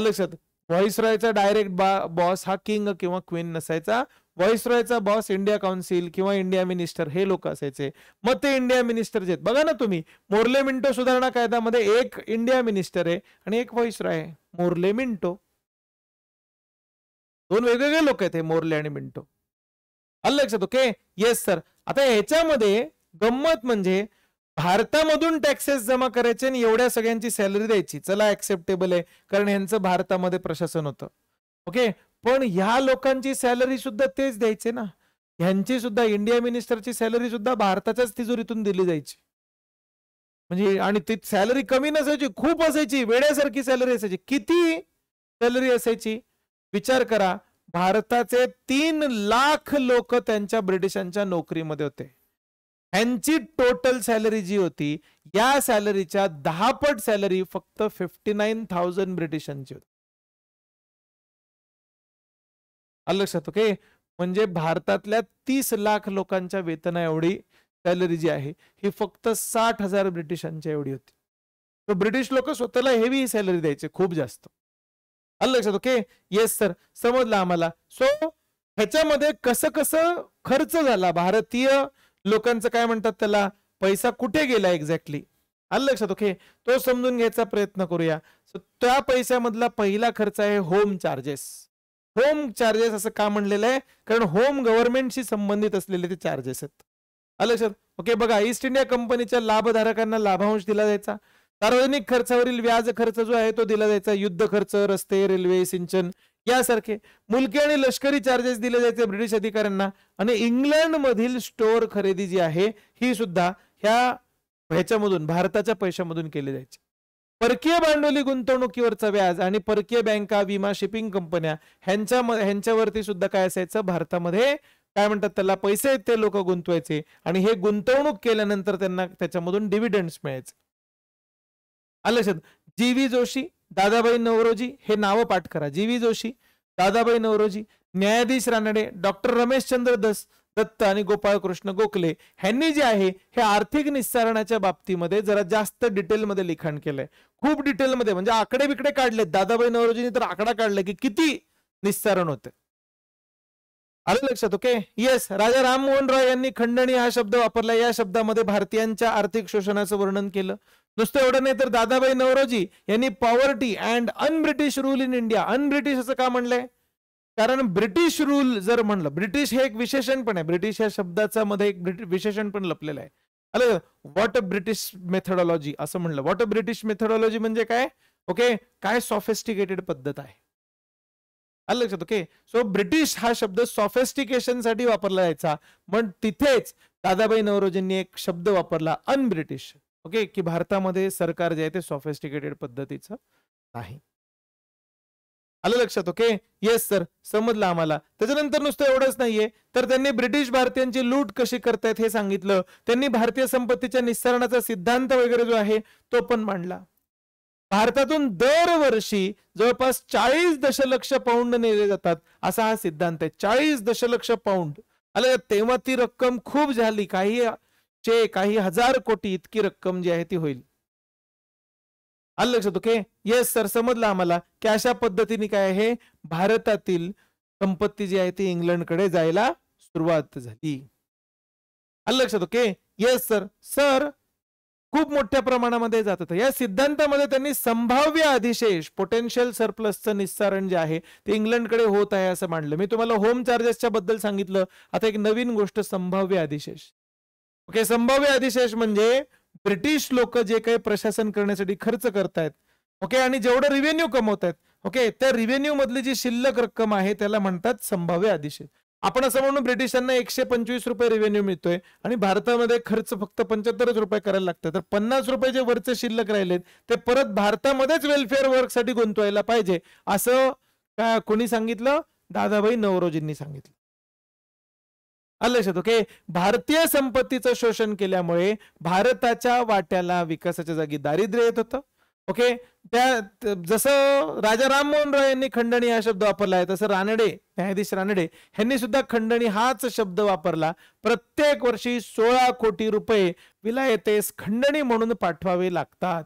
A: लक्षात व्हॉइस रॉयचा डायरेक्ट बॉस हा किंग किंवा क्वीन नसायचा व्हॉइस रॉयचा बॉस इंडिया काउन्सिल किंवा इंडिया मिनिस्टर हे लोक असायचे मग ते इंडिया मिनिस्टर जे बघा ना तुम्ही मोर्ले मिंटो सुधारणा कायद्यामध्ये एक इंडिया मिनिस्टर आहे आणि एक व्हॉइस रॉय मोर्ले मिंटो दोन वेगवेगळे लोक आहेत हे मोर्ले आणि मिंटो आलं लक्षात ओके येस सर आता ह्याच्यामध्ये गंमत म्हणजे भारतामधून टॅक्सेस जमा करायचे आणि एवढ्या सगळ्यांची सॅलरी द्यायची चला ऍक्सेप्टेबल आहे कारण यांचं भारतामध्ये प्रशासन होतं ओके पण ह्या लोकांची सॅलरी सुद्धा तेच द्यायचे ना ह्यांची सुद्धा इंडिया मिनिस्टरची सॅलरी सुद्धा भारताच्याच तिजोरीतून दिली जायची म्हणजे आणि ती सॅलरी कमी नसायची खूप असायची वेड्यासारखी सॅलरी असायची किती सॅलरी असायची विचार करा भारताचे तीन लाख लोक त्यांच्या ब्रिटिशांच्या नोकरीमध्ये होते ह्यांची टोटल सॅलरी जी होती या सॅलरीच्या दहा पट सॅलरी फक्त फिफ्टी नाईन थाउजंड ब्रिटिशांची होती लक्षात ओके म्हणजे भारतातल्या तीस लाख लोकांच्या वेतना एवढी सॅलरी जी आहे ही फक्त साठ हजार ब्रिटिशांच्या एवढी होती तर ब्रिटिश लोक स्वतःला हेवी सॅलरी द्यायचे खूप जास्त लक्षात ओके येस सर समजलं आम्हाला सो ह्याच्यामध्ये कसं कसं खर्च झाला भारतीय लोकांचं काय म्हणतात त्याला पैसा कुठे गेला एक्झॅक्टली आलं लक्षात ओके तो समजून घ्यायचा प्रयत्न करूया त्या पैशामधला पहिला खर्च आहे होम चार्जेस होम चार्जेस असं का म्हणलेलं आहे कारण होम गव्हर्नमेंटशी संबंधित असलेले ते चार्जेस आहेत आलं लक्षात ओके बघा ईस्ट इंडिया कंपनीच्या लाभधारकांना लाभांश दिला जायचा सार्वजनिक खर्चावरील व्याज खर्च जो आहे तो दिला जायचा युद्ध खर्च रस्ते रेल्वे सिंचन यासारखे मुलकी आणि लष्करी चार्जेस दिले जायचे ब्रिटिश अधिकाऱ्यांना आणि इंग्लंड मधील स्टोअर खरेदी जी आहे ही सुद्धा ह्या ह्याच्यामधून भारताच्या पैशामधून केले जायचे परकीय भांडवली गुंतवणुकीवरचा व्याज आणि परकीय बँका विमा शिपिंग कंपन्या ह्यांच्या ह्यांच्यावरती सुद्धा काय असायचं भारतामध्ये काय म्हणतात त्याला पैसे आहेत ते लोक गुंतवायचे आणि हे गुंतवणूक केल्यानंतर त्यांना त्याच्यामधून डिव्हिडंड मिळायचे आलं G V G V Joshi Dadabhai Naoroji हे नाव पाठ करा जी वी जोशी दादाबाई नवरोजी न्यायाधीश रानडे डॉक्टर रमेश चंद्र दस दत्त आणि गोपाळकृष्ण गोखले यांनी जे आहे हे आर्थिक निस्तारणाच्या बाबतीमध्ये जरा जास्त डिटेलमध्ये लिखाण केलंय खूप डिटेलमध्ये म्हणजे आकडे बिकडे काढलेत दादाबाई नवरोजींनी तर आकडा काढला की किती निस्तारण होते आलं लक्षात ओके येस राजा राममोहन रॉय यांनी खंडणी हा शब्द वापरला या शब्दामध्ये भारतीयांच्या आर्थिक शोषणाचं वर्णन केलं नुसतं एवढं नाही तर दादाबाई नवरोजी यांनी poverty and unBritish rule in India unBritish असं का म्हणलंय कारण ब्रिटिश रूल जर म्हणलं ब्रिटिश हे एक विशेषण पण आहे ब्रिटिश या शब्दाचा मध्ये एक विशेषण पण लपलेलं आहे आलं व्हॉट अ ब्रिटिश मेथडॉलॉजी असं म्हणलं व्हॉट अ ब्रिटिश मेथडॉलॉजी म्हणजे काय ओके काय सॉफेस्टिकेटेड पद्धत आहे आलं लक्षात ओके सो ब्रिटिश हा शब्द साठी वापरला जायचा पण तिथेच दादाबाई नवरोजींनी एक शब्द वापरला अनब्रिटिश ओके की भारतामध्ये सरकार जे आहे ते सॉफेस्टिकेटेड पद्धतीचं नाही आलं लक्षात ओके येस सर समजलं आम्हाला त्याच्यानंतर नुसतं एवढंच नाहीये तर त्यांनी ब्रिटिश भारतीयांची लूट कशी करतायत हे सांगितलं त्यांनी भारतीय संपत्तीच्या निस्सारणाचा सिद्धांत वगैरे जो आहे तो पण मांडला भारतातून दरवर्षी जवळपास चाळीस दशलक्ष पाऊंड नेले जातात असा हा सिद्धांत आहे चाळीस दशलक्ष पाऊंड आलं तेव्हा ती रक्कम खूप झाली काही चे काही हजार कोटी इतकी रक्कम जी आहे ती होईल आलं लक्षात ओके येस सर समजलं आम्हाला की अशा पद्धतीने काय आहे भारतातील संपत्ती जी आहे ती इंग्लंडकडे जायला सुरुवात झाली आलं लक्षात ओके येस सर सर खूप मोठ्या प्रमाणामध्ये जात होतं या सिद्धांतामध्ये त्यांनी संभाव्य अधिशेष पोटेन्शियल सरप्लसचं निस्सारण जे आहे ते इंग्लंडकडे होत आहे असं मांडलं मी तुम्हाला होम चार्जेसच्या बद्दल सांगितलं आता एक नवीन गोष्ट संभाव्य अधिशेष ओके संभाव्य अधिशेष म्हणजे ब्रिटिश लोक जे काही प्रशासन करण्यासाठी खर्च करतायत ओके आणि जेवढं रिव्हेन्यू आहेत ओके त्या रिव्हेन्यू मधली जी शिल्लक रक्कम आहे त्याला म्हणतात संभाव्य अधिशेष आपण असं म्हणून ब्रिटिशांना एकशे पंचवीस रुपये रेव्हेन्यू मिळतोय आणि भारतामध्ये खर्च फक्त पंच्याहत्तरच रुपये करायला लागतात तर पन्नास रुपये जे वरचे शिल्लक राहिलेत ते परत भारतामध्येच वेलफेअर साठी गुंतवायला पाहिजे असं कोणी सांगितलं दादाभाई नवरोजींनी सांगितलं आलं लक्षात ओके भारतीय संपत्तीचं शोषण केल्यामुळे भारताच्या वाट्याला विकासाच्या जागी दारिद्र्य येत होतं ओके त्या जसं राजा राममोहन राय यांनी खंडणी हा शब्द वापरला आहे तसं रानडे न्यायाधीश रानडे यांनी सुद्धा खंडणी हाच शब्द वापरला प्रत्येक वर्षी सोळा कोटी रुपये विलायतेस खंडणी म्हणून पाठवावे लागतात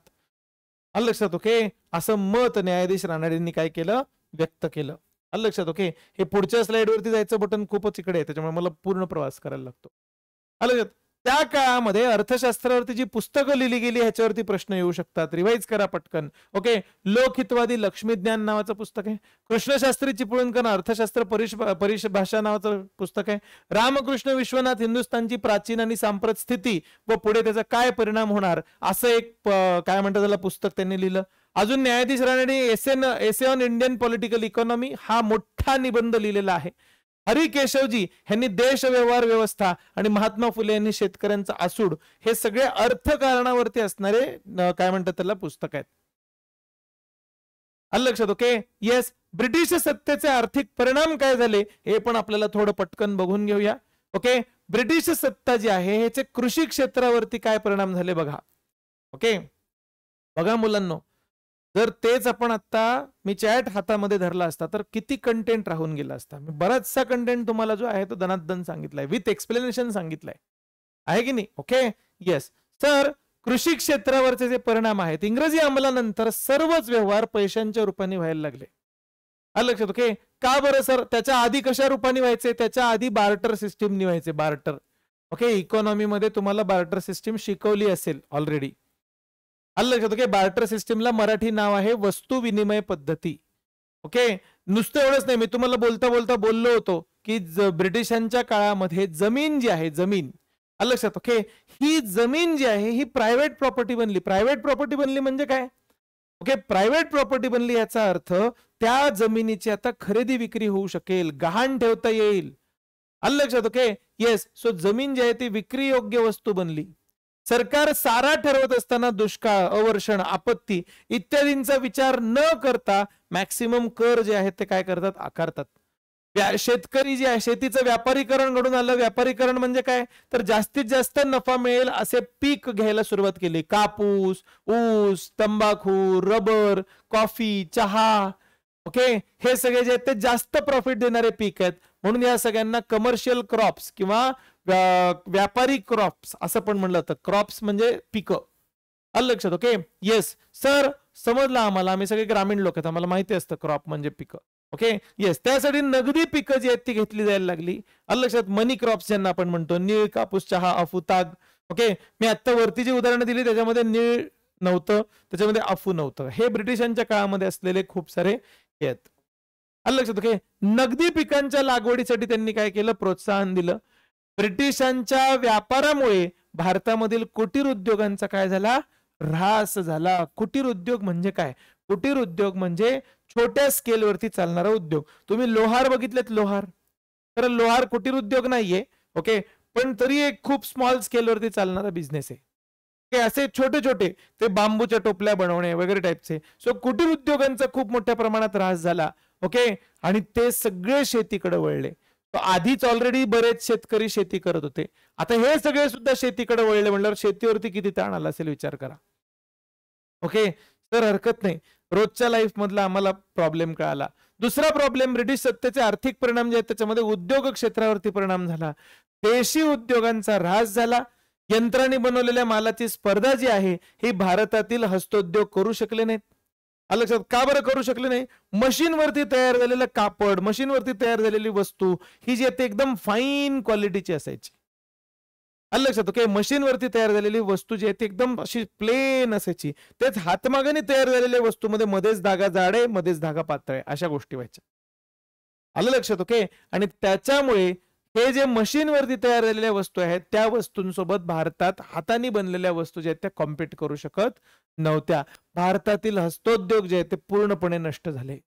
A: आलं लक्षात ओके असं मत न्यायाधीश रानडेंनी काय केलं व्यक्त केलं आलं लक्षात ओके हे पुढच्या स्लाइडवरती जायचं बटन खूपच इकडे आहे त्याच्यामुळे मला पूर्ण प्रवास करायला लागतो आलं त्या काळामध्ये अर्थशास्त्रावरती जी पुस्तकं लिहिली गेली ह्याच्यावरती प्रश्न येऊ शकतात रिवाईज करा पटकन ओके लोकहितवादी लक्ष्मी ज्ञान नावाचं पुस्तक आहे कृष्णशास्त्री चिपळूणकर अर्थशास्त्र परिष परिषभाषा भाषा नावाचं पुस्तक आहे रामकृष्ण विश्वनाथ हिंदुस्थानची प्राचीन आणि सांप्रत स्थिती व पुढे त्याचा काय परिणाम होणार असं एक काय म्हणतात त्याला पुस्तक त्यांनी लिहिलं अजून न्यायाधीश राणे एस एन एस ऑन इंडियन पॉलिटिकल इकॉनॉमी हा मोठा निबंध लिहिलेला आहे हरी केशवजी यांनी देश व्यवहार व्यवस्था आणि महात्मा फुले यांनी शेतकऱ्यांचा आसूड हे सगळे अर्थकारणावरती असणारे काय म्हणतात त्याला पुस्तक आहेत आलं लक्षात ओके येस ब्रिटिश सत्तेचे आर्थिक परिणाम काय झाले हे पण आपल्याला थोडं पटकन बघून घेऊया ओके ब्रिटिश सत्ता जी आहे ह्याचे कृषी क्षेत्रावरती काय परिणाम झाले बघा ओके बघा मुलांना जर तेच आपण आता मी चॅट हातामध्ये धरला असता तर किती कंटेंट राहून गेला असता मी बराचसा कंटेंट तुम्हाला जो आहे तो दन सांगितलाय विथ एक्सप्लेनेशन सांगितलंय आहे की नाही ओके येस तर कृषी क्षेत्रावरचे जे परिणाम आहेत इंग्रजी अंमलानंतर सर्वच व्यवहार पैशांच्या रूपाने व्हायला लागले आलं लक्षात ओके का बरं सर त्याच्या आधी कशा रूपाने व्हायचे त्याच्या आधी बार्टर सिस्टीमने व्हायचे बार्टर ओके इकॉनॉमी मध्ये तुम्हाला बार्टर सिस्टीम शिकवली असेल ऑलरेडी आलं लक्षात ओके बार्टर सिस्टीमला मराठी नाव आहे वस्तू विनिमय पद्धती ओके नुसतं एवढंच नाही मी तुम्हाला बोलता बोलता बोललो होतो की ब्रिटिशांच्या काळामध्ये जमीन जी आहे जमीन आलं लक्षात ओके ही जमीन जी आहे ही प्रायव्हेट प्रॉपर्टी बनली प्रायव्हेट प्रॉपर्टी बनली म्हणजे काय ओके प्रायव्हेट प्रॉपर्टी बनली याचा अर्थ त्या जमिनीची आता खरेदी विक्री होऊ शकेल गहाण ठेवता येईल आलं लक्षात ओके येस सो जमीन जी आहे ती विक्री योग्य वस्तू बनली सरकार सारा ठरवत असताना दुष्काळ अवर्षण आपत्ती इत्यादींचा विचार न करता मॅक्सिमम कर जे आहेत ते काय करतात आकारतात शेतकरी जे आहे शेतीचं व्यापारीकरण घडून आलं व्यापारीकरण म्हणजे काय तर जास्तीत जास्त नफा मिळेल असे पीक घ्यायला सुरुवात केली कापूस ऊस तंबाखू रबर कॉफी चहा ओके हे सगळे जे आहेत ते जास्त प्रॉफिट देणारे पीक आहेत म्हणून या सगळ्यांना कमर्शियल क्रॉप्स किंवा व्यापारी क्रॉप्स असं पण म्हणलं तर क्रॉप्स म्हणजे पिकं आलं लक्षात ओके येस सर समजला आम्हाला आम्ही सगळे ग्रामीण लोक आहेत आम्हाला माहिती असतं क्रॉप म्हणजे पिकं ओके येस त्यासाठी नगदी पिकं जी आहेत ती घेतली जायला लागली आलं लक्षात मनी क्रॉप्स ज्यांना आपण म्हणतो निळ कापूस चहा अफू ताग ओके मी आत्ता वरती जी उदाहरणं दिली त्याच्यामध्ये निळ नव्हतं त्याच्यामध्ये अफू नव्हतं हे ब्रिटिशांच्या काळामध्ये असलेले खूप सारे आहेत आलं लक्षात ओके नगदी पिकांच्या लागवडीसाठी त्यांनी काय केलं प्रोत्साहन दिलं ब्रिटिशांच्या व्यापारामुळे भारतामधील कुटीर उद्योगांचा काय झाला ऱ्हास झाला कुटीर उद्योग म्हणजे काय कुटीर उद्योग म्हणजे छोट्या स्केलवरती चालणारा उद्योग तुम्ही लोहार बघितलेत लोहार तर लोहार कुटीर उद्योग नाहीये ओके पण तरी एक खूप स्मॉल स्केलवरती चालणारा बिझनेस आहे ओके असे छोटे छोटे ते बांबूच्या टोपल्या बनवणे वगैरे टाईपचे सो कुटीर उद्योगांचा खूप मोठ्या प्रमाणात ऱ्हास झाला ओके आणि ते सगळे शेतीकडे वळले आधीच ऑलरेडी बरेच शेतकरी शेती करत होते आता हे सगळे सुद्धा शेतीकडे वळले म्हणल्यावर शेतीवरती किती ताण आला असेल विचार करा ओके तर हरकत नाही रोजच्या लाईफ मधला आम्हाला प्रॉब्लेम कळाला दुसरा प्रॉब्लेम ब्रिटिश सत्तेचे आर्थिक परिणाम जे आहेत त्याच्यामध्ये उद्योग क्षेत्रावरती परिणाम झाला देशी उद्योगांचा ऱ्हास झाला यंत्राने बनवलेल्या मालाची स्पर्धा जी आहे ही भारतातील हस्तोद्योग करू शकले नाहीत आलं लक्षात का बरं करू शकले नाही मशीनवरती तयार झालेलं कापड मशीनवरती तयार झालेली वस्तू ही जी आहे ती एकदम फाईन क्वालिटीची असायची आलं लक्षात ओके मशीनवरती तयार झालेली वस्तू जी आहे ती एकदम अशी प्लेन असायची तेच हातमागाने तयार झालेल्या वस्तूमध्ये मध्येच धागा जाड आहे मध्येच धागा पातळ आहे अशा गोष्टी व्हायच्या आलं लक्षात ओके आणि त्याच्यामुळे हे जे मशीनवरती तयार झालेल्या वस्तू आहेत त्या वस्तूंसोबत भारतात हाताने बनलेल्या वस्तू ज्या आहेत त्या कॉम्पिट करू शकत नव्हत्या भारतातील हस्तोद्योग जे आहेत ते पूर्णपणे नष्ट झाले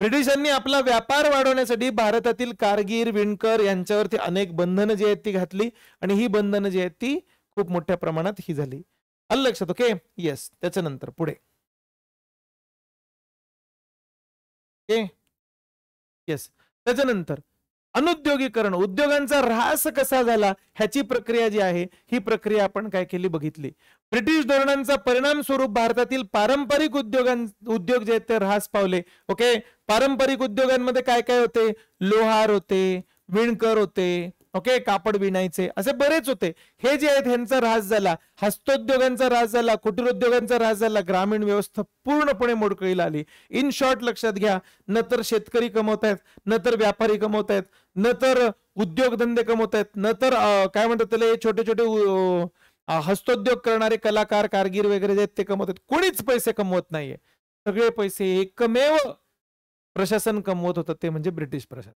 A: ब्रिटिशांनी आपला व्यापार वाढवण्यासाठी भारतातील कारगीर विणकर यांच्यावरती अनेक बंधनं जी आहेत ती घातली आणि ही बंधनं जी आहेत ती खूप मोठ्या प्रमाणात ही झाली अल
B: लक्षात ओके येस त्याच्यानंतर पुढे येस त्याच्यानंतर अनुद्योगीकरण उद्योगांचा
A: ऱ्हास कसा झाला ह्याची प्रक्रिया जी आहे ही प्रक्रिया आपण काय केली बघितली ब्रिटिश धोरणांचा परिणाम स्वरूप भारतातील पारंपरिक उद्योगां उद्योग जे आहेत ते ऱ्हास पावले ओके पारंपरिक उद्योगांमध्ये काय काय होते लोहार होते विणकर होते ओके कापड विणायचे असे बरेच होते हे जे आहेत ह्यांचा राज झाला हस्तोद्योगांचा राज झाला कुटीर उद्योगांचा राज झाला ग्रामीण व्यवस्था पूर्णपणे मोडकळीला आली इन शॉर्ट लक्षात घ्या न तर शेतकरी कमवतायत न तर व्यापारी कमवतायत न तर उद्योगधंदे कमवतायत न तर काय म्हणतात त्याला छोटे छोटे हस्तोद्योग करणारे कलाकार कारगीर वगैरे जे आहेत ते आहेत कोणीच पैसे कमवत नाहीये सगळे पैसे एकमेव प्रशासन कमवत होतं ते म्हणजे ब्रिटिश प्रशासन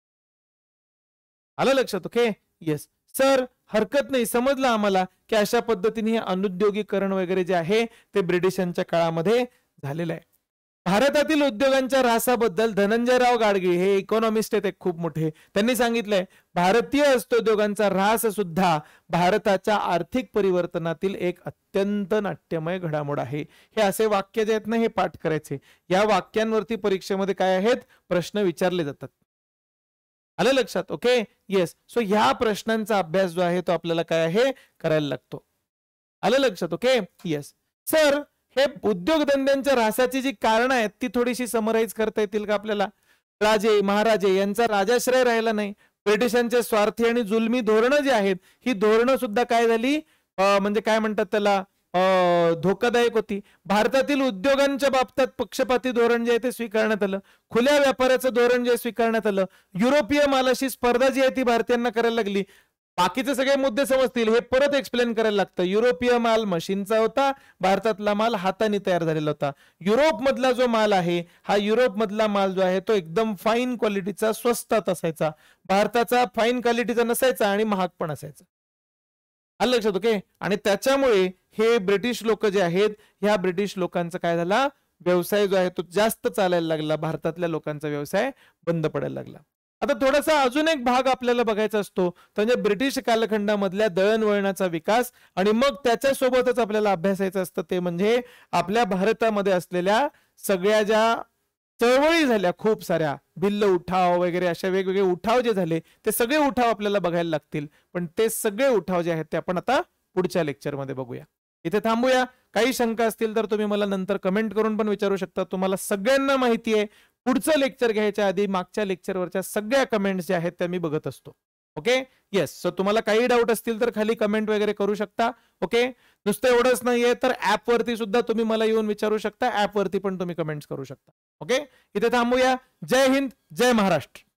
A: आलं लक्षात ओके येस सर हरकत नाही समजलं आम्हाला की अशा पद्धतीने हे अनुद्योगीकरण वगैरे जे आहे ते ब्रिटिशांच्या काळामध्ये झालेलं आहे भारतातील उद्योगांच्या ऱ्हासाबद्दल धनंजयराव गाडगी हे इकॉनॉमिस्ट आहेत खूप मोठे त्यांनी सांगितलंय भारतीय हस्तोद्योगांचा रास सुद्धा भारताच्या आर्थिक परिवर्तनातील एक अत्यंत नाट्यमय घडामोड आहे हे असे वाक्य जे आहेत ना हे पाठ करायचे या वाक्यांवरती परीक्षेमध्ये काय आहेत प्रश्न विचारले जातात आलं लक्षात ओके येस सो ह्या प्रश्नांचा अभ्यास जो आहे तो आपल्याला काय आहे करायला लागतो आलं लक्षात ओके येस सर हे उद्योगधंद्यांच्या रासाची जी कारणं आहेत ती थोडीशी समराईज करता येतील का आपल्याला राजे महाराजे यांचा राजाश्रय राहिला नाही ब्रिटिशांचे स्वार्थी आणि जुलमी धोरणं जी आहेत ही धोरणं सुद्धा काय झाली म्हणजे काय म्हणतात त्याला धोकादायक होती भारतातील उद्योगांच्या बाबतीत पक्षपाती धोरण जे आहे ते स्वीकारण्यात आलं खुल्या व्यापाराचं धोरण जे स्वीकारण्यात आलं युरोपीय मालाशी स्पर्धा जी आहे ती भारतीयांना करायला लागली बाकीचे सगळे मुद्दे समजतील हे परत एक्सप्लेन करायला लागतं युरोपीय माल मशीनचा होता भारतातला माल हाताने तयार झालेला होता युरोप मधला जो माल आहे हा युरोप मधला माल जो आहे तो एकदम फाईन क्वालिटीचा स्वस्तात असायचा भारताचा फाईन क्वालिटीचा नसायचा आणि महाग पण असायचा आलं लक्षात ओके आणि त्याच्यामुळे हे ब्रिटिश लोक जे आहेत ह्या ब्रिटिश लोकांचा काय झाला व्यवसाय जो आहे तो जास्त चालायला लागला भारतातल्या लोकांचा व्यवसाय बंद पडायला लागला आता थोडासा अजून एक भाग आपल्याला बघायचा असतो म्हणजे ब्रिटिश कालखंडामधल्या दळणवळणाचा विकास आणि मग त्याच्यासोबतच आपल्याला अभ्यासायचं असतं ते म्हणजे आपल्या भारतामध्ये असलेल्या सगळ्या ज्या चळवळी झाल्या खूप साऱ्या भिल्ल उठाव वगैरे अशा वेगवेगळे उठाव जे झाले ते सगळे उठाव आपल्याला बघायला लागतील पण ते सगळे उठाव जे आहेत ते आपण आता पुढच्या लेक्चरमध्ये बघूया इथे थांबूया काही शंका असतील तर तुम्ही मला नंतर कमेंट करून पण विचारू शकता तुम्हाला सगळ्यांना माहिती आहे पुढचं लेक्चर घ्यायच्या आधी मागच्या लेक्चरवरच्या सगळ्या कमेंट्स ज्या आहेत त्या मी बघत असतो ओके येस सो तुम्हाला काही डाऊट असतील तर खाली कमेंट वगैरे करू शकता ओके नुसतं एवढंच नाहीये तर ऍपवरती सुद्धा तुम्ही मला येऊन विचारू शकता ऍपवरती पण तुम्ही कमेंट्स करू शकता ओके इथे थांबूया
B: जय हिंद जय महाराष्ट्र